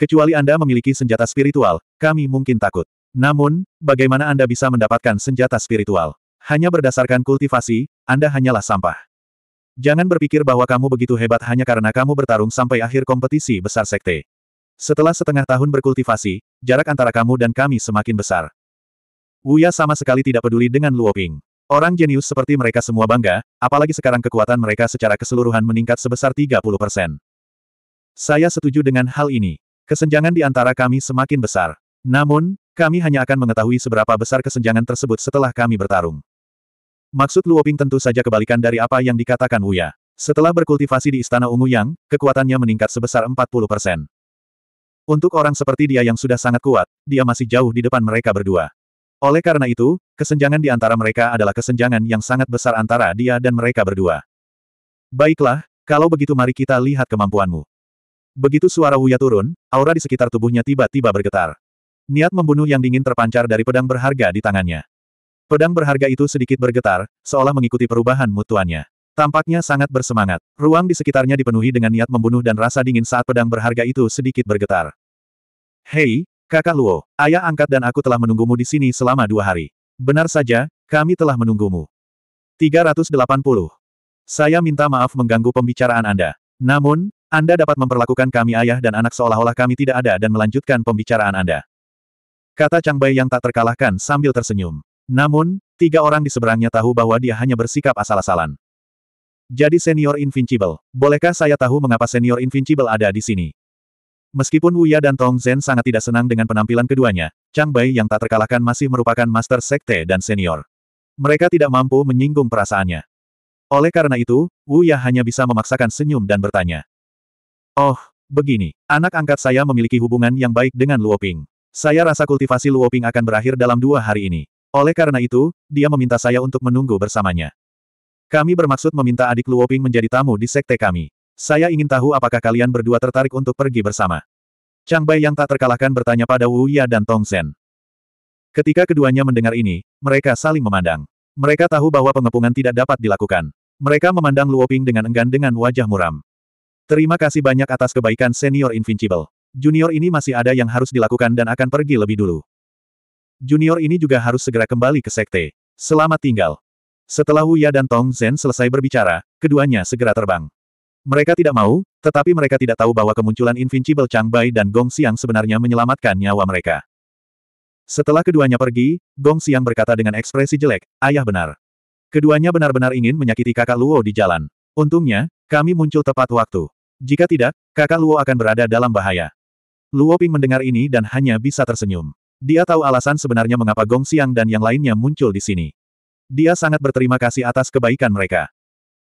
Kecuali Anda memiliki senjata spiritual, kami mungkin takut. Namun, bagaimana Anda bisa mendapatkan senjata spiritual? Hanya berdasarkan kultivasi, Anda hanyalah sampah. Jangan berpikir bahwa kamu begitu hebat hanya karena kamu bertarung sampai akhir kompetisi besar sekte. Setelah setengah tahun berkultivasi, jarak antara kamu dan kami semakin besar. Wuya sama sekali tidak peduli dengan Luoping. Orang jenius seperti mereka semua bangga, apalagi sekarang kekuatan mereka secara keseluruhan meningkat sebesar 30 persen. Saya setuju dengan hal ini. Kesenjangan di antara kami semakin besar. Namun, kami hanya akan mengetahui seberapa besar kesenjangan tersebut setelah kami bertarung. Maksud Luoping tentu saja kebalikan dari apa yang dikatakan Wuya. Setelah berkultivasi di Istana Ungu Yang, kekuatannya meningkat sebesar 40 persen. Untuk orang seperti dia yang sudah sangat kuat, dia masih jauh di depan mereka berdua. Oleh karena itu, kesenjangan di antara mereka adalah kesenjangan yang sangat besar antara dia dan mereka berdua. Baiklah, kalau begitu mari kita lihat kemampuanmu. Begitu suara Wuya turun, aura di sekitar tubuhnya tiba-tiba bergetar. Niat membunuh yang dingin terpancar dari pedang berharga di tangannya. Pedang berharga itu sedikit bergetar, seolah mengikuti perubahan mutuannya. Tampaknya sangat bersemangat. Ruang di sekitarnya dipenuhi dengan niat membunuh dan rasa dingin saat pedang berharga itu sedikit bergetar. Hei, kakak Luo, ayah angkat dan aku telah menunggumu di sini selama dua hari. Benar saja, kami telah menunggumu. 380. Saya minta maaf mengganggu pembicaraan Anda. Namun, Anda dapat memperlakukan kami ayah dan anak seolah-olah kami tidak ada dan melanjutkan pembicaraan Anda. Kata Chang Bai yang tak terkalahkan sambil tersenyum. Namun, tiga orang di seberangnya tahu bahwa dia hanya bersikap asal-asalan. Jadi senior invincible, bolehkah saya tahu mengapa senior invincible ada di sini? Meskipun Wuya dan Tong Zhen sangat tidak senang dengan penampilan keduanya, Chang Bai yang tak terkalahkan masih merupakan master sekte dan senior. Mereka tidak mampu menyinggung perasaannya. Oleh karena itu, Wuya hanya bisa memaksakan senyum dan bertanya. Oh, begini, anak angkat saya memiliki hubungan yang baik dengan Luoping. Saya rasa kultivasi Luoping akan berakhir dalam dua hari ini. Oleh karena itu, dia meminta saya untuk menunggu bersamanya. Kami bermaksud meminta adik Luoping menjadi tamu di sekte kami. Saya ingin tahu apakah kalian berdua tertarik untuk pergi bersama. Chang Bai yang tak terkalahkan bertanya pada Wu Ya dan Tong Zhen. Ketika keduanya mendengar ini, mereka saling memandang. Mereka tahu bahwa pengepungan tidak dapat dilakukan. Mereka memandang Luoping dengan enggan dengan wajah muram. Terima kasih banyak atas kebaikan senior Invincible. Junior ini masih ada yang harus dilakukan dan akan pergi lebih dulu. Junior ini juga harus segera kembali ke sekte. Selamat tinggal. Setelah Wuya dan Tong Zhen selesai berbicara, keduanya segera terbang. Mereka tidak mau, tetapi mereka tidak tahu bahwa kemunculan Invincible Chang Bai dan Gong Xiang sebenarnya menyelamatkan nyawa mereka. Setelah keduanya pergi, Gong Xiang berkata dengan ekspresi jelek, ayah benar. Keduanya benar-benar ingin menyakiti kakak Luo di jalan. Untungnya, kami muncul tepat waktu. Jika tidak, kakak Luo akan berada dalam bahaya. Luo Ping mendengar ini dan hanya bisa tersenyum. Dia tahu alasan sebenarnya mengapa Gong Xiang dan yang lainnya muncul di sini. Dia sangat berterima kasih atas kebaikan mereka.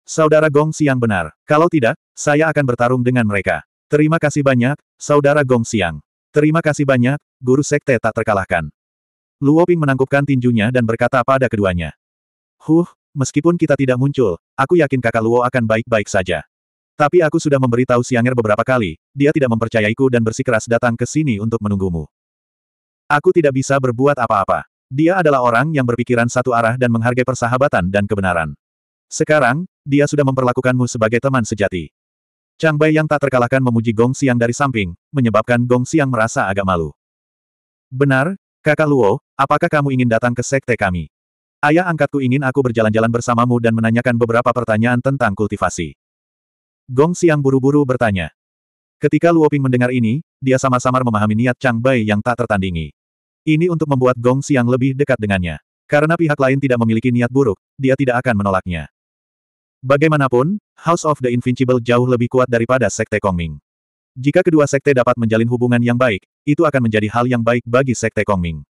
Saudara Gong Xiang benar. Kalau tidak, saya akan bertarung dengan mereka. Terima kasih banyak, Saudara Gong Xiang. Terima kasih banyak, Guru Sekte tak terkalahkan. Luo Ping menangkupkan tinjunya dan berkata pada keduanya. Huh, meskipun kita tidak muncul, aku yakin kakak Luo akan baik-baik saja. Tapi aku sudah memberitahu Sianger beberapa kali, dia tidak mempercayaiku dan bersikeras datang ke sini untuk menunggumu. Aku tidak bisa berbuat apa-apa. Dia adalah orang yang berpikiran satu arah dan menghargai persahabatan dan kebenaran. Sekarang, dia sudah memperlakukanmu sebagai teman sejati. Chang Bai yang tak terkalahkan memuji Gong Siang dari samping, menyebabkan Gong Siang merasa agak malu. Benar, kakak Luo, apakah kamu ingin datang ke sekte kami? Ayah angkatku ingin aku berjalan-jalan bersamamu dan menanyakan beberapa pertanyaan tentang kultivasi. Gong Xiang buru-buru bertanya. Ketika Luoping mendengar ini, dia sama samar memahami niat Chang Bai yang tak tertandingi. Ini untuk membuat Gong Xiang lebih dekat dengannya. Karena pihak lain tidak memiliki niat buruk, dia tidak akan menolaknya. Bagaimanapun, House of the Invincible jauh lebih kuat daripada Sekte Kongming. Jika kedua sekte dapat menjalin hubungan yang baik, itu akan menjadi hal yang baik bagi Sekte Kongming.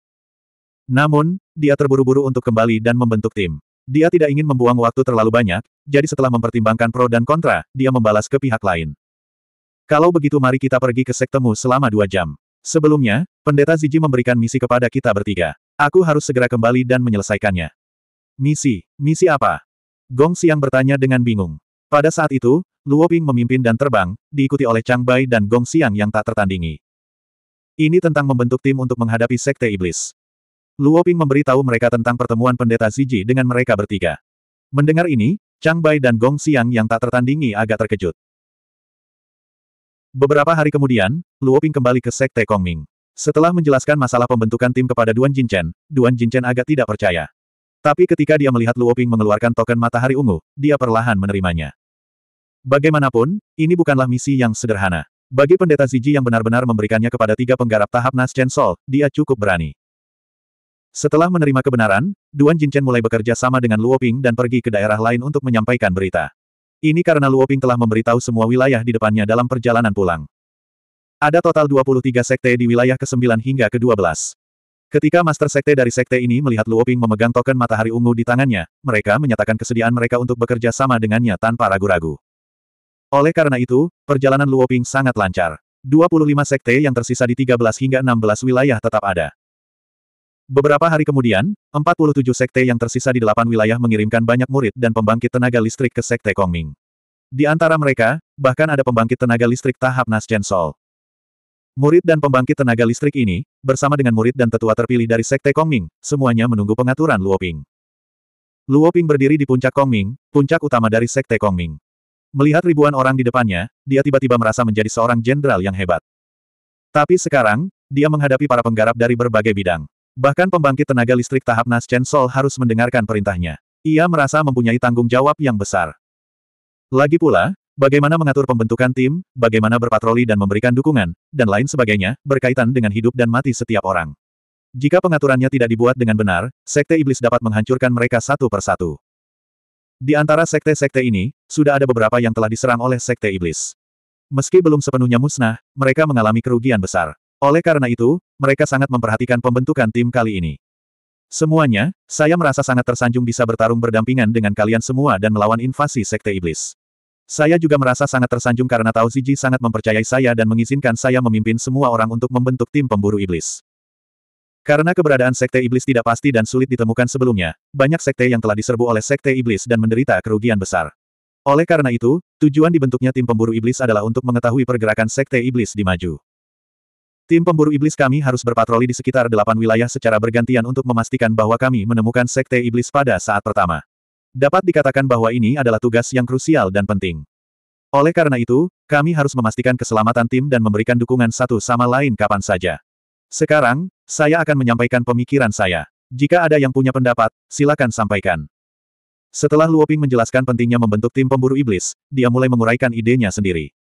Namun, dia terburu-buru untuk kembali dan membentuk tim. Dia tidak ingin membuang waktu terlalu banyak, jadi setelah mempertimbangkan pro dan kontra, dia membalas ke pihak lain. Kalau begitu mari kita pergi ke sektemu selama dua jam. Sebelumnya, Pendeta Ziji memberikan misi kepada kita bertiga. Aku harus segera kembali dan menyelesaikannya. Misi, misi apa? Gong Xiang bertanya dengan bingung. Pada saat itu, Luo Ping memimpin dan terbang, diikuti oleh Chang Bai dan Gong Xiang yang tak tertandingi. Ini tentang membentuk tim untuk menghadapi Sekte Iblis. Luo Ping memberitahu mereka tentang pertemuan pendeta Ziji dengan mereka bertiga. Mendengar ini, Chang Bai dan Gong Xiang yang tak tertandingi agak terkejut. Beberapa hari kemudian, Luo Ping kembali ke Sekte Kongming. Setelah menjelaskan masalah pembentukan tim kepada Duan Jinchen, Duan Jinchen agak tidak percaya. Tapi ketika dia melihat Luo Ping mengeluarkan token matahari ungu, dia perlahan menerimanya. Bagaimanapun, ini bukanlah misi yang sederhana. Bagi pendeta Ziji yang benar-benar memberikannya kepada tiga penggarap tahap Nas Chen Sol, dia cukup berani. Setelah menerima kebenaran, Duan Jinchen mulai bekerja sama dengan Luoping dan pergi ke daerah lain untuk menyampaikan berita. Ini karena Luoping telah memberitahu semua wilayah di depannya dalam perjalanan pulang. Ada total 23 sekte di wilayah ke-9 hingga ke-12. Ketika Master Sekte dari Sekte ini melihat Luoping memegang token matahari ungu di tangannya, mereka menyatakan kesediaan mereka untuk bekerja sama dengannya tanpa ragu-ragu. Oleh karena itu, perjalanan Luoping sangat lancar. 25 sekte yang tersisa di 13 hingga 16 wilayah tetap ada. Beberapa hari kemudian, 47 sekte yang tersisa di delapan wilayah mengirimkan banyak murid dan pembangkit tenaga listrik ke sekte Kongming. Di antara mereka, bahkan ada pembangkit tenaga listrik tahap Nasjen Sol. Murid dan pembangkit tenaga listrik ini, bersama dengan murid dan tetua terpilih dari sekte Kongming, semuanya menunggu pengaturan Luoping. Luoping berdiri di puncak Kongming, puncak utama dari sekte Kongming. Melihat ribuan orang di depannya, dia tiba-tiba merasa menjadi seorang jenderal yang hebat. Tapi sekarang, dia menghadapi para penggarap dari berbagai bidang. Bahkan pembangkit tenaga listrik tahap Nas Chen Sol harus mendengarkan perintahnya. Ia merasa mempunyai tanggung jawab yang besar. Lagi pula, bagaimana mengatur pembentukan tim, bagaimana berpatroli dan memberikan dukungan, dan lain sebagainya, berkaitan dengan hidup dan mati setiap orang. Jika pengaturannya tidak dibuat dengan benar, Sekte Iblis dapat menghancurkan mereka satu persatu. Di antara sekte-sekte ini, sudah ada beberapa yang telah diserang oleh Sekte Iblis. Meski belum sepenuhnya musnah, mereka mengalami kerugian besar. Oleh karena itu, mereka sangat memperhatikan pembentukan tim kali ini. Semuanya, saya merasa sangat tersanjung bisa bertarung berdampingan dengan kalian semua dan melawan invasi Sekte Iblis. Saya juga merasa sangat tersanjung karena Tao Ziji sangat mempercayai saya dan mengizinkan saya memimpin semua orang untuk membentuk tim pemburu iblis. Karena keberadaan Sekte Iblis tidak pasti dan sulit ditemukan sebelumnya, banyak sekte yang telah diserbu oleh Sekte Iblis dan menderita kerugian besar. Oleh karena itu, tujuan dibentuknya tim pemburu iblis adalah untuk mengetahui pergerakan Sekte Iblis di maju. Tim pemburu iblis kami harus berpatroli di sekitar delapan wilayah secara bergantian untuk memastikan bahwa kami menemukan sekte iblis pada saat pertama. Dapat dikatakan bahwa ini adalah tugas yang krusial dan penting. Oleh karena itu, kami harus memastikan keselamatan tim dan memberikan dukungan satu sama lain kapan saja. Sekarang, saya akan menyampaikan pemikiran saya. Jika ada yang punya pendapat, silakan sampaikan. Setelah Luoping menjelaskan pentingnya membentuk tim pemburu iblis, dia mulai menguraikan idenya sendiri.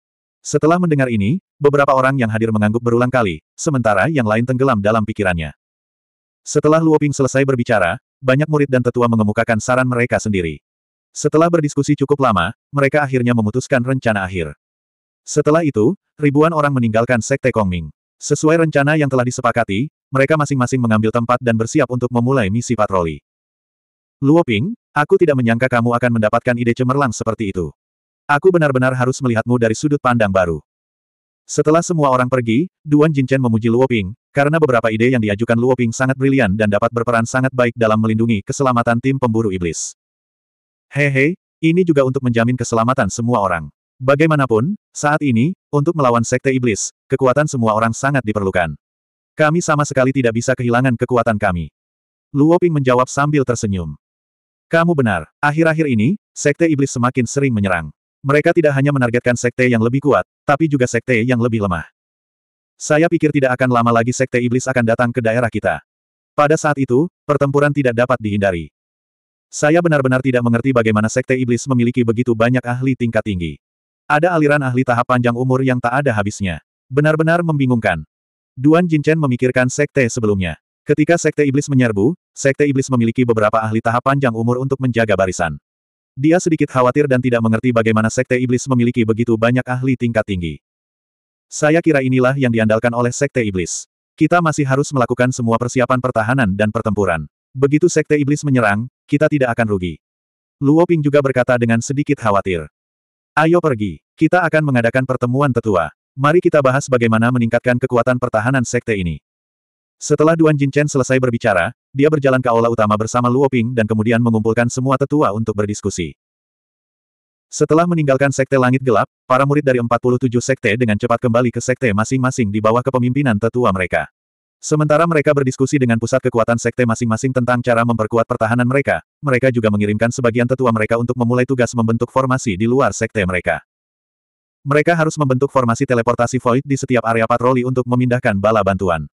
Setelah mendengar ini, beberapa orang yang hadir mengangguk berulang kali, sementara yang lain tenggelam dalam pikirannya. Setelah Luoping selesai berbicara, banyak murid dan tetua mengemukakan saran mereka sendiri. Setelah berdiskusi cukup lama, mereka akhirnya memutuskan rencana akhir. Setelah itu, ribuan orang meninggalkan Sekte Kongming. Sesuai rencana yang telah disepakati, mereka masing-masing mengambil tempat dan bersiap untuk memulai misi patroli. Luoping, aku tidak menyangka kamu akan mendapatkan ide cemerlang seperti itu. Aku benar-benar harus melihatmu dari sudut pandang baru. Setelah semua orang pergi, Duan Jinchen memuji Luoping, karena beberapa ide yang diajukan Luoping sangat brilian dan dapat berperan sangat baik dalam melindungi keselamatan tim pemburu iblis. Hehe, ini juga untuk menjamin keselamatan semua orang. Bagaimanapun, saat ini, untuk melawan sekte iblis, kekuatan semua orang sangat diperlukan. Kami sama sekali tidak bisa kehilangan kekuatan kami. Luoping menjawab sambil tersenyum. Kamu benar, akhir-akhir ini, sekte iblis semakin sering menyerang. Mereka tidak hanya menargetkan sekte yang lebih kuat, tapi juga sekte yang lebih lemah. Saya pikir tidak akan lama lagi sekte iblis akan datang ke daerah kita. Pada saat itu, pertempuran tidak dapat dihindari. Saya benar-benar tidak mengerti bagaimana sekte iblis memiliki begitu banyak ahli tingkat tinggi. Ada aliran ahli tahap panjang umur yang tak ada habisnya. Benar-benar membingungkan. Duan Jinchen memikirkan sekte sebelumnya. Ketika sekte iblis menyerbu, sekte iblis memiliki beberapa ahli tahap panjang umur untuk menjaga barisan. Dia sedikit khawatir dan tidak mengerti bagaimana Sekte Iblis memiliki begitu banyak ahli tingkat tinggi. Saya kira inilah yang diandalkan oleh Sekte Iblis. Kita masih harus melakukan semua persiapan pertahanan dan pertempuran. Begitu Sekte Iblis menyerang, kita tidak akan rugi. Luo Ping juga berkata dengan sedikit khawatir. Ayo pergi, kita akan mengadakan pertemuan tetua. Mari kita bahas bagaimana meningkatkan kekuatan pertahanan Sekte ini. Setelah Duan Jinchen selesai berbicara, dia berjalan ke aula utama bersama Luo Ping dan kemudian mengumpulkan semua tetua untuk berdiskusi. Setelah meninggalkan Sekte Langit Gelap, para murid dari 47 sekte dengan cepat kembali ke sekte masing-masing di bawah kepemimpinan tetua mereka. Sementara mereka berdiskusi dengan pusat kekuatan sekte masing-masing tentang cara memperkuat pertahanan mereka, mereka juga mengirimkan sebagian tetua mereka untuk memulai tugas membentuk formasi di luar sekte mereka. Mereka harus membentuk formasi teleportasi void di setiap area patroli untuk memindahkan bala bantuan.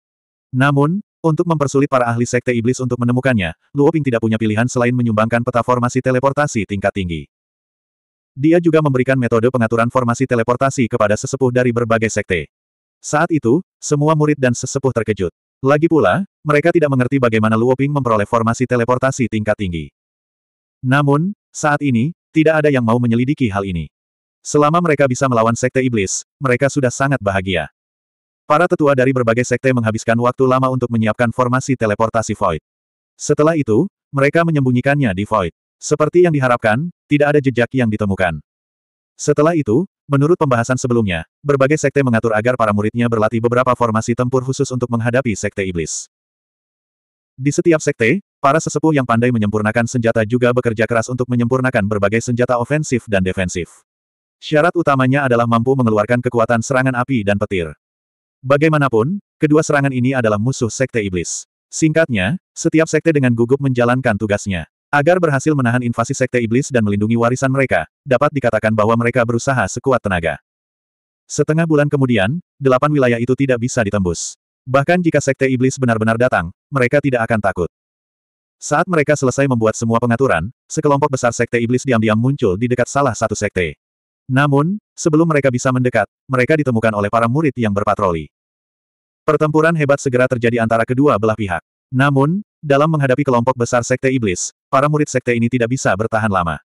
Namun, untuk mempersulit para ahli sekte iblis untuk menemukannya, Luo Ping tidak punya pilihan selain menyumbangkan peta formasi teleportasi tingkat tinggi. Dia juga memberikan metode pengaturan formasi teleportasi kepada sesepuh dari berbagai sekte. Saat itu, semua murid dan sesepuh terkejut. Lagi pula, mereka tidak mengerti bagaimana Luo Ping memperoleh formasi teleportasi tingkat tinggi. Namun, saat ini, tidak ada yang mau menyelidiki hal ini. Selama mereka bisa melawan sekte iblis, mereka sudah sangat bahagia. Para tetua dari berbagai sekte menghabiskan waktu lama untuk menyiapkan formasi teleportasi Void. Setelah itu, mereka menyembunyikannya di Void. Seperti yang diharapkan, tidak ada jejak yang ditemukan. Setelah itu, menurut pembahasan sebelumnya, berbagai sekte mengatur agar para muridnya berlatih beberapa formasi tempur khusus untuk menghadapi sekte iblis. Di setiap sekte, para sesepuh yang pandai menyempurnakan senjata juga bekerja keras untuk menyempurnakan berbagai senjata ofensif dan defensif. Syarat utamanya adalah mampu mengeluarkan kekuatan serangan api dan petir. Bagaimanapun, kedua serangan ini adalah musuh Sekte Iblis. Singkatnya, setiap sekte dengan gugup menjalankan tugasnya. Agar berhasil menahan invasi Sekte Iblis dan melindungi warisan mereka, dapat dikatakan bahwa mereka berusaha sekuat tenaga. Setengah bulan kemudian, delapan wilayah itu tidak bisa ditembus. Bahkan jika Sekte Iblis benar-benar datang, mereka tidak akan takut. Saat mereka selesai membuat semua pengaturan, sekelompok besar Sekte Iblis diam-diam muncul di dekat salah satu Sekte. Namun, sebelum mereka bisa mendekat, mereka ditemukan oleh para murid yang berpatroli. Pertempuran hebat segera terjadi antara kedua belah pihak. Namun, dalam menghadapi kelompok besar Sekte Iblis, para murid Sekte ini tidak bisa bertahan lama.